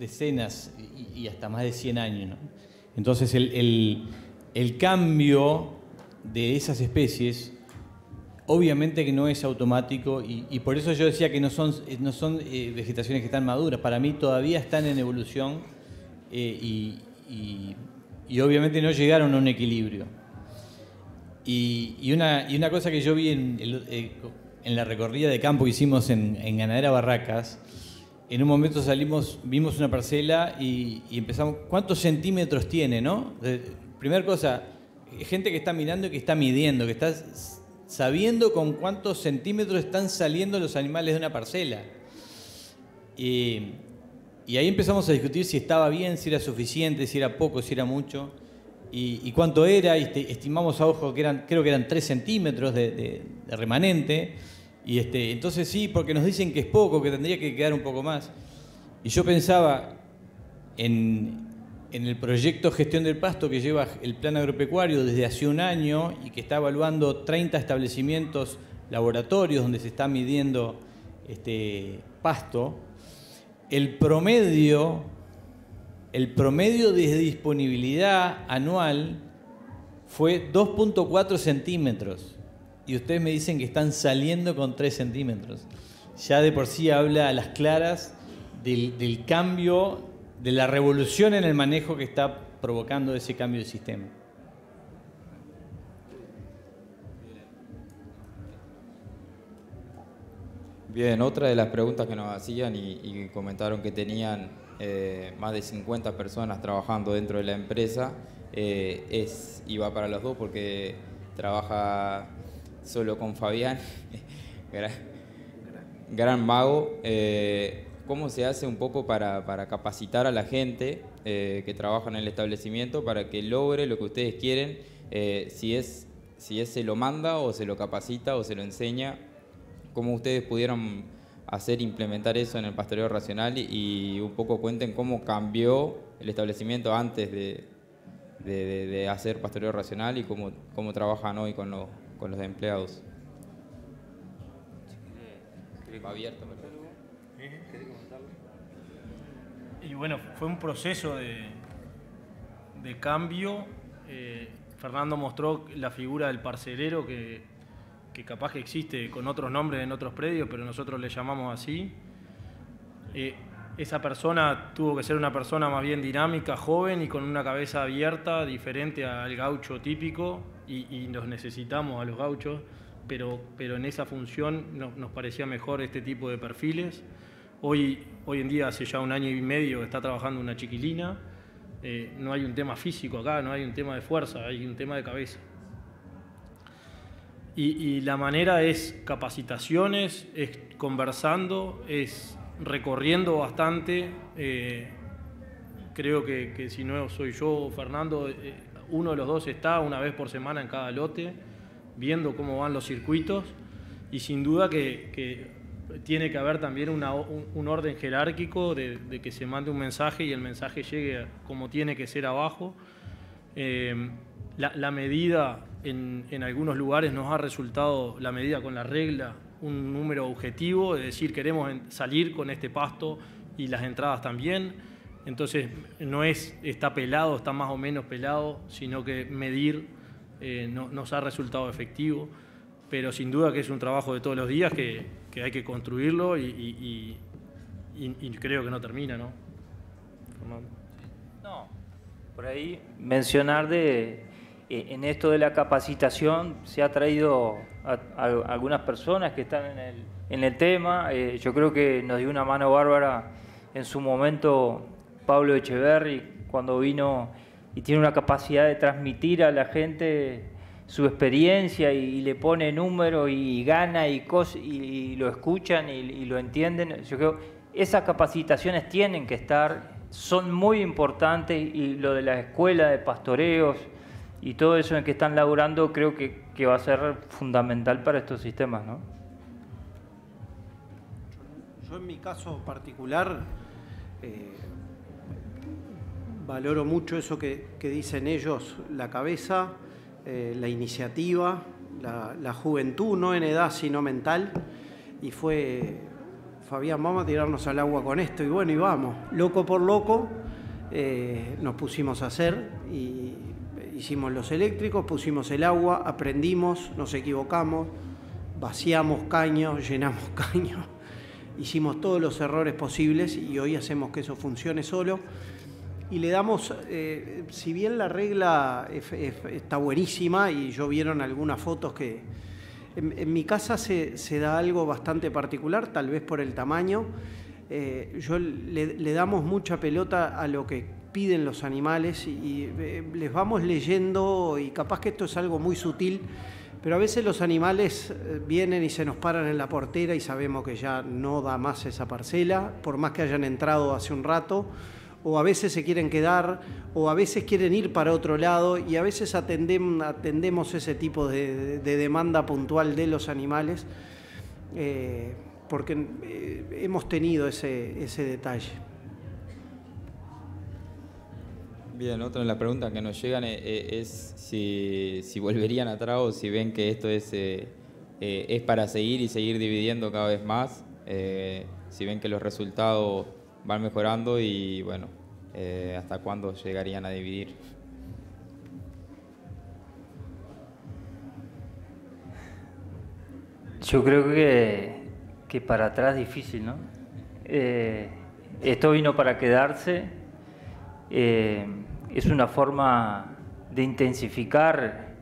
decenas y, hasta más de 100 años. Entonces el cambio de esas especies Obviamente que no es automático y, por eso yo decía que no son, eh, no son eh, vegetaciones que están maduras. Para mí todavía están en evolución eh, y, obviamente no llegaron a un equilibrio. Y, una, una, cosa que yo vi en, la recorrida de campo que hicimos en, Ganadera Barracas, en un momento salimos, vimos una parcela y, empezamos, ¿cuántos centímetros tiene? no? cosa, gente que está mirando y que está midiendo, que está sabiendo con cuántos centímetros están saliendo los animales de una parcela. y ahí empezamos a discutir si estaba bien, si era suficiente, si era poco, si era mucho, y, cuánto era, este, estimamos a ojo que eran, creo que eran tres centímetros de, de, remanente, y este, entonces sí, porque nos dicen que es poco, que tendría que quedar un poco más. Y yo pensaba en, en el proyecto Gestión del Pasto que lleva el Plan Agropecuario desde hace un año y que está evaluando 30 establecimientos, laboratorios donde se está midiendo este pasto, el promedio, el promedio de disponibilidad anual fue 2.4 centímetros. Y ustedes me dicen que están saliendo con 3 centímetros. Ya de por sí habla a las claras del cambio de la revolución en el manejo que está provocando ese cambio de sistema. Bien, otra de las preguntas que nos hacían y, comentaron que tenían eh, más de 50 personas trabajando dentro de la empresa eh, es, y va para los dos porque trabaja solo con Fabián, [LAUGHS] gran, mago. Eh, cómo se hace un poco para, capacitar a la gente eh, que trabaja en el establecimiento para que logre lo que ustedes quieren, eh, si, es, si se lo manda o se lo capacita o se lo enseña, cómo ustedes pudieron hacer implementar eso en el pastoreo racional y, un poco cuenten cómo cambió el establecimiento antes de, hacer pastoreo racional y cómo, cómo trabajan hoy con, los empleados. Va abierto, Y bueno, fue un proceso de, cambio. Eh, Fernando mostró la figura del parcelero que, capaz que existe con otros nombres en otros predios, pero nosotros le llamamos así. Eh, esa persona tuvo que ser una persona más bien dinámica, joven y con una cabeza abierta, diferente al gaucho típico, y, nos necesitamos a los gauchos, pero, pero en esa función nos parecía mejor este tipo de perfiles. Hoy Hoy en día, hace ya un año y medio, está trabajando una chiquilina. Eh, no hay un tema físico acá, no hay un tema de fuerza, hay un tema de cabeza. Y, la manera es capacitaciones, es conversando, es recorriendo bastante. Eh, creo que, si no soy yo Fernando, eh, uno de los dos está una vez por semana en cada lote, viendo cómo van los circuitos. Y sin duda que tiene que haber también un, orden jerárquico de, que se mande un mensaje y el mensaje llegue como tiene que ser abajo. Eh, la, medida en, algunos lugares nos ha resultado, la medida con la regla, un número objetivo, es decir, queremos salir con este pasto y las entradas también. Entonces, no es está pelado, está más o menos pelado, sino que medir eh, nos ha resultado efectivo. Pero sin duda que es un trabajo de todos los días que, que hay que construirlo y, creo que no termina, ¿no? No, por ahí mencionar de eh, en esto de la capacitación se ha traído a, algunas personas que están en el, en el tema. Eh, yo creo que nos dio una mano bárbara en su momento Pablo Echeverri cuando vino y tiene una capacidad de transmitir a la gente su experiencia y, le pone número y, gana y, y, lo escuchan y, lo entienden. Yo creo esas capacitaciones tienen que estar, son muy importantes y lo de la escuela de pastoreos y todo eso en que están laburando creo que, va a ser fundamental para estos sistemas, ¿no? Yo en mi caso particular eh, valoro mucho eso que dicen ellos, la cabeza, eh, la iniciativa, la, juventud, no en edad sino mental, y fue, Fabián, vamos a tirarnos al agua con esto, y bueno, y vamos, loco por loco, eh, nos pusimos a hacer, y hicimos los eléctricos, pusimos el agua, aprendimos, nos equivocamos, vaciamos caños, [LAUGHS] llenamos caños, hicimos todos los errores posibles y hoy hacemos que eso funcione solo y le damos, eh, si bien la regla está buenísima y yo vieron algunas fotos que... En, mi casa se, da algo bastante particular, tal vez por el tamaño. Eh, yo le, damos mucha pelota a lo que piden los animales y, eh, les vamos leyendo y capaz que esto es algo muy sutil, pero a veces los animales vienen y se nos paran en la portera y sabemos que ya no da más esa parcela, por más que hayan entrado hace un rato o a veces se quieren quedar, o a veces quieren ir para otro lado, y a veces atendemos ese tipo de, demanda puntual de los animales, eh, porque eh, hemos tenido ese, detalle. Bien, otra de las preguntas que nos llegan eh, es, si, volverían atrás si ven que esto es, es para seguir y seguir dividiendo cada vez más, si ven que los resultados van mejorando y bueno, eh, hasta cuándo llegarían a dividir. Yo creo que, para atrás difícil, ¿no? Eh, esto vino para quedarse, eh, es una forma de intensificar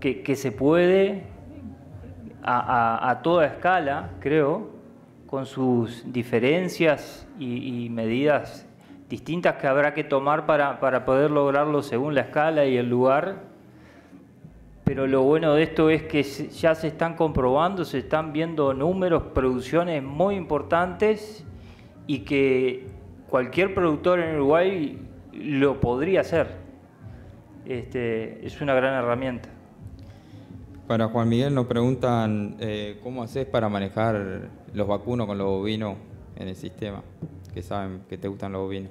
que, se puede a toda escala, creo, con sus diferencias y, medidas distintas que habrá que tomar para, poder lograrlo según la escala y el lugar. Pero lo bueno de esto es que ya se están comprobando, se están viendo números, producciones muy importantes y que cualquier productor en Uruguay lo podría hacer. Este, es una gran herramienta. Para Juan Miguel nos preguntan eh, cómo haces para manejar los vacunos con los bovinos en el sistema, que saben que te gustan los bovinos.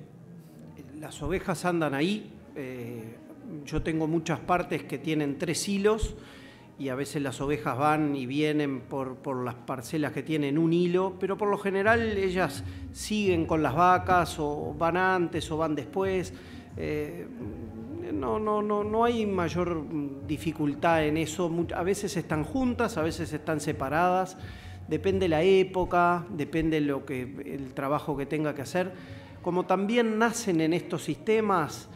Las ovejas andan ahí. Eh, yo tengo muchas partes que tienen tres hilos y a veces las ovejas van y vienen por, las parcelas que tienen un hilo, pero por lo general ellas siguen con las vacas o van antes o van después. Eh, no, no, no, no hay mayor mm, dificultad en eso. A veces están juntas, a veces están separadas. Depende la época, depende lo que, el trabajo que tenga que hacer. Como también nacen en estos sistemas,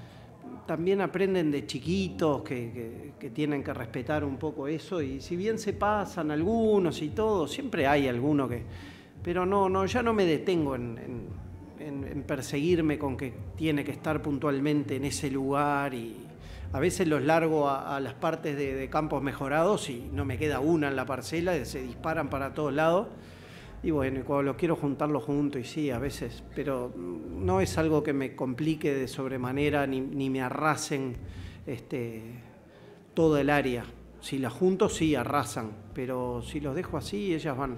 también aprenden de chiquitos que, tienen que respetar un poco eso. Y si bien se pasan algunos y todo, siempre hay alguno que. Pero no, no, ya no me detengo en en, perseguirme con que tiene que estar puntualmente en ese lugar y a veces los largo a, las partes de, campos mejorados y no me queda una en la parcela, se disparan para todos lados. Y bueno, cuando quiero juntarlos junto y sí, a veces, pero no es algo que me complique de sobremanera ni, me arrasen este, todo el área. Si las junto, sí, arrasan, pero si los dejo así, ellas van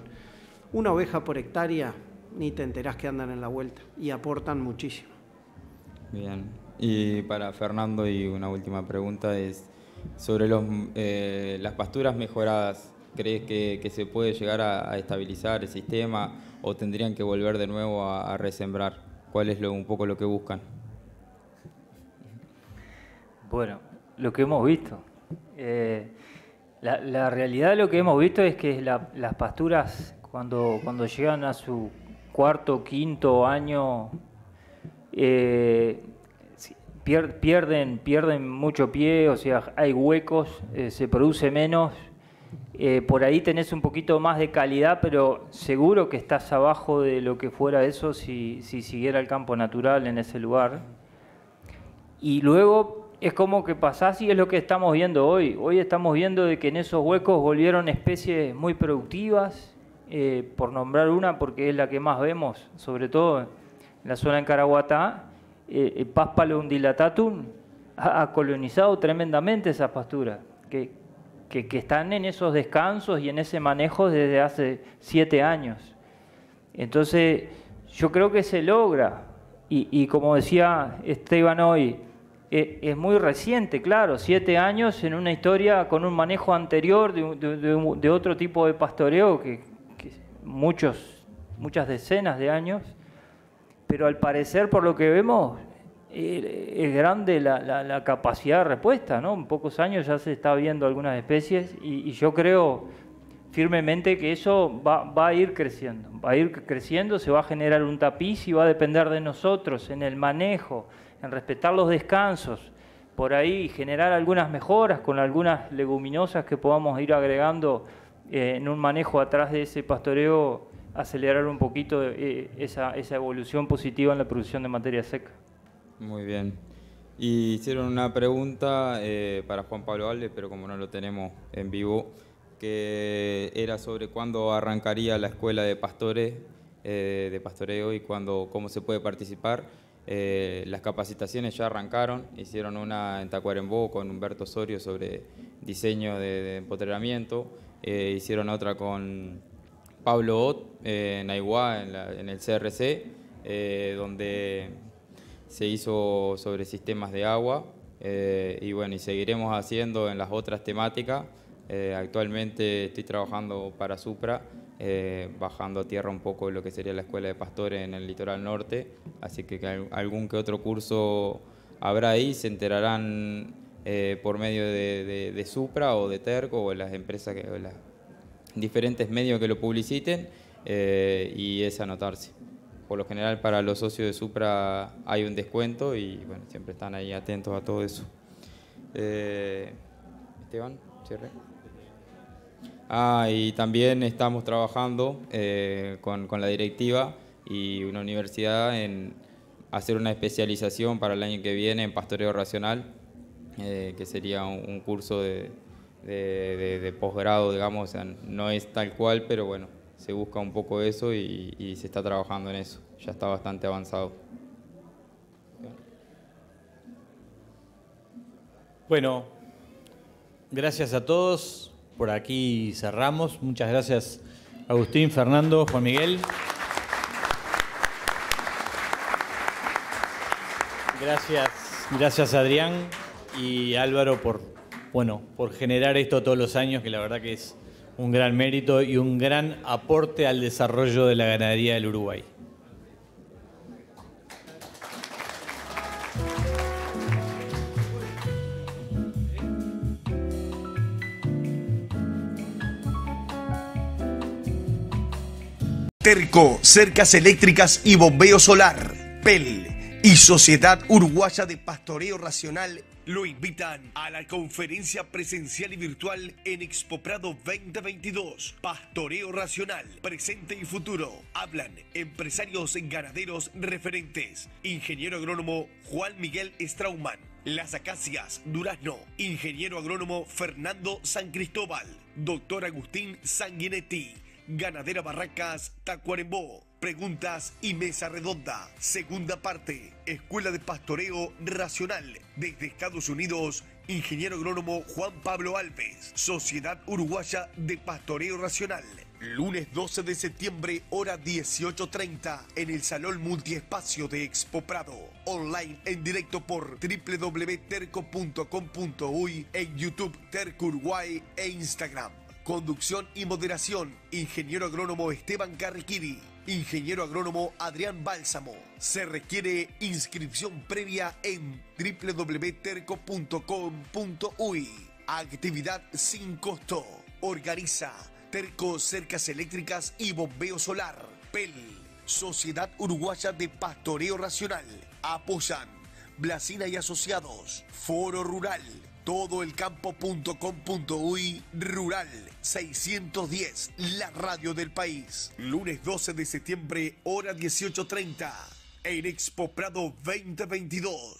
una oveja por hectárea, ni te enterás que andan en la vuelta y aportan muchísimo. Bien, y para Fernando y una última pregunta es sobre eh, las pasturas mejoradas. ¿Crees que, se puede llegar a, estabilizar el sistema o tendrían que volver de nuevo a, resembrar? ¿Cuál es lo, un poco lo que buscan? Bueno, lo que hemos visto. Eh, la, realidad de lo que hemos visto es que las pasturas cuando, cuando llegan a su cuarto, quinto año eh, pierden, pierden mucho pie, o sea, hay huecos, eh, se produce menos. Eh, por ahí tenés un poquito más de calidad, pero seguro que estás abajo de lo que fuera eso si, si siguiera el campo natural en ese lugar. Y luego es como que pasás y es lo que estamos viendo hoy. Hoy estamos viendo de que en esos huecos volvieron especies muy productivas, eh, por nombrar una porque es la que más vemos, sobre todo en la zona en Caraguatá, eh, Undilatatum, ha, colonizado tremendamente esas pasturas, que, están en esos descansos y en ese manejo desde hace siete años. Entonces, yo creo que se logra, y, como decía Esteban hoy, eh, es muy reciente, claro, siete años en una historia con un manejo anterior de otro tipo de pastoreo que, muchos, muchas decenas de años, pero al parecer, por lo que vemos, eh, es grande la, capacidad de respuesta, ¿no? En pocos años ya se está viendo algunas especies y, y yo creo firmemente que eso va, va, a ir creciendo, va a ir creciendo, se va a generar un tapiz y va a depender de nosotros en el manejo, en respetar los descansos, por ahí generar algunas mejoras con algunas leguminosas que podamos ir agregando eh, en un manejo atrás de ese pastoreo acelerar un poquito eh, esa, evolución positiva en la producción de materia seca. Muy bien. hicieron una pregunta eh, para Juan Pablo Valle, pero como no lo tenemos en vivo, que era sobre cuándo arrancaría la escuela de pastores, de pastoreo y cuándo, cómo se puede participar. las capacitaciones ya arrancaron, hicieron una en Tacuarembó con Humberto Osorio sobre diseño de, empoderamiento, eh, hicieron otra con Pablo Ott eh, en Aiguá, en, el CRC, eh, donde se hizo sobre sistemas de agua y bueno, y seguiremos haciendo en las otras temáticas. actualmente estoy trabajando para Supra, bajando a tierra un poco lo que sería la Escuela de Pastores en el litoral norte, así que algún que otro curso habrá ahí, se enterarán eh, por medio de, Supra o de Terco o las empresas, que, diferentes medios que lo publiciten eh, y es anotarse. Por lo general para los socios de Supra hay un descuento y bueno, siempre están ahí atentos a todo eso. Eh, Esteban, cierre. Ah, y también estamos trabajando con, con, la directiva y una universidad en hacer una especialización para el año que viene en pastoreo racional eh, que sería un, curso de, de, posgrado, digamos, no es tal cual, pero bueno, se busca un poco eso y, y se está trabajando en eso, ya está bastante avanzado. Bueno, gracias a todos, por aquí cerramos, muchas gracias Agustín, Fernando, Juan Miguel. Gracias, gracias Adrián y Álvaro por, bueno, por generar esto todos los años, que la verdad que es un gran mérito y un gran aporte al desarrollo de la ganadería del Uruguay. Terco, cercas eléctricas y bombeo solar, PEL y Sociedad Uruguaya de Pastoreo Racional lo invitan a la conferencia presencial y virtual en Expo Prado 2022. Pastoreo Racional, presente y futuro. Hablan empresarios ganaderos referentes. Ingeniero agrónomo Juan Miguel Strauman. Las Acacias, Durazno. Ingeniero agrónomo Fernando San Cristóbal. Doctor Agustín Sanguinetti. Ganadera Barracas, Tacuarembó. Preguntas y mesa redonda. Segunda parte. Escuela de Pastoreo Racional. Desde Estados Unidos, ingeniero agrónomo Juan Pablo Alves. Sociedad Uruguaya de Pastoreo Racional. Lunes 12 de septiembre, hora 18.30, en el Salón Multiespacio de Expo Prado. Online en directo por www.terco.com.uy, en YouTube Terco Uruguay e Instagram. Conducción y moderación, ingeniero agrónomo Esteban Carriquiri. Ingeniero agrónomo Adrián Bálsamo. Se requiere inscripción previa en www.terco.com.uy. Actividad sin costo. Organiza Terco Cercas Eléctricas y Bombeo Solar. PEL. Sociedad Uruguaya de Pastoreo Racional. Apoyan. Blasina y Asociados. Foro Rural todoelcampo.com.uy Rural 610, la radio del país. Lunes 12 de septiembre, hora 18.30, en Expo Prado 2022.